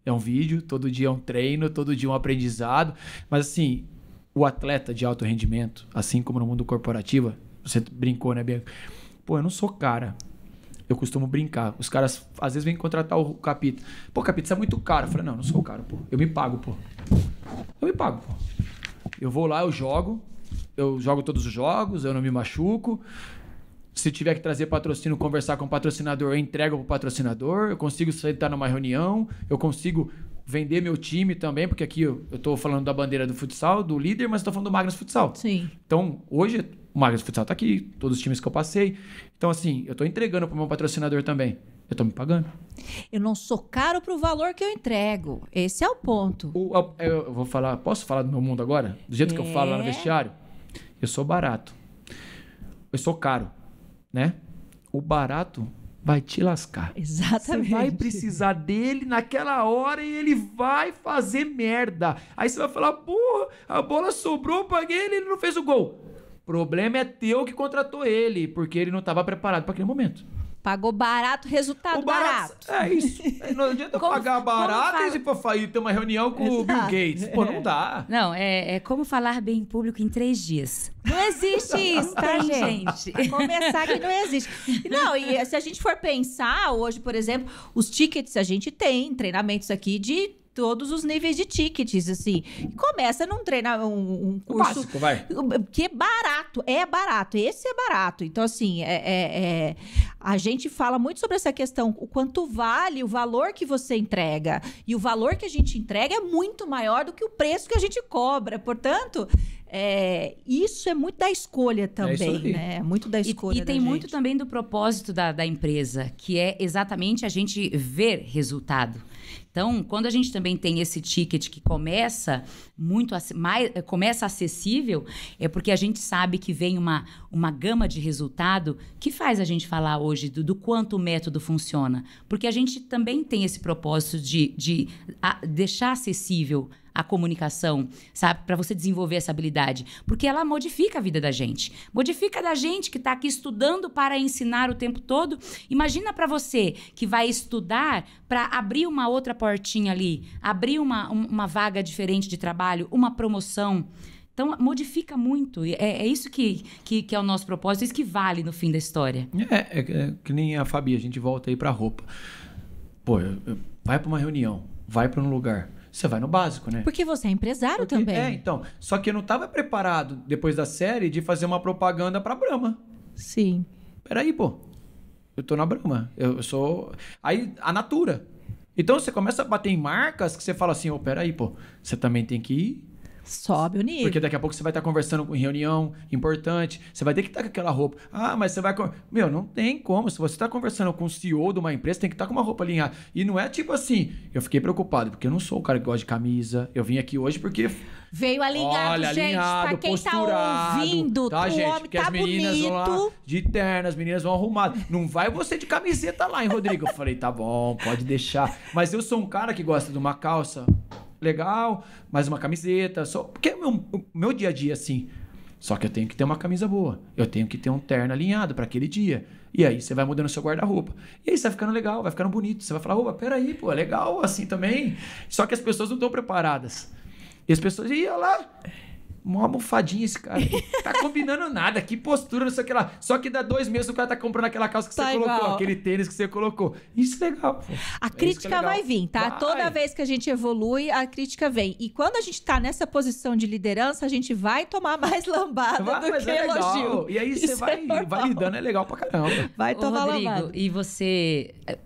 é um vídeo, todo dia é um treino, todo dia é um aprendizado. Mas assim, o atleta de alto rendimento, assim como no mundo corporativo, você brincou, né, Bianca? Pô, eu não sou cara. Eu costumo brincar. Os caras às vezes vêm contratar o Capita. Pô, Capita, isso é muito caro. Eu falei, não, não sou caro, pô. Eu me pago, pô. Eu me pago, pô. Eu vou lá, eu jogo. Eu jogo todos os jogos, eu não me machuco se tiver que trazer patrocínio, conversar com o patrocinador, eu entrego para o patrocinador, eu consigo sentar numa reunião, eu consigo vender meu time também, porque aqui eu estou falando da bandeira do futsal, do líder, mas estou falando do Magnus Futsal. Sim. Então, hoje o Magnus Futsal está aqui, todos os times que eu passei. Então, assim, eu estou entregando para o meu patrocinador também. Eu estou me pagando. Eu não sou caro para o valor que eu entrego. Esse é o ponto. O, é, eu, vou falar, posso falar do meu mundo agora? Do jeito é... que eu falo lá no é. vestiário? Eu sou barato. Eu sou caro né? O barato vai te lascar. Exatamente. Você vai precisar dele naquela hora e ele vai fazer merda. Aí você vai falar, porra, a bola sobrou, paguei ele, ele não fez o gol. Problema é teu que contratou ele, porque ele não estava preparado para aquele momento. Pagou barato, resultado barato, barato. É isso. Não adianta como, pagar barato e pô, ter uma reunião com Exato. o Bill Gates. Pô, não dá. Não, é, é, como falar bem em público em três dias. Não existe isso, tá, tá gente? Começar que não existe. Não, e se a gente for pensar hoje, por exemplo, os tickets a gente tem, treinamentos aqui de todos os níveis de tickets, assim. Começa num treinar um, um é curso. Básico, vai. Que é barato, é barato, esse é barato. Então, assim, é, é, é, a gente fala muito sobre essa questão, o quanto vale, o valor que você entrega. E o valor que a gente entrega é muito maior do que o preço que a gente cobra. Portanto, é, isso é muito da escolha é também, né? é né? Muito da escolha. E, e tem muito também do propósito da, da empresa, que é exatamente a gente ver resultado. Então, quando a gente também tem esse ticket que começa muito mais eh, começa acessível, é porque a gente sabe que vem uma, uma gama de resultado que faz a gente falar hoje do, do quanto o método funciona. Porque a gente também tem esse propósito de, de a, deixar acessível a comunicação, sabe? Para você desenvolver essa habilidade. Porque ela modifica a vida da gente. Modifica da gente que está aqui estudando para ensinar o tempo todo. Imagina para você que vai estudar para abrir uma outra portinha ali, abrir uma, uma vaga diferente de trabalho, uma promoção. Então, modifica muito. É, é isso que, que, que, é o nosso propósito, é isso que vale no fim da história. É, é, é que nem a Fabi, a gente volta aí para roupa. Pô, vai para uma reunião, vai para um lugar, você vai no básico, né? Porque você é empresário Porque, também. É, então. Só que eu não estava preparado, depois da série, de fazer uma propaganda para Brahma. Sim. Peraí, pô. Eu tô na Brahma. Eu, eu sou. Aí, a Natura. Então você começa a bater em marcas que você fala assim, ô, oh, peraí, pô, você também tem que ir Sobe o nível. Porque daqui a pouco você vai estar conversando em reunião importante, você vai ter que estar com aquela roupa. Ah, mas você vai. Meu, não tem como. Se você está conversando com o CEO de uma empresa, tem que estar com uma roupa alinhada. E não é tipo assim, eu fiquei preocupado, porque eu não sou o cara que gosta de camisa. Eu vim aqui hoje porque. Veio alinhado, Olha, gente. Alinhado, pra quem posturado, tá ouvindo, tá, gente? Homem porque tá as meninas bonito. vão lá de terno, as meninas vão arrumadas. Não vai você de camiseta lá, hein, Rodrigo? Eu falei, tá bom, pode deixar. Mas eu sou um cara que gosta de uma calça legal, mais uma camiseta, só. Porque é o meu, meu dia a dia assim. Só que eu tenho que ter uma camisa boa. Eu tenho que ter um terno alinhado para aquele dia. E aí você vai mudando seu guarda-roupa. E aí você vai ficando legal, vai ficando bonito. Você vai falar, opa, peraí, pô, é legal assim também. Só que as pessoas não estão preparadas. E as pessoas, e olha lá, uma almofadinha esse cara. tá combinando nada, que postura, não sei o que lá. Só que dá dois meses o cara tá comprando aquela calça que tá você igual. colocou, aquele tênis que você colocou. Isso é legal. Pô. A é crítica é vai vir, tá? Vai. Toda vez que a gente evolui, a crítica vem. E quando a gente tá nessa posição de liderança, a gente vai tomar mais lambada vai, do que é elogio. E aí Isso você é vai, vai lidando, é legal pra caramba. Vai tomar Rodrigo, lambada. E você, eh,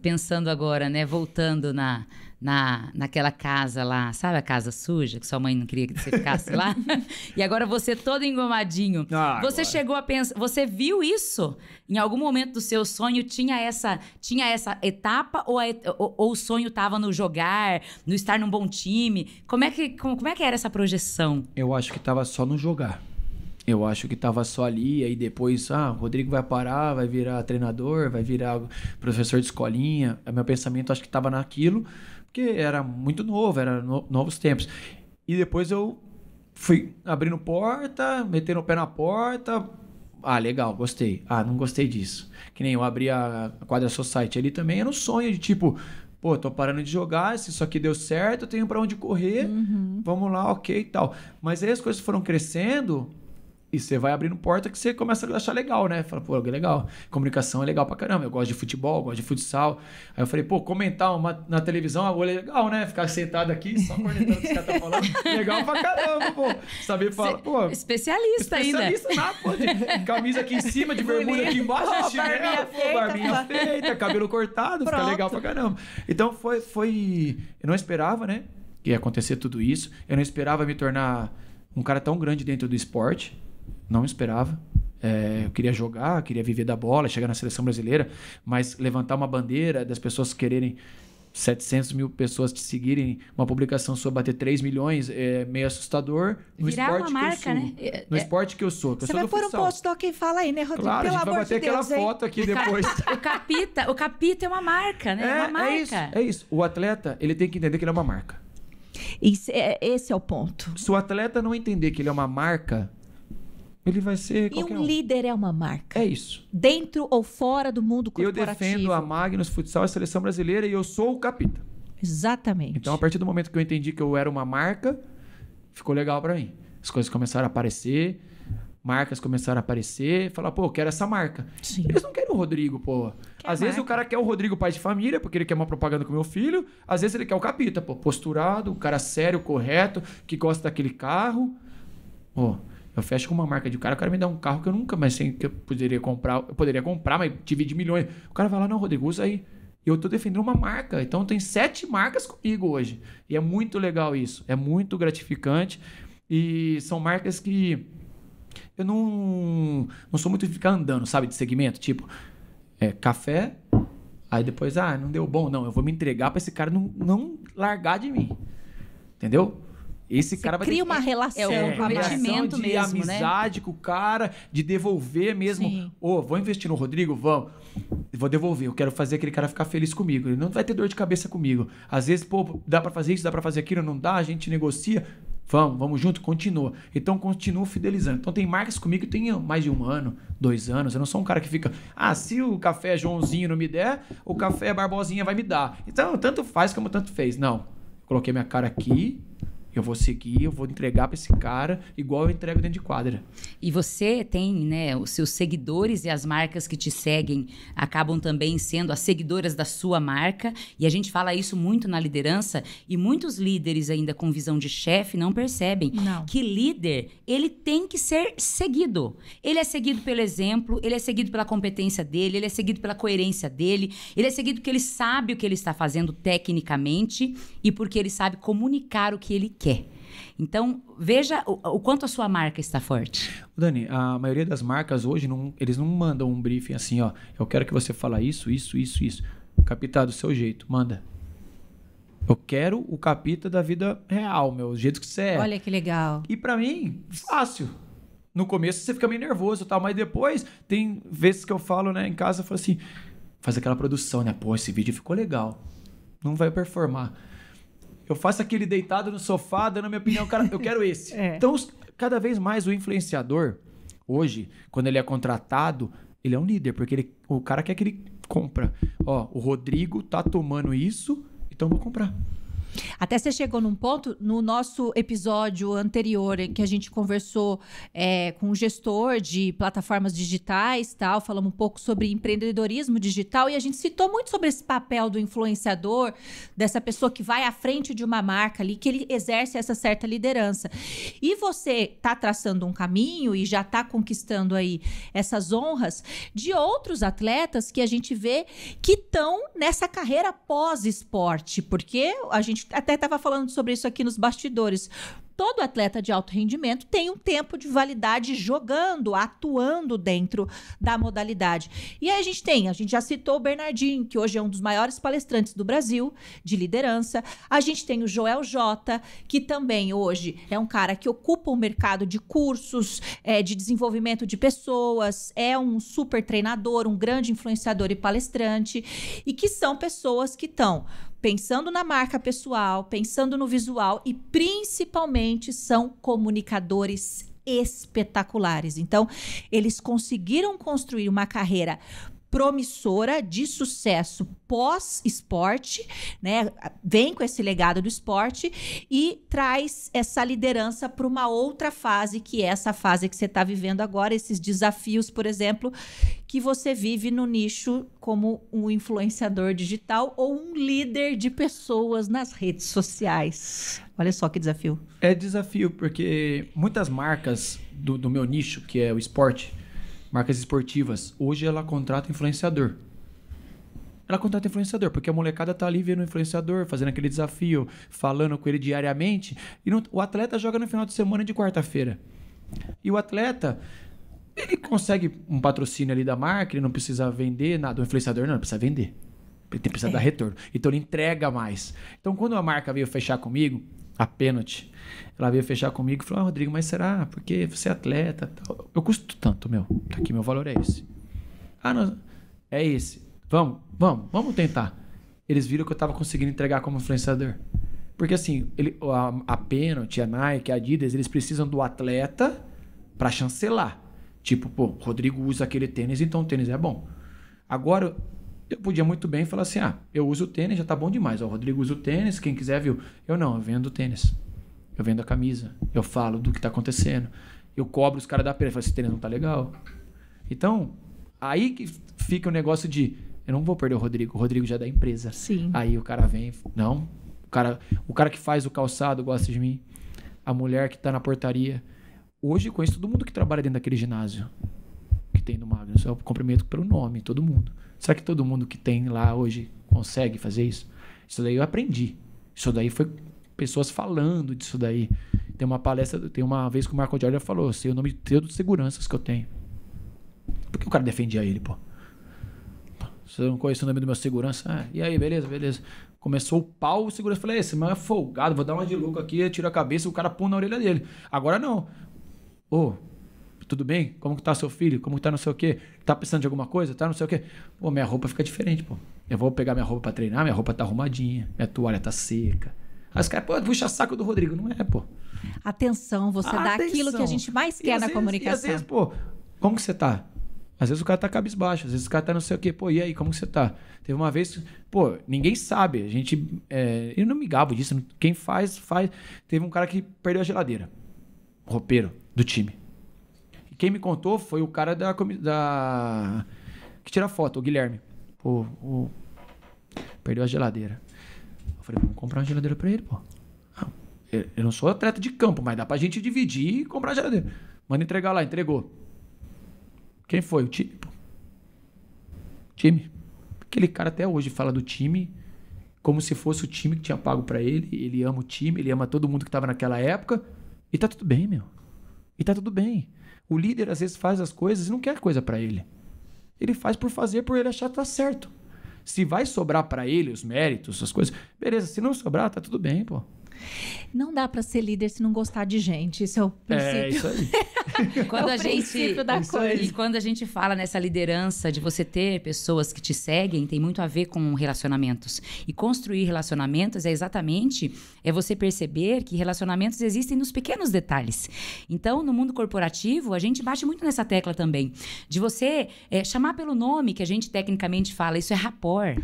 pensando agora, né, voltando na na, naquela casa lá, sabe a casa suja, que sua mãe não queria que você ficasse lá? e agora você todo engomadinho. Ah, você agora. chegou a pensar, você viu isso? Em algum momento do seu sonho tinha essa, tinha essa etapa ou, a, ou, ou o sonho estava no jogar, no estar num bom time? Como é que, como, como é que era essa projeção? Eu acho que estava só no jogar. Eu acho que tava só ali, aí depois, ah, o Rodrigo vai parar, vai virar treinador, vai virar professor de escolinha. O é, meu pensamento acho que tava naquilo porque era muito novo, era no, novos tempos. E depois eu fui abrindo porta, metendo o pé na porta. Ah, legal, gostei. Ah, não gostei disso. Que nem eu abri a quadra Society ali também, era um sonho de tipo, pô, tô parando de jogar, se isso aqui deu certo, eu tenho para onde correr, uhum. vamos lá, ok e tal. Mas aí as coisas foram crescendo, e você vai abrindo porta que você começa a achar legal, né? Fala, pô, que é legal. Comunicação é legal pra caramba. Eu gosto de futebol, gosto de futsal. Aí eu falei, pô, comentar uma, na televisão, ah, é legal, né? Ficar sentado aqui, só comentando o que os caras tá falando. legal pra caramba, pô. Saber falar, pô. Especialista, especialista ainda. Especialista, pô. De camisa aqui em cima, de bermuda aqui embaixo, oh, chinelo, barbinha, pô, feita, barbinha tá. feita, cabelo cortado, Pronto. fica legal pra caramba. Então foi, foi. Eu não esperava, né? Que ia acontecer tudo isso. Eu não esperava me tornar um cara tão grande dentro do esporte. Não esperava. É, eu queria jogar, queria viver da bola, chegar na seleção brasileira, mas levantar uma bandeira das pessoas quererem 700 mil pessoas te seguirem, uma publicação sua bater 3 milhões é meio assustador. No Virar esporte uma marca, que eu sou, né? No é, é. esporte que eu sou. Que eu você sou vai pôr um post quem fala aí, né, Rodrigo? Claro, Pelo a gente vai bater de aquela foto aqui o depois. Ca... o capita, o capita é uma marca, né? É, é uma marca. É isso, é isso. O atleta, ele tem que entender que ele é uma marca. É, esse é o ponto. Se o atleta não entender que ele é uma marca, ele vai ser E um, um, líder é uma marca. É isso. Dentro ou fora do mundo corporativo. Eu defendo a Magnus Futsal e Seleção Brasileira e eu sou o capitão. Exatamente. Então, a partir do momento que eu entendi que eu era uma marca, ficou legal para mim. As coisas começaram a aparecer, marcas começaram a aparecer, falar, pô, eu quero essa marca. Sim. Eles não querem o Rodrigo, pô. Quer às marca. vezes o cara quer o Rodrigo pai de família, porque ele quer uma propaganda com meu filho. Às vezes ele quer o capita, pô, posturado, o cara sério, correto, que gosta daquele carro. Pô, oh. Eu fecho com uma marca de cara, o cara me dá um carro que eu nunca mais sei que eu poderia comprar. Eu poderia comprar, mas divide milhões. O cara vai lá, não, Rodrigo, usa aí. Eu tô defendendo uma marca. Então tem sete marcas comigo hoje. E é muito legal isso. É muito gratificante. E são marcas que eu não, não sou muito de ficar andando, sabe, de segmento. Tipo, é, café, aí depois, ah, não deu bom. Não, eu vou me entregar para esse cara não, não largar de mim. Entendeu? Esse Você cara vai cria ter uma relação, é, um comprometimento de mesmo, né? amizade né? com o cara, de devolver mesmo. Ô, oh, vou investir no Rodrigo, vamos. Vou devolver, eu quero fazer aquele cara ficar feliz comigo. Ele não vai ter dor de cabeça comigo. Às vezes, pô, dá para fazer isso, dá para fazer aquilo, não dá, a gente negocia. Vamos, vamos junto, continua. Então, continuo fidelizando. Então, tem marcas comigo que tem mais de um ano, dois anos. Eu não sou um cara que fica, ah, se o café Joãozinho não me der, o café Barbosinha vai me dar. Então, tanto faz como tanto fez. Não. Coloquei minha cara aqui, eu vou seguir, eu vou entregar para esse cara igual eu entrego dentro de quadra. E você tem, né, os seus seguidores e as marcas que te seguem acabam também sendo as seguidoras da sua marca, e a gente fala isso muito na liderança e muitos líderes ainda com visão de chefe não percebem não. que líder, ele tem que ser seguido. Ele é seguido pelo exemplo, ele é seguido pela competência dele, ele é seguido pela coerência dele, ele é seguido porque ele sabe o que ele está fazendo tecnicamente e porque ele sabe comunicar o que ele quer quer. Então, veja o, o, quanto a sua marca está forte. Dani, a maioria das marcas hoje, não, eles não mandam um briefing assim, ó, eu quero que você fale isso, isso, isso, isso. Capitá, do seu jeito, manda. Eu quero o capita da vida real, meu, o jeito que você é. Olha que legal. E para mim, fácil. No começo você fica meio nervoso e tal, mas depois tem vezes que eu falo, né, em casa, eu falo assim, faz aquela produção, né? Pô, esse vídeo ficou legal. Não vai performar. Eu faço aquele deitado no sofá, dando minha opinião, cara, eu quero esse. É. Então, cada vez mais o influenciador, hoje, quando ele é contratado, ele é um líder, porque ele, o cara quer que ele compra. Ó, o Rodrigo tá tomando isso, então vou comprar. Até você chegou num ponto, no nosso episódio anterior, em que a gente conversou é, com o um gestor de plataformas digitais, tal, falamos um pouco sobre empreendedorismo digital e a gente citou muito sobre esse papel do influenciador, dessa pessoa que vai à frente de uma marca ali, que ele exerce essa certa liderança. E você está traçando um caminho e já está conquistando aí essas honras de outros atletas que a gente vê que estão nessa carreira pós-esporte, porque a gente gente até estava falando sobre isso aqui nos bastidores. Todo atleta de alto rendimento tem um tempo de validade jogando, atuando dentro da modalidade. E aí a gente tem, a gente já citou o Bernardinho, que hoje é um dos maiores palestrantes do Brasil, de liderança. A gente tem o Joel Jota, que também hoje é um cara que ocupa o mercado de cursos, é, de desenvolvimento de pessoas, é um super treinador, um grande influenciador e palestrante, e que são pessoas que estão pensando na marca pessoal, pensando no visual e principalmente são comunicadores espetaculares. Então, eles conseguiram construir uma carreira promissora de sucesso pós-esporte, né? Vem com esse legado do esporte e traz essa liderança para uma outra fase, que é essa fase que você está vivendo agora, esses desafios, por exemplo, que você vive no nicho como um influenciador digital ou um líder de pessoas nas redes sociais. Olha só que desafio. É desafio, porque muitas marcas do, do meu nicho, que é o esporte, marcas esportivas, hoje ela contrata influenciador ela contrata influenciador, porque a molecada tá ali vendo o influenciador, fazendo aquele desafio, falando com ele diariamente. E não, o atleta joga no final de semana de quarta-feira. E o atleta ele consegue um patrocínio ali da marca, ele não precisa vender nada. O influenciador não, precisa vender. Ele tem precisa é. dar retorno. Então ele entrega mais. Então quando a marca veio fechar comigo, a pênalti, ela veio fechar comigo e falou: ah, Rodrigo, mas será? Porque você é atleta. Eu custo tanto, meu. Tá aqui, meu valor é esse. Ah, não. É esse. Vamos, vamos, vamos tentar. Eles viram que eu tava conseguindo entregar como influenciador. Porque assim, ele, a, a Penalty, a Nike, a Adidas, eles precisam do atleta para chancelar. Tipo, pô, Rodrigo usa aquele tênis, então o tênis é bom. Agora, eu podia muito bem falar assim: ah, eu uso o tênis, já tá bom demais. Ó, o Rodrigo usa o tênis, quem quiser viu. Eu não, eu vendo o tênis. Eu vendo a camisa. Eu falo do que tá acontecendo. Eu cobro os caras da pele. Eu falo, esse tênis não tá legal. Então, aí que fica o negócio de. Eu não vou perder o Rodrigo, o Rodrigo já é da empresa. Sim. Aí o cara vem, não. O cara, o cara que faz o calçado gosta de mim. A mulher que tá na portaria Hoje conheço todo mundo que trabalha dentro daquele ginásio que tem no Magnus. Eu cumprimento pelo nome, todo mundo. Será que todo mundo que tem lá hoje consegue fazer isso? Isso daí eu aprendi. Isso daí foi pessoas falando disso daí. Tem uma palestra, tem uma vez que o Marco Diário falou, sei o nome de todos os seguranças que eu tenho. Por que o cara defendia ele, pô? Você não conhece o nome do meu segurança? Ah, e aí, beleza, beleza. Começou o pau, o segurança falou: esse mano é folgado, vou dar uma de louco aqui, tiro a cabeça, o cara põe na orelha dele. Agora não. Ô, oh, tudo bem? Como que tá seu filho? Como que tá não sei o quê? Tá precisando de alguma coisa? Tá não sei o quê? Pô, minha roupa fica diferente, pô. Eu vou pegar minha roupa para treinar, minha roupa tá arrumadinha, minha toalha tá seca. Aí os caras, pô, puxa saco do Rodrigo. Não é, pô. Atenção, você Atenção. dá aquilo que a gente mais quer na vezes, comunicação. às vezes, pô, como que você tá? Às vezes o cara tá cabisbaixo, às vezes o cara tá não sei o quê. Pô, e aí, como que você tá? Teve uma vez, pô, ninguém sabe. A gente. É, eu não me gabo disso. Quem faz, faz. Teve um cara que perdeu a geladeira. Roupeiro do time. E quem me contou foi o cara da, da que tira foto, o Guilherme. O, o, perdeu a geladeira. Eu falei, vamos comprar uma geladeira para ele, pô. Ah, eu não sou atleta de campo, mas dá pra gente dividir e comprar a geladeira. Manda entregar lá, entregou. Quem foi? O time, pô. Time. Aquele cara até hoje fala do time como se fosse o time que tinha pago para ele. Ele ama o time, ele ama todo mundo que tava naquela época. E tá tudo bem, meu. E tá tudo bem. O líder às vezes faz as coisas e não quer coisa para ele. Ele faz por fazer, por ele achar que tá certo. Se vai sobrar para ele os méritos, as coisas, beleza. Se não sobrar, tá tudo bem, pô. Não dá para ser líder se não gostar de gente. Isso é o é, princípio. É, é, isso aí. quando é a gente, da coisa. E quando a gente fala nessa liderança de você ter pessoas que te seguem, tem muito a ver com relacionamentos. E construir relacionamentos é exatamente é você perceber que relacionamentos existem nos pequenos detalhes. Então, no mundo corporativo, a gente bate muito nessa tecla também. De você é, chamar pelo nome, que a gente tecnicamente fala, isso é rapor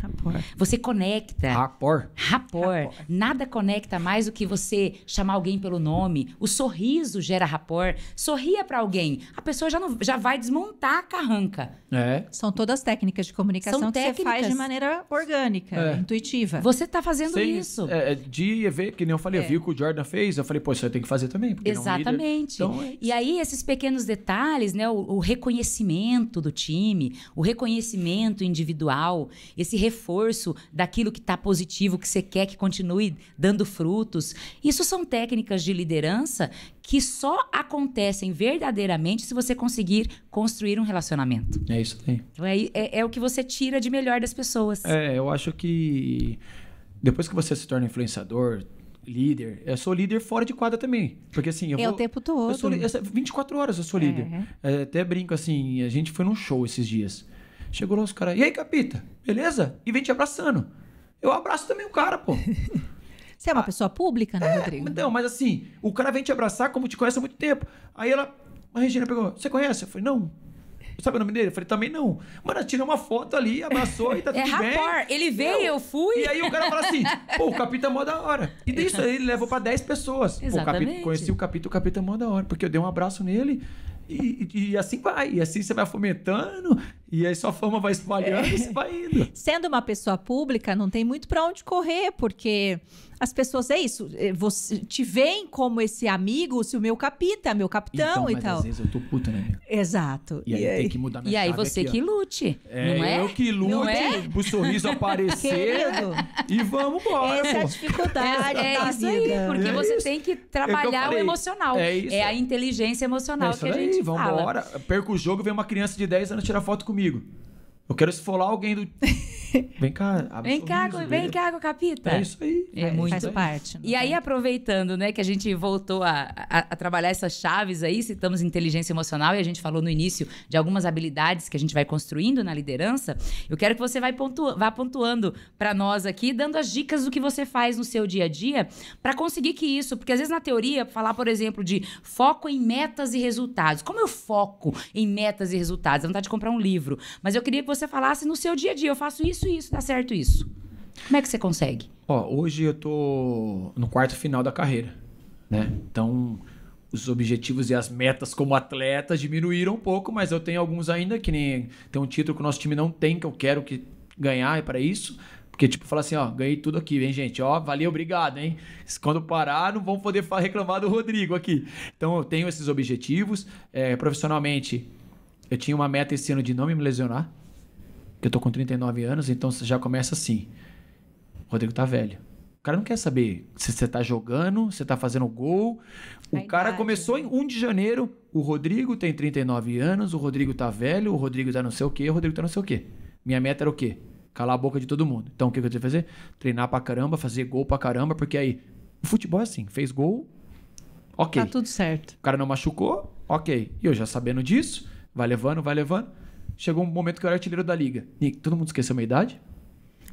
Você conecta. rapor rapport. Nada conecta mais mais do que você chamar alguém pelo nome. O sorriso gera rapport. Sorria para alguém, a pessoa já, não, já vai desmontar a carranca. É. São todas técnicas de comunicação São que você faz de maneira orgânica, é. intuitiva. Você tá fazendo Sem, isso. É, é de ver que nem eu falei, eu é. vi o que o Jordan fez, eu falei, pô, isso eu tenho que fazer também. É Exatamente. Então, e aí, esses pequenos detalhes, né? O, o reconhecimento do time, o reconhecimento individual, esse reforço daquilo que está positivo, que você quer que continue dando fruto. Isso são técnicas de liderança que só acontecem verdadeiramente se você conseguir construir um relacionamento. É isso aí. Então, é, é, é o que você tira de melhor das pessoas. É, eu acho que depois que você se torna influenciador, líder. Eu sou líder fora de quadra também. Porque assim, eu é vou, o tempo todo. Eu sou, 24 horas eu sou é. líder. É, até brinco assim, a gente foi num show esses dias. Chegou lá os caras, e aí, capita? Beleza? E vem te abraçando. Eu abraço também o cara, pô. Você é uma ah, pessoa pública, né, é, Rodrigo? Não, mas assim, o cara vem te abraçar como te conhece há muito tempo. Aí ela, a Regina pegou, você conhece? Eu falei, não. Sabe o nome dele? Eu falei, também não. Mano, tirou uma foto ali, abraçou e tá é tudo é, bem. Rapor, ele veio, eu, fui. E aí o cara fala assim, pô, o capita é mó da hora. E disso aí ele levou pra 10 pessoas. Exatamente. Pô, o conheci o capita, o capita é mó da hora. Porque eu dei um abraço nele e, e, e, assim vai. E assim você vai fomentando, e aí sua fama vai espalhando é. e você vai indo. Sendo uma pessoa pública, não tem muito para onde correr, porque as pessoas, é isso, eh, você te veem como esse amigo, se o meu capita, meu capitão então, e tal. Às vezes eu tô puto, né? Exato. E aí, e aí, tem que mudar minha E aí você aqui, que lute. É, não é? Eu que lute, não é? pro sorriso aparecer. É e vamos embora. Essa é a dificuldade. É, é isso aí, né? porque é você isso. tem que trabalhar é o emocional. É, isso. é a inteligência emocional é que a gente aí, fala. Vambora. Perco o jogo, vem uma criança de 10 anos tirar foto comigo. Eu quero esfolar alguém do. Vem cá, abre vem, cá vem cá com a capita. É isso aí. É, é muito faz parte. E aí, aproveitando, né, que a gente voltou a, a, a, trabalhar essas chaves aí, citamos inteligência emocional e a gente falou no início de algumas habilidades que a gente vai construindo na liderança. Eu quero que você vai pontua, vá pontuando para nós aqui, dando as dicas do que você faz no seu dia a dia para conseguir que isso, porque às vezes na teoria, falar, por exemplo, de foco em metas e resultados. Como eu foco em metas e resultados? Dá vontade de comprar um livro. Mas eu queria que você falasse no seu dia a dia. Eu faço isso isso isso, dá certo isso. Como é que você consegue? Ó, hoje eu tô no quarto final da carreira, né? Então, os objetivos e as metas como atleta diminuíram um pouco, mas eu tenho alguns ainda, que nem tem um título que o nosso time não tem, que eu quero que ganhar é para isso. Porque, tipo, falar assim, ó, ganhei tudo aqui, hein, gente? Ó, valeu, obrigado, hein? Quando parar, não vão poder reclamar do Rodrigo aqui. Então, eu tenho esses objetivos. É, profissionalmente, eu tinha uma meta esse ano de não me lesionar que eu tô com 39 anos, então já começa assim. O Rodrigo tá velho. O cara não quer saber se você tá jogando, se tá fazendo gol. O cara começou em 1 de janeiro. O Rodrigo tem 39 anos, o Rodrigo tá velho, o Rodrigo tá não sei o quê, o Rodrigo tá não sei o quê. Minha meta era o quê? Calar a boca de todo mundo. Então o que eu tenho que fazer? Treinar pra caramba, fazer gol pra caramba, porque aí. O futebol é assim, fez gol, ok. Tá tudo certo. O cara não machucou, ok. E eu já sabendo disso, vai levando, vai levando. Chegou um momento que eu era artilheiro da liga. Nick, todo mundo esqueceu a minha idade?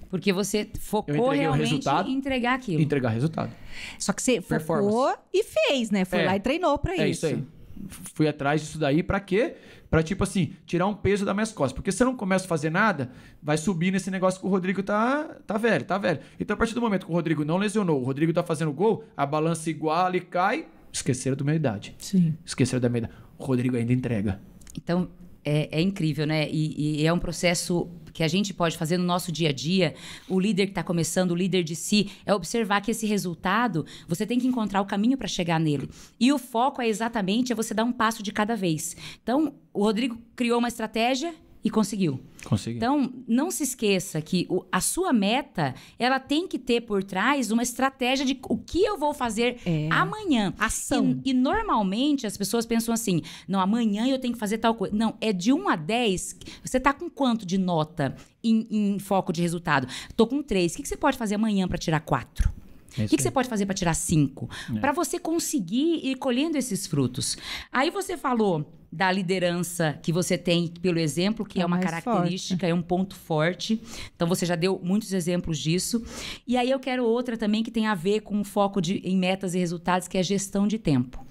Porque você focou realmente em entregar aquilo. Entregar resultado. Só que você focou e fez, né? Foi é, lá e treinou para é isso. É isso aí. Fui atrás disso daí para quê? Para tipo assim, tirar um peso da minhas costas. Porque se eu não começo a fazer nada, vai subir nesse negócio que o Rodrigo tá, tá velho, tá velho. Então a partir do momento que o Rodrigo não lesionou, o Rodrigo tá fazendo gol, a balança iguala e cai, esqueceram da minha idade. Sim. Esqueceram da minha idade. O Rodrigo ainda entrega. Então, é, é, incrível, né? E, e, é um processo que a gente pode fazer no nosso dia a dia. O líder que está começando, o líder de si, é observar que esse resultado você tem que encontrar o caminho para chegar nele. E o foco é exatamente é você dar um passo de cada vez. Então, o Rodrigo criou uma estratégia e conseguiu. Consegui. Então, não se esqueça que o, a sua meta, ela tem que ter por trás uma estratégia de o que eu vou fazer é. amanhã. Ação. E, e, normalmente as pessoas pensam assim, não, amanhã eu tenho que fazer tal coisa. Não, é de 1 a 10, você está com quanto de nota em, em, foco de resultado? Tô com 3, o que, que você pode fazer amanhã para tirar 4? É o que, que, você pode fazer para tirar cinco? É. Para você conseguir ir colhendo esses frutos. Aí você falou da liderança que você tem pelo exemplo, que é, é uma característica, forte. é um ponto forte. Então você já deu muitos exemplos disso. E aí eu quero outra também que tem a ver com o foco de, em metas e resultados, que é a gestão de tempo.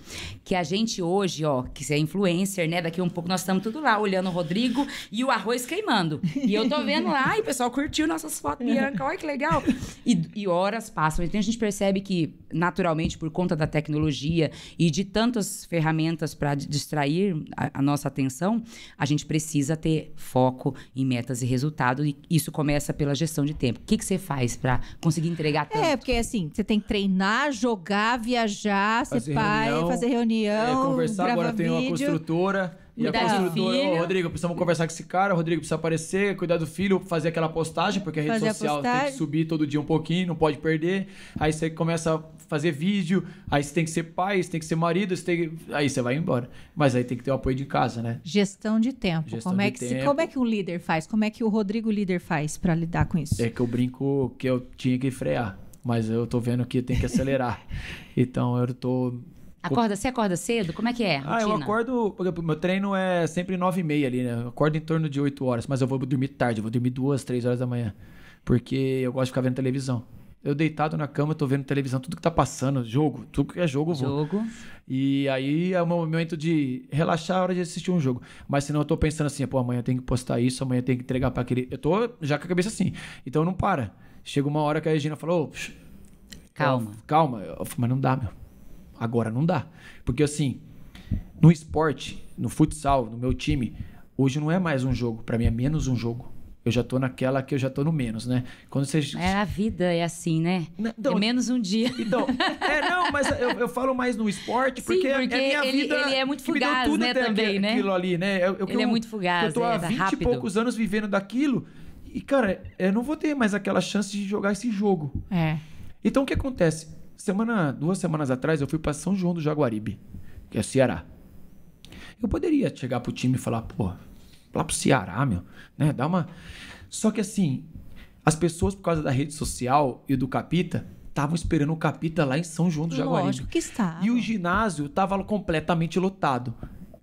Que a gente hoje, ó, que você é influencer, né? Daqui um pouco nós estamos tudo lá olhando o Rodrigo e o arroz queimando. E eu tô vendo lá, e o pessoal curtiu nossas fotos, Bianca, olha que legal. E, e horas passam. Então a gente percebe que, naturalmente, por conta da tecnologia e de tantas ferramentas para distrair a, a nossa atenção, a gente precisa ter foco em metas e resultado. E isso começa pela gestão de tempo. O que, que você faz para conseguir entregar é, tanto? É, porque assim, você tem que treinar, jogar, viajar, fazer ser pai, reunião, fazer reunião. É, conversar, agora vídeo. tem uma construtora e cuidar a construtora, oh, Rodrigo, precisamos conversar com esse cara, Rodrigo, precisa aparecer, cuidar do filho, fazer aquela postagem, porque a rede fazer social a tem que subir todo dia um pouquinho, não pode perder. Aí você começa a fazer vídeo, aí você tem que ser pai, você tem que ser marido, você tem que... aí você vai embora. Mas aí tem que ter o apoio de casa, né? Gestão de tempo. Gestão como, de é que tempo. Se, como é que o líder faz? Como é que o Rodrigo líder faz para lidar com isso? É que eu brinco que eu tinha que frear mas eu tô vendo que tem que acelerar. então eu tô Acorda, você acorda cedo? Como é que é? Rotina? Ah, eu acordo. meu treino é sempre 9 e meia ali, né? Eu acordo em torno de 8 horas, mas eu vou dormir tarde, eu vou dormir duas, três horas da manhã. Porque eu gosto de ficar vendo televisão. Eu deitado na cama, tô vendo televisão, tudo que tá passando, jogo, tudo que é jogo, eu vou. Jogo. E aí é o momento de relaxar a hora de assistir um jogo. Mas senão eu tô pensando assim, pô, amanhã tem que postar isso, amanhã tem que entregar para aquele. Eu tô já com a cabeça assim. Então não para. Chega uma hora que a Regina falou, oh, calma. Calma, eu, mas não dá, meu Agora não dá. Porque assim, no esporte, no futsal, no meu time, hoje não é mais um jogo. Para mim é menos um jogo. Eu já tô naquela que eu já tô no menos, né? Quando você... É, a vida é assim, né? É então, é menos um dia. Então, é, não, mas eu, eu falo mais no esporte porque, Sim, porque é minha ele, vida... ele é muito fugaz, né? Também, né? Aquilo ali, né? Eu, eu, ele é eu, é muito fugaz, Eu tô há é, e poucos anos vivendo daquilo e, cara, eu é, não vou ter mais aquela chance de jogar esse jogo. É. Então, o que acontece? semana, duas semanas atrás, eu fui para São João do Jaguaribe, que é Ceará. Eu poderia chegar pro time e falar, pô, lá pro Ceará, meu, né? Dá uma. Só que assim, as pessoas, por causa da rede social e do Capita, estavam esperando o Capita lá em São João do Jaguaribe. Lógico que está. E o ginásio tava completamente lotado.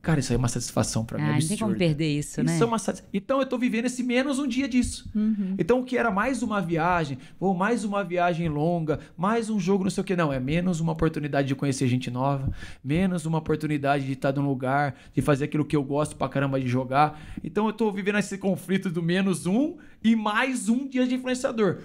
Cara, isso aí é uma satisfação para mim. Ah, absurda. não tem como perder isso, né? é uma Então eu estou vivendo esse menos um dia disso. Uhum. Então o que era mais uma viagem, ou mais uma viagem longa, mais um jogo, não sei o que, não. É menos uma oportunidade de conhecer gente nova, menos uma oportunidade de estar tá num lugar, de fazer aquilo que eu gosto pra caramba de jogar. Então eu estou vivendo esse conflito do menos um e mais um dia de influenciador.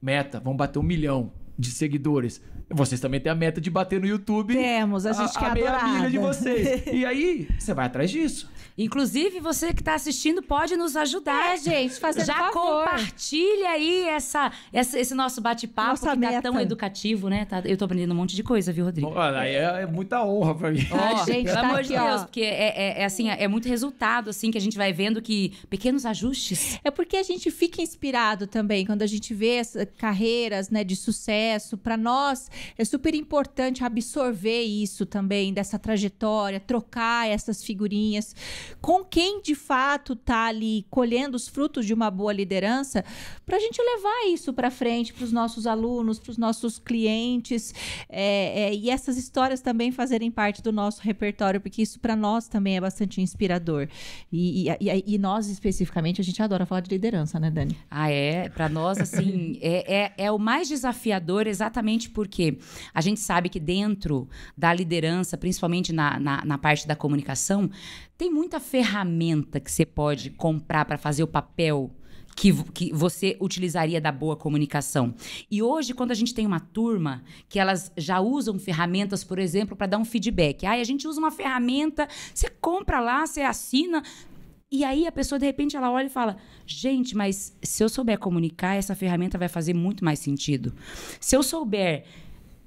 Meta, vamos bater um milhão de seguidores. Vocês também têm a meta de bater no YouTube. Temos, a gente a, quer é a meia milha de vocês. E aí, você vai atrás disso. Inclusive, você que está assistindo pode nos ajudar. É, gente, fazer Já favor. compartilha aí essa, essa esse nosso bate-papo que tá meta. tá tão educativo, né? Tá, eu tô aprendendo um monte de coisa, viu, Rodrigo? Olha, é, é muita honra pra mim. Oh, a gente, pelo tá amor de Deus, ó. porque é, é, é, assim, é muito resultado, assim, que a gente vai vendo que pequenos ajustes. É porque a gente fica inspirado também quando a gente vê carreiras, né, de sucesso processo. Para nós é super importante absorver isso também, dessa trajetória, trocar essas figurinhas com quem de fato está ali colhendo os frutos de uma boa liderança, para a gente levar isso para frente para os nossos alunos, para os nossos clientes. É, é, e essas histórias também fazerem parte do nosso repertório, porque isso para nós também é bastante inspirador. E, e, e, nós, especificamente, a gente adora falar de liderança, né, Dani? Ah, é. Para nós, assim, é, é, é o mais desafiador exatamente porque a gente sabe que dentro da liderança, principalmente na, na, na parte da comunicação, tem muita ferramenta que você pode comprar para fazer o papel que, que você utilizaria da boa comunicação. E hoje, quando a gente tem uma turma que elas já usam ferramentas, por exemplo, para dar um feedback. ai a gente usa uma ferramenta, você compra lá, você assina, e aí a pessoa, de repente, ela olha e fala: gente, mas se eu souber comunicar, essa ferramenta vai fazer muito mais sentido. Se eu souber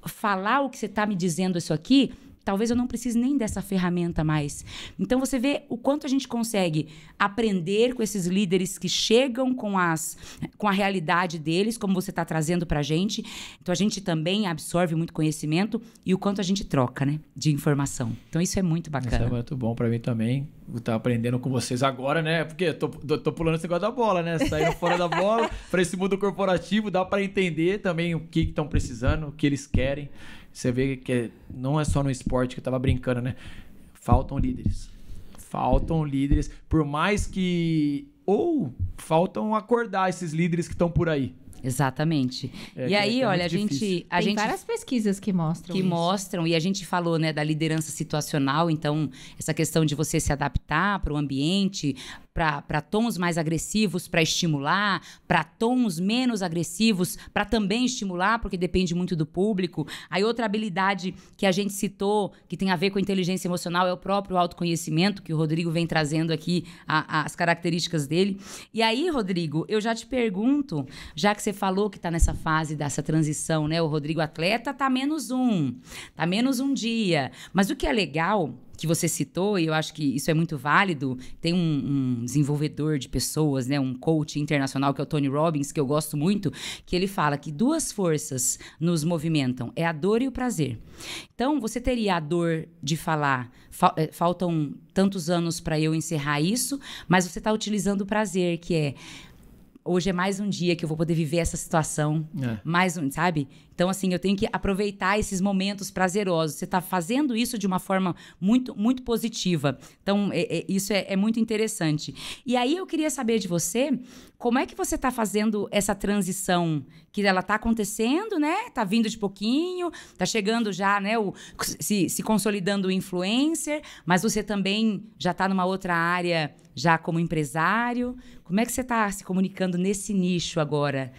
falar o que você está me dizendo isso aqui, talvez eu não precise nem dessa ferramenta mais. Então você vê o quanto a gente consegue aprender com esses líderes que chegam com as com a realidade deles, como você está trazendo para a gente. Então a gente também absorve muito conhecimento e o quanto a gente troca, né, de informação. Então isso é muito bacana. Isso é muito bom para mim também. Vou estar aprendendo com vocês agora, né? Porque eu tô, tô, tô, pulando esse negócio da bola, né? Saindo fora da bola para esse mundo corporativo, dá para entender também o que estão precisando, o que eles querem. Você vê que é, não é só no esporte que eu tava brincando, né? Faltam líderes. Faltam líderes. Por mais que. Ou faltam acordar esses líderes que estão por aí. Exatamente. É, e é aí, é olha, a gente, Tem várias pesquisas que mostram que isso. mostram e a gente falou, né, da liderança situacional, então essa questão de você se adaptar para o ambiente, para tons mais agressivos para estimular, para tons menos agressivos para também estimular, porque depende muito do público. Aí outra habilidade que a gente citou, que tem a ver com inteligência emocional, é o próprio autoconhecimento, que o Rodrigo vem trazendo aqui a, a, as características dele. E aí, Rodrigo, eu já te pergunto, já que você falou que está nessa fase dessa transição, né? O Rodrigo atleta tá menos um, tá menos um dia. Mas o que é legal que você citou, e eu acho que isso é muito válido, tem um, um desenvolvedor de pessoas, né, um coach internacional que é o Tony Robbins, que eu gosto muito, que ele fala que duas forças nos movimentam, é a dor e o prazer. Então, você teria a dor de falar, fal eh, faltam tantos anos para eu encerrar isso, mas você está utilizando o prazer, que é hoje é mais um dia que eu vou poder viver essa situação. É. Mais um, sabe? Então, assim, eu tenho que aproveitar esses momentos prazerosos. Você está fazendo isso de uma forma muito, muito positiva. Então, é, é, isso é, é, muito interessante. E aí eu queria saber de você como é que você está fazendo essa transição que ela está acontecendo, né? Está vindo de pouquinho, está chegando já, né? O, se, se consolidando o influencer, mas você também já está numa outra área já como empresário. Como é que você está se comunicando nesse nicho agora?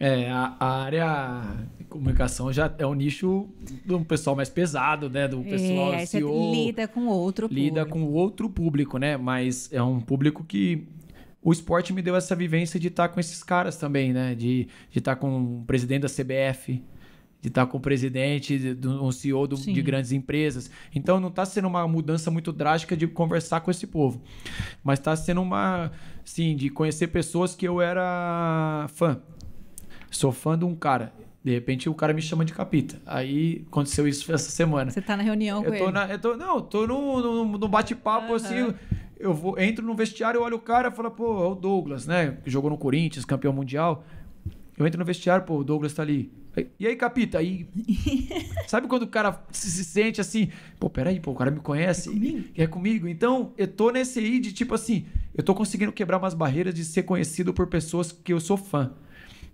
É, a, a área de comunicação já é um nicho do pessoal mais pesado, né? Do pessoal é, CEO, lida com outro lida público. com outro público, né? Mas é um público que o esporte me deu essa vivência de estar tá com esses caras também, né? De estar tá com o presidente da CBF, de estar tá com o presidente, de, de um CEO do, de grandes empresas. Então não está sendo uma mudança muito drástica de conversar com esse povo, mas está sendo uma, sim, de conhecer pessoas que eu era fã. Sou fã de um cara. De repente o cara me chama de capita. Aí aconteceu isso essa semana. Você tá na reunião eu com ele? Na, eu tô, não, tô no, no, no bate-papo uhum. assim. Eu vou, entro no vestiário, olho o cara e falo, pô, é o Douglas, né? Que jogou no Corinthians, campeão mundial. Eu entro no vestiário, pô, o Douglas tá ali. E aí, capita? Aí. sabe quando o cara se, se, sente assim, pô, peraí, pô, o cara me conhece. É comigo? É comigo. Então, eu tô nesse aí de tipo assim, eu tô conseguindo quebrar umas barreiras de ser conhecido por pessoas que eu sou fã.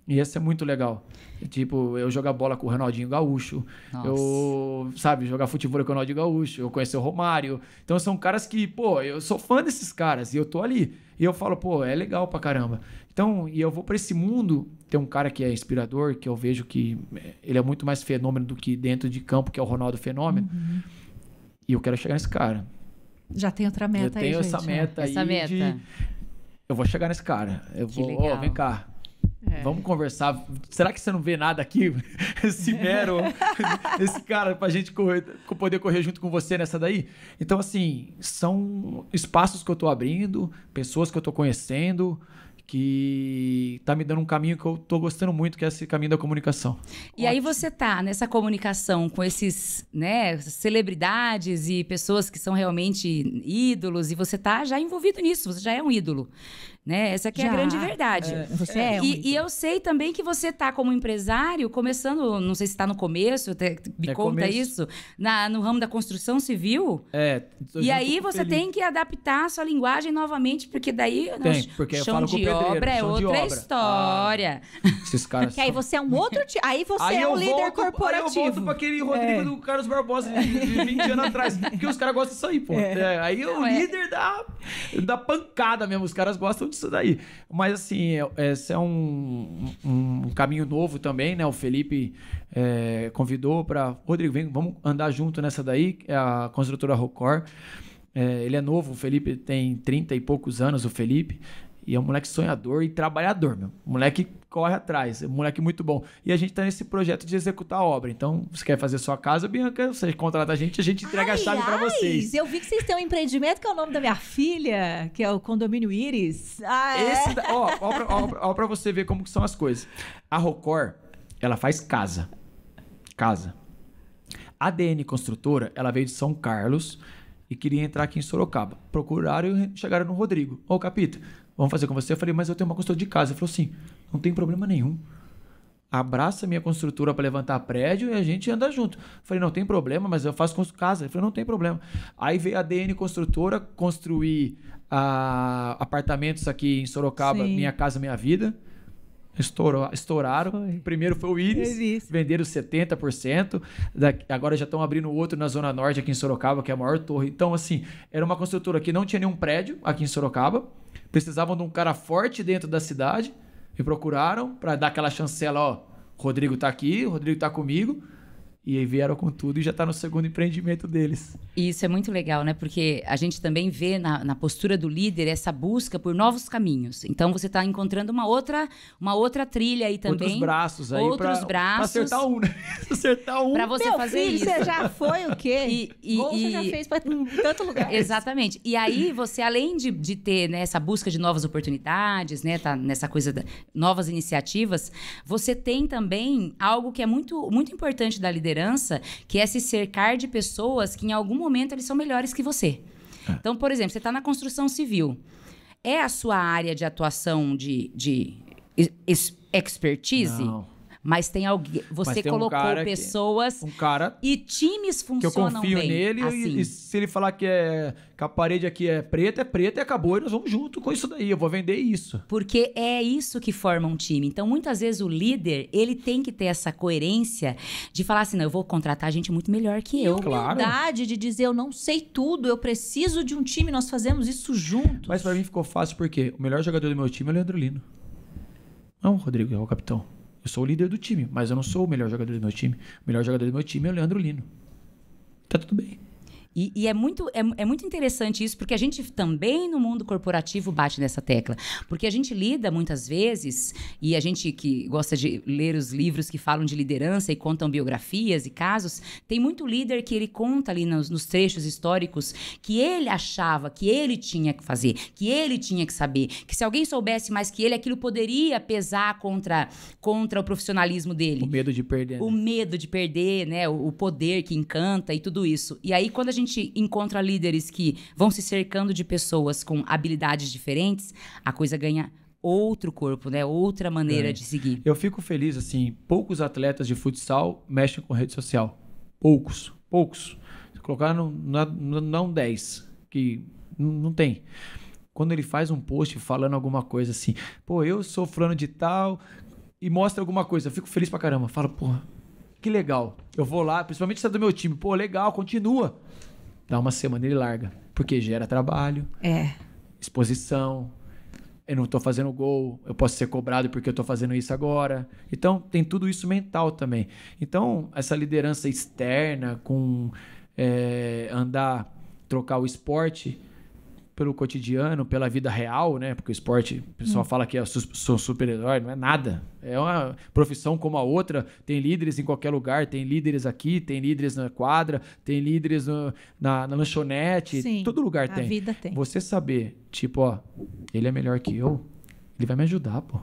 E esse é muito legal. Tipo, eu jogar bola com o Ronaldinho Gaúcho, Nossa. eu, sabe, jogar futebol com o Ronaldinho Gaúcho, eu conhecer o Romário. Então são caras que, pô, eu sou fã desses caras e eu tô ali. E eu falo, pô, é legal pra caramba. Então, e eu vou para esse mundo, tem um cara que é inspirador, que eu vejo que eh, ele é muito mais fenômeno do que dentro de campo, que é o Ronaldo Fenômeno. Uhum. E eu quero chegar nesse cara. Já tem outra meta eu aí, tenho essa né? meta aí. Essa meta. De, eu vou chegar nesse cara. Eu que vou, ó, oh, vem cá é. Vamos conversar. Será que você não vê nada aqui? esse é. mero, esse cara, pra gente correr, poder correr junto com você nessa daí? Então, assim, são espaços que eu tô abrindo, pessoas que eu tô conhecendo, que tá me dando um caminho que eu tô gostando muito, que é esse caminho da comunicação. E Ótimo. aí você tá nessa comunicação com esses, né, celebridades e pessoas que são realmente ídolos e você tá já envolvido nisso, você já é um ídolo. Né? Essa aqui é a grande verdade. É, você é, é e, e, eu sei também que você está como empresário, começando, não sei se está no começo, me é conta começo. isso, na, no ramo da construção civil. É. E aí você tem que adaptar a sua linguagem novamente, porque daí tem, não, porque chão de pedreiro, obra é outra obra. história. Ah, esses caras. Porque são... aí você é um outro tipo. Aí você aí é um líder volto, corporativo. Aí eu volto para aquele Rodrigo é. do Carlos Barbosa de, de 20 anos atrás, porque os caras gostam disso aí, pô. É. É, aí o líder da, da pancada mesmo, os caras gostam disso isso daí. Mas assim, é, esse é um, um caminho novo também, né? O Felipe é, convidou para Rodrigo, vem, vamos andar junto nessa daí, é a construtora Rocor. É, ele é novo, o Felipe tem 30 e poucos anos, o Felipe. E é um moleque sonhador e trabalhador, meu. moleque corre atrás, é um moleque muito bom. E a gente tá nesse projeto de executar a obra. Então, você quer fazer sua casa, Bianca, você contrata a gente, a gente entrega ai, a chave para vocês. Eu vi que vocês têm um empreendimento que é o nome da minha filha, que é o Condomínio Iris. Ah, é. ó, ó, pra, ó, ó pra você ver como que são as coisas. A Rocor, ela faz casa. Casa. A DN Construtora, ela veio de São Carlos e queria entrar aqui em Sorocaba. Procuraram e chegaram no Rodrigo. Ô, Capita, vamos fazer com você? Eu falei, mas eu tenho uma construtora de casa. Ele falou assim, não tem problema nenhum. Abraça minha construtora para levantar prédio e a gente anda junto. Eu falei, não tem problema, mas eu faço casa. Ele falou, não tem problema. Aí veio a DN Construtora construir a ah, apartamentos aqui em Sorocaba, Sim. Minha Casa Minha Vida. Estourou, estouraram. Foi. Primeiro foi o Iris, Iris. venderam 70%. Da, agora já estão abrindo outro na Zona Norte, aqui em Sorocaba, que é a maior torre. Então, assim, era uma construtora que não tinha nenhum prédio aqui em Sorocaba precisavam de um cara forte dentro da cidade, me procuraram para dar aquela chancela, ó, Rodrigo tá aqui, Rodrigo tá comigo. E aí vieram com tudo e já está no segundo empreendimento deles. E isso é muito legal, né? Porque a gente também vê na, na postura do líder essa busca por novos caminhos. Então você está encontrando uma outra, uma outra trilha aí também. Outros braços aí. Outros pra, braços. acertar um, né? acertar um. para você Meu fazer filho, isso. Você já foi o quê? E, e, Ou você e... já fez para tanto lugar. Exatamente. E aí você, além de, de ter né, essa busca de novas oportunidades, né? Tá nessa coisa de novas iniciativas, você tem também algo que é muito, muito importante da liderança liderança, que é se cercar de pessoas que em algum momento eles são melhores que você. É. Então, por exemplo, você está na construção civil. É a sua área de atuação de, de expertise? Não. Mas tem alguém. Você tem um colocou pessoas. Que, um cara. E times funcionam Que eu confio bem, nele. Assim. E, e, assim. se ele falar que, é, que a parede aqui é preta, é preta e acabou. E nós vamos junto com isso daí. Eu vou vender isso. Porque é isso que forma um time. Então, muitas vezes, o líder, ele tem que ter essa coerência de falar assim: não, eu vou contratar gente muito melhor que eu. Claro. Humildade de dizer: eu não sei tudo, eu preciso de um time, nós fazemos isso juntos. Mas para mim ficou fácil porque o melhor jogador do meu time é o Leandro Lino. Não, Rodrigo, é o capitão. Eu sou o líder do time, mas eu não sou o melhor jogador do meu time. O melhor jogador do meu time é o Leandro Lino. Tá tudo bem. E, e, é, muito, é, é, muito interessante isso, porque a gente também no mundo corporativo bate nessa tecla. Porque a gente lida muitas vezes, e a gente que gosta de ler os livros que falam de liderança e contam biografias e casos, tem muito líder que ele conta ali nos, nos trechos históricos que ele achava que ele tinha que fazer, que ele tinha que saber, que se alguém soubesse mais que ele, aquilo poderia pesar contra, contra o profissionalismo dele. O medo de perder. O né? medo de perder, né? O, o poder que encanta e tudo isso. E aí, quando a gente gente encontra líderes que vão se cercando de pessoas com habilidades diferentes, a coisa ganha outro corpo, né? Outra maneira é. de seguir. Eu fico feliz assim, poucos atletas de futsal mexem com rede social. Poucos, poucos. Se colocar no, na, não 10, que não tem. Quando ele faz um post falando alguma coisa assim, pô, eu sou fulano de tal e mostra alguma coisa, eu fico feliz pra caramba. Falo, pô, que legal. Eu vou lá, principalmente se é do meu time, pô, legal, continua. Dá uma semana ele larga. Porque gera trabalho, é. exposição. Eu não estou fazendo gol, eu posso ser cobrado porque eu estou fazendo isso agora. Então, tem tudo isso mental também. Então, essa liderança externa com é, andar, trocar o esporte pelo cotidiano, pela vida real, né? Porque o esporte, o pessoal hum. fala que é sou super-herói, não é nada. É uma profissão como a outra, tem líderes em qualquer lugar, tem líderes aqui, tem líderes na quadra, tem líderes no, na, na, lanchonete, Sim, todo lugar a tem. vida tem. Você saber, tipo, ó, ele é melhor que eu, ele vai me ajudar, pô.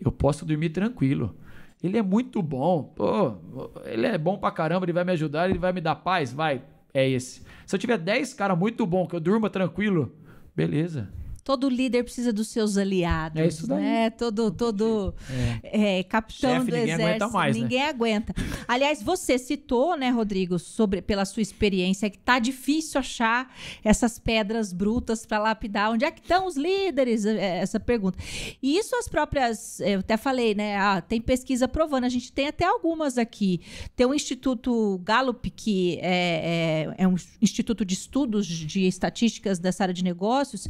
Eu posso dormir tranquilo ele é muito bom, pô, ele é bom pra caramba, ele vai me ajudar, ele vai me dar paz, vai, é esse. Se eu tiver 10 cara muito bom, que eu durma tranquilo, Beleza todo líder precisa dos seus aliados. É isso daí. Né? Todo, todo é. É, capitão Chefe, do ninguém exército. Aguenta mais, né? ninguém né? aguenta. Aliás, você citou, né, Rodrigo, sobre pela sua experiência, que tá difícil achar essas pedras brutas para lapidar. Onde é que estão os líderes? É, essa pergunta. E isso as próprias. Eu até falei, né? Ah, tem pesquisa provando. A gente tem até algumas aqui. Tem o um Instituto Gallup, que é, é, é um instituto de estudos de estatísticas dessa área de negócios,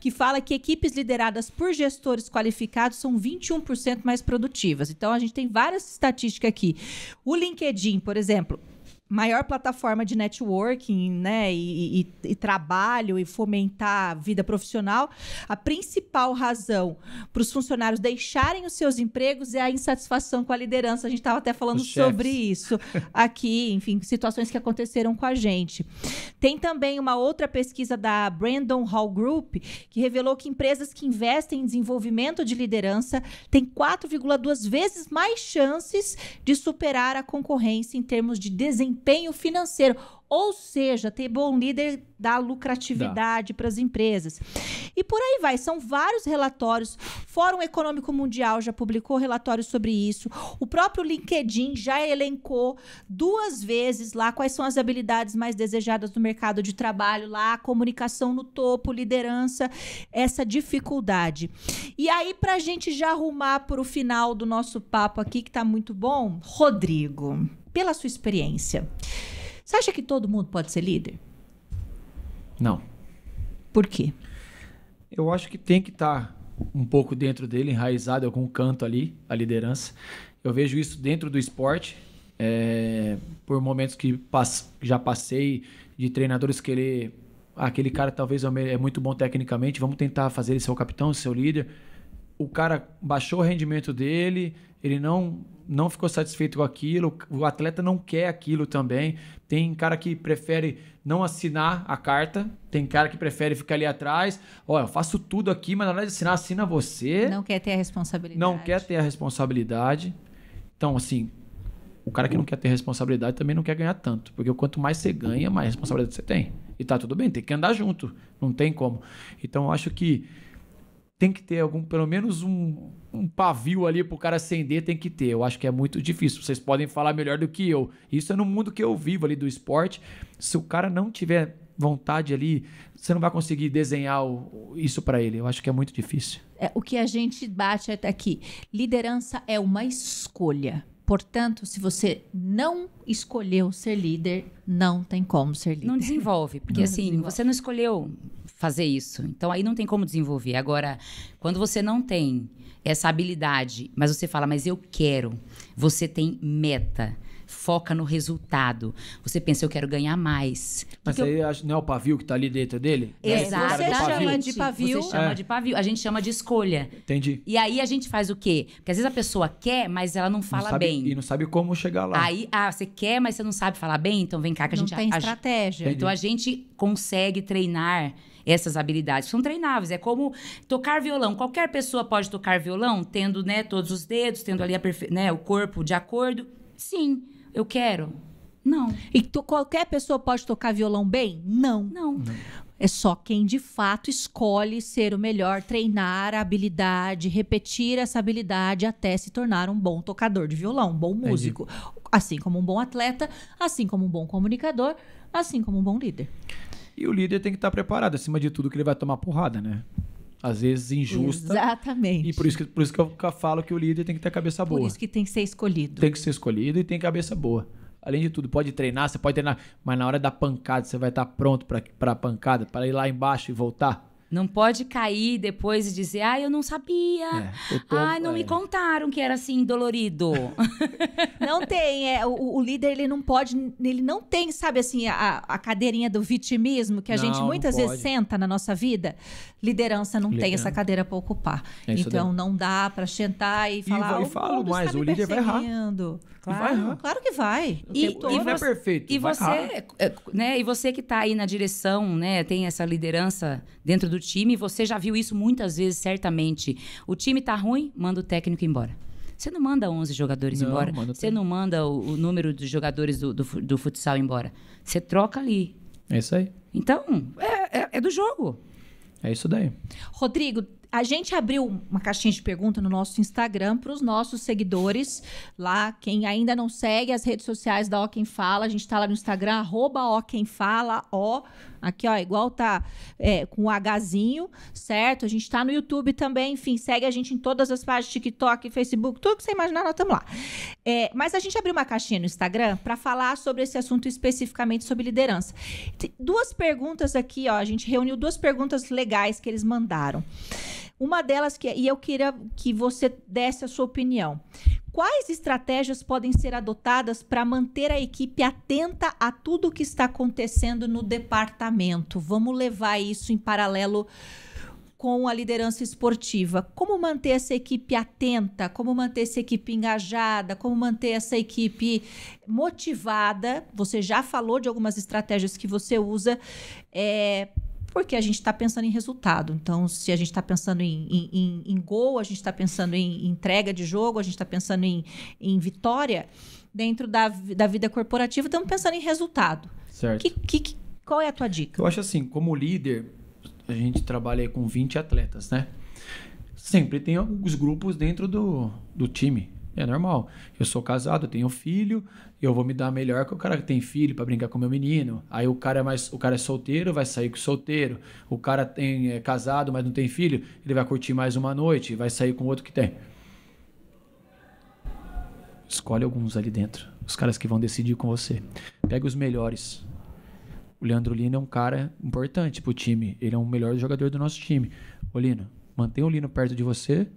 que que fala que equipes lideradas por gestores qualificados são 21% mais produtivas. Então, a gente tem várias estatísticas aqui. O LinkedIn, por exemplo, maior plataforma de networking, né, e, e, e, trabalho e fomentar a vida profissional, a principal razão para os funcionários deixarem os seus empregos é a insatisfação com a liderança. A gente estava até falando os sobre chefs. isso aqui, enfim, situações que aconteceram com a gente. Tem também uma outra pesquisa da Brandon Hall Group que revelou que empresas que investem em desenvolvimento de liderança têm 4,2 vezes mais chances de superar a concorrência em termos de desempenho desempenho financeiro. Ou seja, ter bom líder dá lucratividade para as empresas. E por aí vai, são vários relatórios. Fórum Econômico Mundial já publicou relatórios sobre isso. O próprio LinkedIn já elencou duas vezes lá quais são as habilidades mais desejadas no mercado de trabalho, lá comunicação no topo, liderança, essa dificuldade. E aí para a gente já arrumar para o final do nosso papo aqui que está muito bom, Rodrigo pela sua experiência, você acha que todo mundo pode ser líder? Não. Por quê? Eu acho que tem que estar tá um pouco dentro dele, enraizado em algum canto ali, a liderança. Eu vejo isso dentro do esporte, é, por momentos que pass já passei de treinadores querer. Ah, aquele cara talvez é, é muito bom tecnicamente, vamos tentar fazer ele ser o capitão, ser o líder. O cara baixou o rendimento dele, ele não não ficou satisfeito com aquilo, o atleta não quer aquilo também. Tem cara que prefere não assinar a carta, tem cara que prefere ficar ali atrás. Olha, eu faço tudo aqui, mas na hora de assinar, assina você. Não quer ter a responsabilidade. Não quer ter a responsabilidade. Então, assim, o cara que não quer ter responsabilidade também não quer ganhar tanto, porque quanto mais você ganha, mais responsabilidade você tem. E tá tudo bem, tem que andar junto, não tem como. Então, eu acho que tem que ter algum, pelo menos um, um pavio ali para o cara acender, tem que ter. Eu acho que é muito difícil. Vocês podem falar melhor do que eu. Isso é no mundo que eu vivo ali do esporte. Se o cara não tiver vontade ali, você não vai conseguir desenhar o, isso para ele. Eu acho que é muito difícil. É, o que a gente bate até aqui. Liderança é uma escolha. Portanto, se você não escolheu ser líder, não tem como ser líder. Não desenvolve, porque não assim, desenvolve. você não escolheu fazer isso. Então aí não tem como desenvolver. Agora, quando você não tem essa habilidade, mas você fala, mas eu quero, você tem meta. Foca no resultado. Você pensa, eu quero ganhar mais. Mas aí eu... não é o pavio que está ali dentro dele? É, Exato. você chama de pavio. Você chama é. de pavio. A gente chama de escolha. Entendi. E aí a gente faz o quê? Porque às vezes a pessoa quer, mas ela não fala não sabe, bem. E não sabe como chegar lá. Aí, ah, você quer, mas você não sabe falar bem? Então vem cá que a gente... Não tem a, estratégia. Então a gente consegue treinar essas habilidades são treináveis. É como tocar violão. Qualquer pessoa pode tocar violão, tendo né, todos os dedos, tendo ali né, o corpo de acordo. Sim, eu quero. Não. E qualquer pessoa pode tocar violão bem? Não. Não. Não. É só quem de fato escolhe ser o melhor, treinar a habilidade, repetir essa habilidade até se tornar um bom tocador de violão, um bom músico. Assim como um bom atleta, assim como um bom comunicador, assim como um bom líder. E o líder tem que estar tá preparado, acima de tudo, que ele vai tomar porrada, né? Às vezes injusta. Exatamente. E por isso que, por isso que eu falo que o líder tem que ter cabeça boa. Por isso que tem que ser escolhido. Tem que ser escolhido e tem cabeça boa. Além de tudo, pode treinar, você pode treinar, mas na hora da pancada, você vai estar tá pronto para a pancada, para ir lá embaixo e voltar. Não pode cair depois e dizer, ah, eu não sabia. É, tô, ah, não é. me contaram que era assim dolorido. não tem, é, o, o, líder ele não pode, ele não tem, sabe assim, a, a cadeirinha do vitimismo que a não, gente muitas vezes senta na nossa vida. Liderança não Liderança. tem essa cadeira para ocupar. É então daí. não dá para sentar e falar. E, e falo o mais, o líder vai errar. Claro, vai errar. claro que vai. E, todo. e é perfeito. E você, é, é, né? E você que está aí na direção, né? Tem essa liderança dentro do time, você já viu isso muitas vezes, certamente. O time tá ruim, manda o técnico embora. Você não manda 11 jogadores não, embora. Você não manda o, o, número dos jogadores do, do, do futsal embora. Você troca ali. É isso aí. Então, é, é, é do jogo. É isso daí. Rodrigo, a gente abriu uma caixinha de pergunta no nosso Instagram para os nossos seguidores lá. Quem ainda não segue as redes sociais da O Quem Fala, a gente está lá no Instagram, arroba O Quem Fala, ó. Aqui, ó, igual tá é, com o Hzinho, certo? A gente tá no YouTube também, enfim, segue a gente em todas as páginas, TikTok, Facebook, tudo que você imaginar, nós estamos lá. É, mas a gente abriu uma caixinha no Instagram para falar sobre esse assunto especificamente sobre liderança. Tem duas perguntas aqui, ó, a gente reuniu duas perguntas legais que eles mandaram. Uma delas que é, e eu queria que você desse a sua opinião quais estratégias podem ser adotadas para manter a equipe atenta a tudo o que está acontecendo no departamento? Vamos levar isso em paralelo com a liderança esportiva. Como manter essa equipe atenta? Como manter essa equipe engajada? Como manter essa equipe motivada? Você já falou de algumas estratégias que você usa é, porque a gente está pensando em resultado. Então, se a gente está pensando em, em, em, em, gol, a gente está pensando em entrega de jogo, a gente está pensando em, em vitória, dentro da, da vida corporativa, estamos pensando em resultado. Certo. Que, que, qual é a tua dica? Eu acho assim, como líder, a gente trabalha com 20 atletas, né? Sempre tem alguns grupos dentro do, do time. É normal. Eu sou casado, tenho filho, eu vou me dar melhor que o cara que tem filho para brincar com meu menino. Aí o cara é mais, o cara é solteiro, vai sair com o solteiro. O cara tem é casado, mas não tem filho, ele vai curtir mais uma noite, vai sair com o outro que tem. Escolhe alguns ali dentro, os caras que vão decidir com você. Pega os melhores. O Leandro Lino é um cara importante pro time, ele é o um melhor jogador do nosso time. Ô Lino, mantenha o Lino perto de você.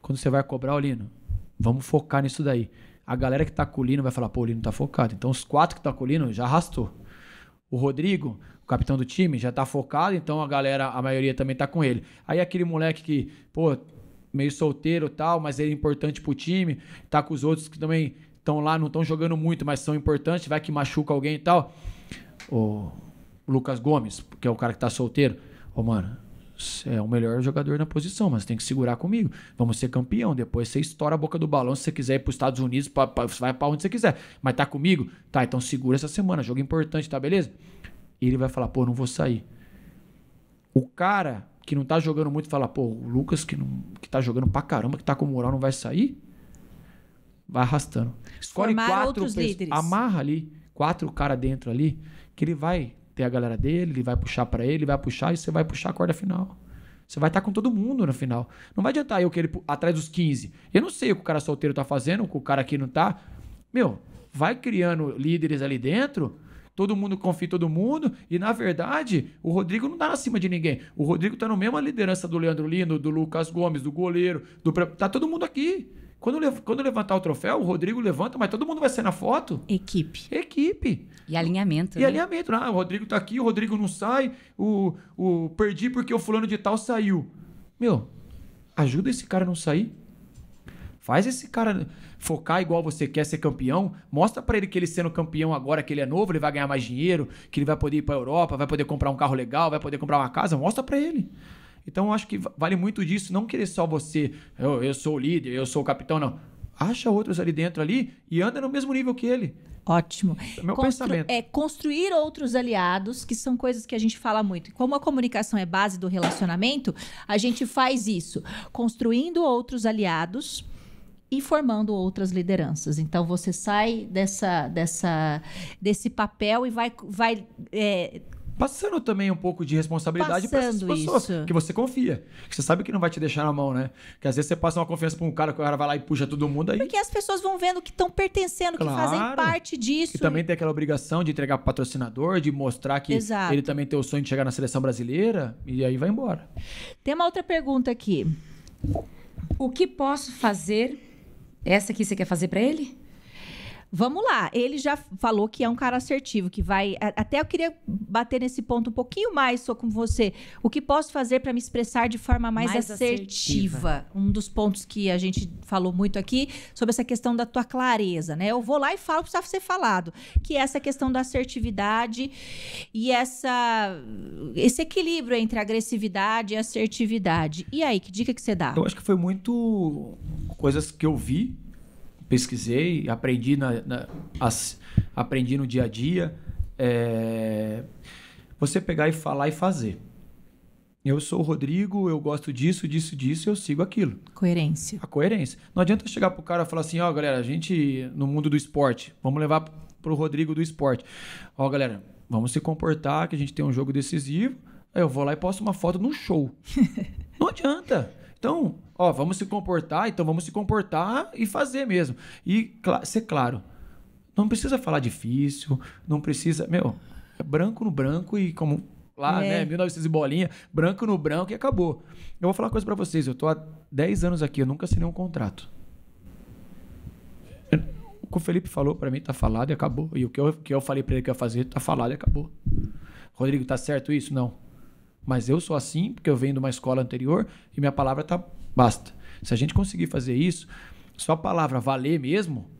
Quando você vai cobrar, ô Lino, vamos focar nisso daí a galera que tá colhendo vai falar, pô, o Lino tá focado. Então os quatro que tá colhendo já arrastou. O Rodrigo, o capitão do time, já tá focado, então a galera, a maioria também tá com ele. Aí aquele moleque que, pô, meio solteiro tal, mas ele é importante pro time, tá com os outros que também estão lá, não estão jogando muito, mas são importantes, vai que machuca alguém e tal. O Lucas Gomes, que é o cara que tá solteiro, ô, mano, é o melhor jogador na posição, mas tem que segurar comigo. Vamos ser campeão. Depois você estoura a boca do balão. Se você quiser ir para os Estados Unidos, pra, pra, você vai para onde você quiser. Mas tá comigo? Tá, então segura essa semana. Jogo importante, tá beleza? E ele vai falar: pô, não vou sair. O cara que não tá jogando muito fala: pô, o Lucas que, não, que tá jogando pra caramba, que tá com moral, não vai sair? Vai arrastando. Escolhe Formar quatro. Pessoas, amarra ali, quatro cara dentro ali, que ele vai ter a galera dele, ele vai puxar para ele, vai puxar e você vai puxar a corda final. Você vai estar tá com todo mundo no final. Não vai adiantar eu que ele atrás dos 15. Eu não sei o que o cara solteiro tá fazendo, o que o cara aqui não tá. Meu, vai criando líderes ali dentro. Todo mundo confia em todo mundo. E, na verdade, o Rodrigo não tá acima de ninguém. O Rodrigo tá mesmo a liderança do Leandro Lino, do Lucas Gomes, do goleiro, do. Tá todo mundo aqui. Quando, quando levantar o troféu, o Rodrigo levanta, mas todo mundo vai ser na foto. Equipe. Equipe. E alinhamento. E né? alinhamento. Ah, o Rodrigo tá aqui, o Rodrigo não sai, o, o perdi porque o fulano de tal saiu. Meu, ajuda esse cara a não sair. Faz esse cara focar igual você quer ser campeão. Mostra para ele que ele sendo campeão agora que ele é novo, ele vai ganhar mais dinheiro, que ele vai poder ir para Europa, vai poder comprar um carro legal, vai poder comprar uma casa. Mostra para ele. Então acho que vale muito disso, não querer só você, eu, eu sou o líder, eu sou o capitão, não. Acha outros ali dentro ali e anda no mesmo nível que ele. Ótimo. É meu Constru pensamento. É construir outros aliados, que são coisas que a gente fala muito. como a comunicação é base do relacionamento, a gente faz isso, construindo outros aliados e formando outras lideranças. Então você sai dessa, dessa desse papel e vai, vai é, passando também um pouco de responsabilidade para essas pessoas isso. que você confia. Que você sabe que não vai te deixar na mão, né? Que às vezes você passa uma confiança para um cara, que o cara vai lá e puxa todo mundo aí. Porque as pessoas vão vendo que estão pertencendo, claro. que fazem parte disso. E também tem aquela obrigação de entregar o patrocinador, de mostrar que Exato. ele também tem o sonho de chegar na seleção brasileira e aí vai embora. Tem uma outra pergunta aqui. O que posso fazer? Essa aqui você quer fazer para ele? Vamos lá. Ele já falou que é um cara assertivo, que vai. Até eu queria bater nesse ponto um pouquinho mais, sou com você. O que posso fazer para me expressar de forma mais, mais assertiva? assertiva? Um dos pontos que a gente falou muito aqui sobre essa questão da tua clareza, né? Eu vou lá e falo precisava ser falado. Que é essa questão da assertividade e essa, esse equilíbrio entre agressividade e assertividade. E aí, que dica que você dá? Eu acho que foi muito coisas que eu vi pesquisei, aprendi, na, na as, aprendi no dia a dia. É, você pegar e falar e fazer. Eu sou o Rodrigo, eu gosto disso, disso, disso, eu sigo aquilo. Coerência. A coerência. Não adianta chegar pro cara e falar assim, ó, oh, galera, a gente no mundo do esporte, vamos levar pro Rodrigo do esporte. Ó, oh, galera, vamos se comportar que a gente tem um jogo decisivo. Aí eu vou lá e posto uma foto num show. Não adianta. Então, ó, vamos se comportar, então vamos se comportar e fazer mesmo. E cl ser claro. Não precisa falar difícil, não precisa. Meu, é branco no branco e como lá, é. né? 1900 e bolinha, branco no branco e acabou. Eu vou falar uma coisa para vocês. Eu tô há 10 anos aqui, eu nunca assinei um contrato. o que o Felipe falou para mim tá falado e acabou. E o que eu, que eu falei para ele que ia fazer tá falado e acabou. Rodrigo, tá certo isso? Não. Mas eu sou assim porque eu venho de uma escola anterior e minha palavra tá basta. Se a gente conseguir fazer isso, só a palavra valer mesmo,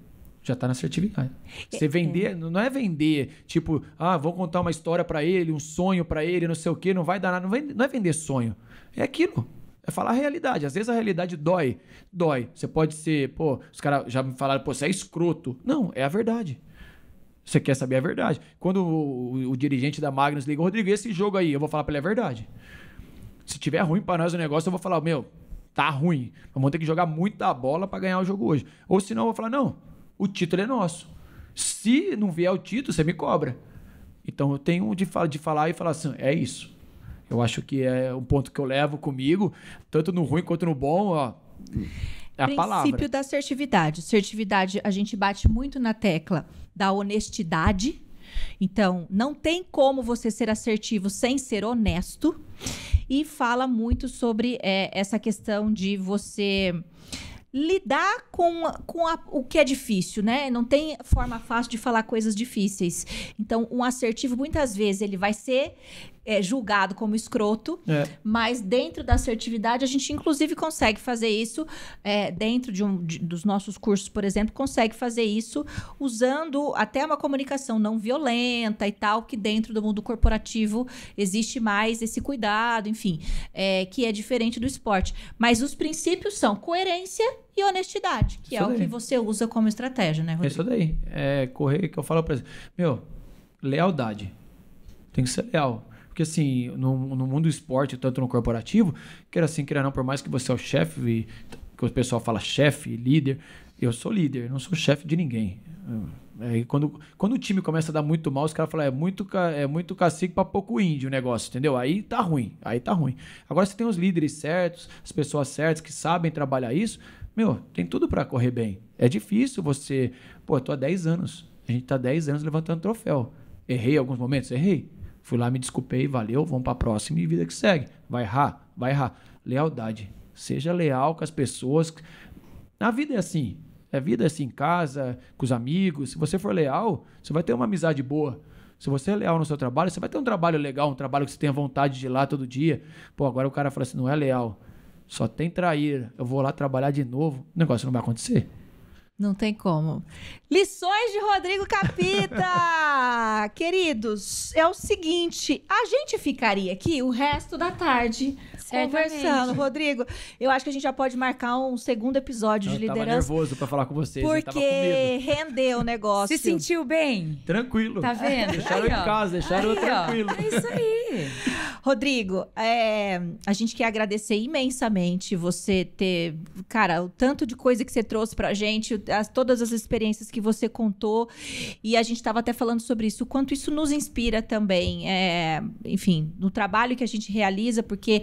já está na certificada. É, você vender, é. não é vender, tipo, ah, vou contar uma história para ele, um sonho para ele, não sei o quê, não vai dar nada. Não, é vender sonho. É aquilo. É falar a realidade. Às vezes a realidade dói. Dói. Você pode ser, pô, os caras já me falaram, pô, você é escroto. Não, é a verdade. Você quer saber a verdade. Quando o, o dirigente da Magnus liga, Rodrigo, esse jogo aí, eu vou falar pra ele a verdade. Se tiver ruim para nós o negócio, eu vou falar, meu, tá ruim. Vamos ter que jogar muita bola para ganhar o jogo hoje. Ou senão eu vou falar, não, o título é nosso. Se não vier o título, você me cobra. Então eu tenho de, de falar e falar assim, é isso. Eu acho que é um ponto que eu levo comigo, tanto no ruim quanto no bom, ó. É a princípio palavra. da assertividade. Assertividade, a gente bate muito na tecla da honestidade. Então, não tem como você ser assertivo sem ser honesto. E fala muito sobre é, essa questão de você lidar com, com a, o que é difícil, né? Não tem forma fácil de falar coisas difíceis. Então, um assertivo, muitas vezes, ele vai ser é, julgado como escroto, é. mas dentro da assertividade a gente inclusive consegue fazer isso é, dentro de um de, dos nossos cursos, por exemplo, consegue fazer isso usando até uma comunicação não violenta e tal, que dentro do mundo corporativo existe mais esse cuidado, enfim, é, que é diferente do esporte. Mas os princípios são coerência e honestidade, que é isso é daí. o que você usa como estratégia, né, Rodrigo? Isso daí. É correr que eu falo para meu, lealdade. Tem que ser leal porque assim, no, no mundo do esporte, tanto no corporativo, quer assim, querer não, por mais que você é o chefe, que o pessoal fala chefe, líder, eu sou líder, não sou chefe de ninguém. É, é, quando, quando o time começa a dar muito mal, os caras falam, é muito, é muito cacique para pouco índio o negócio, entendeu? Aí tá ruim, aí tá ruim. Agora você tem os líderes certos, as pessoas certas que sabem trabalhar isso, meu, tem tudo para correr bem. É difícil você, pô, eu tô há 10 anos, a gente tá há 10 anos levantando troféu. Errei alguns momentos, errei. Fui lá, me desculpei, valeu, vamos para a próxima e vida que segue. Vai errar, vai errar. Lealdade. Seja leal com as pessoas. A vida é assim. A vida é assim em casa, com os amigos. Se você for leal, você vai ter uma amizade boa. Se você é leal no seu trabalho, você vai ter um trabalho legal, um trabalho que você tenha vontade de ir lá todo dia. Pô, agora o cara fala assim: não é leal, só tem trair, eu vou lá trabalhar de novo. O negócio não vai acontecer. Não tem como. Lições de Rodrigo Capita! Queridos, é o seguinte: a gente ficaria aqui o resto da tarde Certamente. conversando. Rodrigo, eu acho que a gente já pode marcar um segundo episódio eu de liderança. Eu tava nervoso pra falar com vocês. Porque rendeu o negócio. Se sentiu bem? Tranquilo. Tá vendo? Deixaram aí, em casa, deixaram aí, tranquilo. Ó. É isso aí. Rodrigo, é, a gente quer agradecer imensamente você ter. Cara, o tanto de coisa que você trouxe pra gente as, todas as experiências que você contou. E a gente estava até falando sobre isso, o quanto isso nos inspira também, é, enfim, no trabalho que a gente realiza, porque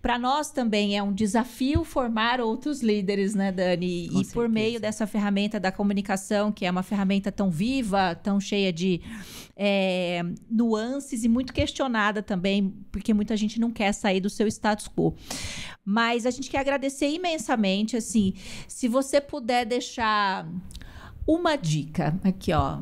para nós também é um desafio formar outros líderes, né, Dani? Com e certeza. por meio dessa ferramenta da comunicação, que é uma ferramenta tão viva, tão cheia de é, nuances e muito questionada também, porque muita gente não quer sair do seu status quo. Mas a gente quer agradecer imensamente, assim, se você puder deixar uma dica aqui, ó,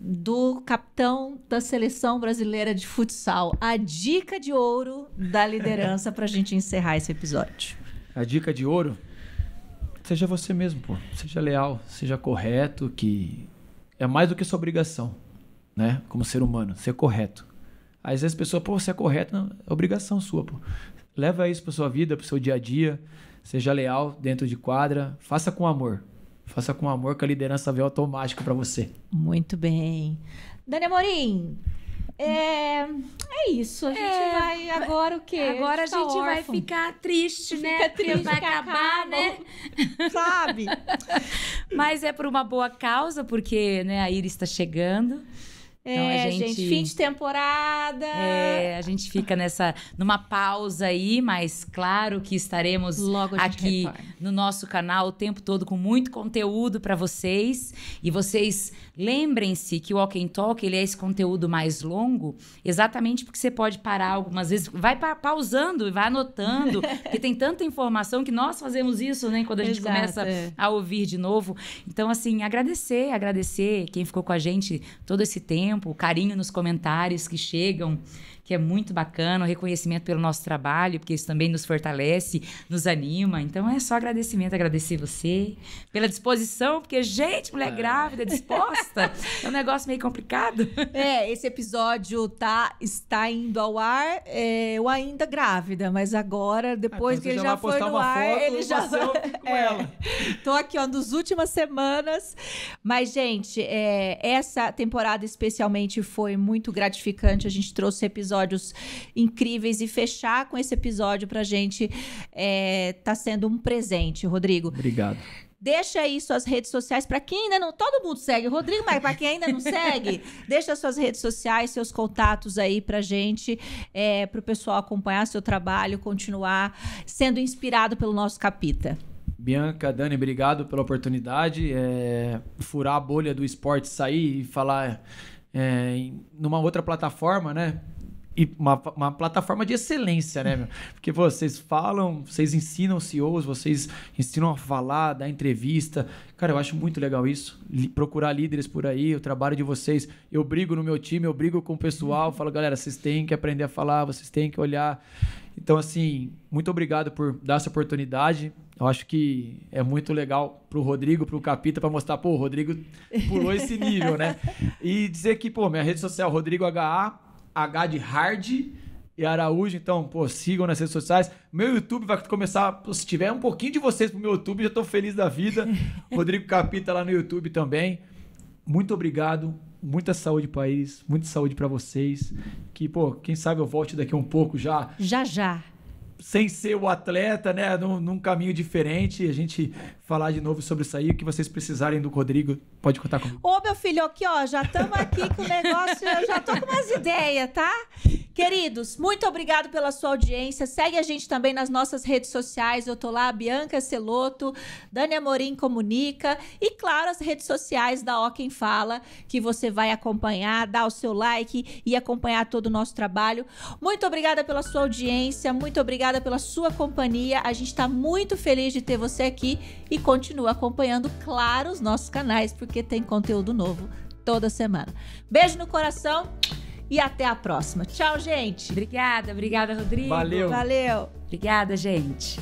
do capitão da seleção brasileira de futsal, a dica de ouro da liderança para a gente encerrar esse episódio. A dica de ouro? Seja você mesmo, pô. Seja leal, seja correto, que é mais do que sua obrigação, né? Como ser humano, ser correto. Às vezes a pessoa, pô, você é correto, não, é obrigação sua, pô. Leva isso para sua vida, para seu dia a dia. Seja leal dentro de quadra, faça com amor. Faça com amor que a liderança veio automático para você. Muito bem. Dani Amorim, é, é isso. A gente é, vai agora o quê? Agora a gente, a gente tá vai ficar triste, né? Fica triste, vai acabar, né? Sabe? Mas é por uma boa causa, porque né, a Iris está chegando. É, então, a é, gente, gente, fim de temporada. É, a gente fica nessa numa pausa aí, mas claro que estaremos aqui retorna. no nosso canal o tempo todo com muito conteúdo para vocês. E vocês lembrem-se que o Walk and Talk, ele é esse conteúdo mais longo, exatamente porque você pode parar algumas vezes, vai pa pausando e vai anotando, porque tem tanta informação que nós fazemos isso, né, quando a gente Exato, começa é. a ouvir de novo. Então, assim, agradecer, agradecer quem ficou com a gente todo esse tempo tempo, o carinho nos comentários que chegam que é muito bacana, o reconhecimento pelo nosso trabalho, porque isso também nos fortalece, nos anima. Então é só agradecimento, agradecer você pela disposição, porque, gente, mulher é. grávida, disposta, é um negócio meio complicado. É, esse episódio tá, está indo ao ar, é, eu ainda grávida, mas agora, ah, então depois ah, que ele já, já foi no ar, foto, ele já. Com é, ela. Tô aqui, ó, nas últimas semanas. Mas, gente, é, essa temporada especialmente foi muito gratificante. A gente trouxe episódios episódios incríveis e fechar com esse episódio para a gente é, tá sendo um presente, Rodrigo. Obrigado. Deixa aí suas redes sociais para quem ainda não. Todo mundo segue Rodrigo, mas para quem ainda não segue, deixa suas redes sociais, seus contatos aí para gente, é, para o pessoal acompanhar seu trabalho, continuar sendo inspirado pelo nosso capita. Bianca, Dani, obrigado pela oportunidade. É, furar a bolha do esporte, sair e falar é, numa outra plataforma, né? e uma, uma plataforma de excelência, né, meu? Porque pô, vocês falam, vocês ensinam CEOs, vocês ensinam a falar, dar entrevista. Cara, eu acho muito legal isso. Procurar líderes por aí, o trabalho de vocês. Eu brigo no meu time, eu brigo com o pessoal, falo, galera, vocês têm que aprender a falar, vocês têm que olhar. Então, assim, muito obrigado por dar essa oportunidade. Eu acho que é muito legal pro Rodrigo, pro Capita, para mostrar, pô, o Rodrigo pulou esse nível, né? E dizer que, pô, minha rede social, Rodrigo HA H de Hard e Araújo. Então, pô, sigam nas redes sociais. Meu YouTube vai começar. Se tiver um pouquinho de vocês pro meu YouTube, já tô feliz da vida. Rodrigo Capita lá no YouTube também. Muito obrigado. Muita saúde, país. Muita saúde para vocês. Que, pô, quem sabe eu volte daqui um pouco já. Já, já sem ser o atleta, né? Num, num, caminho diferente. A gente falar de novo sobre isso aí. O que vocês precisarem do Rodrigo, pode contar comigo. Ô, meu filho, aqui, ó, já estamos aqui com o negócio, eu já tô com umas ideias, tá? Queridos, muito obrigado pela sua audiência. Segue a gente também nas nossas redes sociais. Eu tô lá, Bianca Celoto, Dani Amorim Comunica e, claro, as redes sociais da Ó Quem Fala, que você vai acompanhar, dar o seu like e acompanhar todo o nosso trabalho. Muito obrigada pela sua audiência, muito obrigada pela sua companhia. A gente está muito feliz de ter você aqui e continua acompanhando, claro, os nossos canais, porque tem conteúdo novo toda semana. Beijo no coração e até a próxima. Tchau, gente. Obrigada, obrigada, Rodrigo. Valeu. Valeu. Obrigada, gente.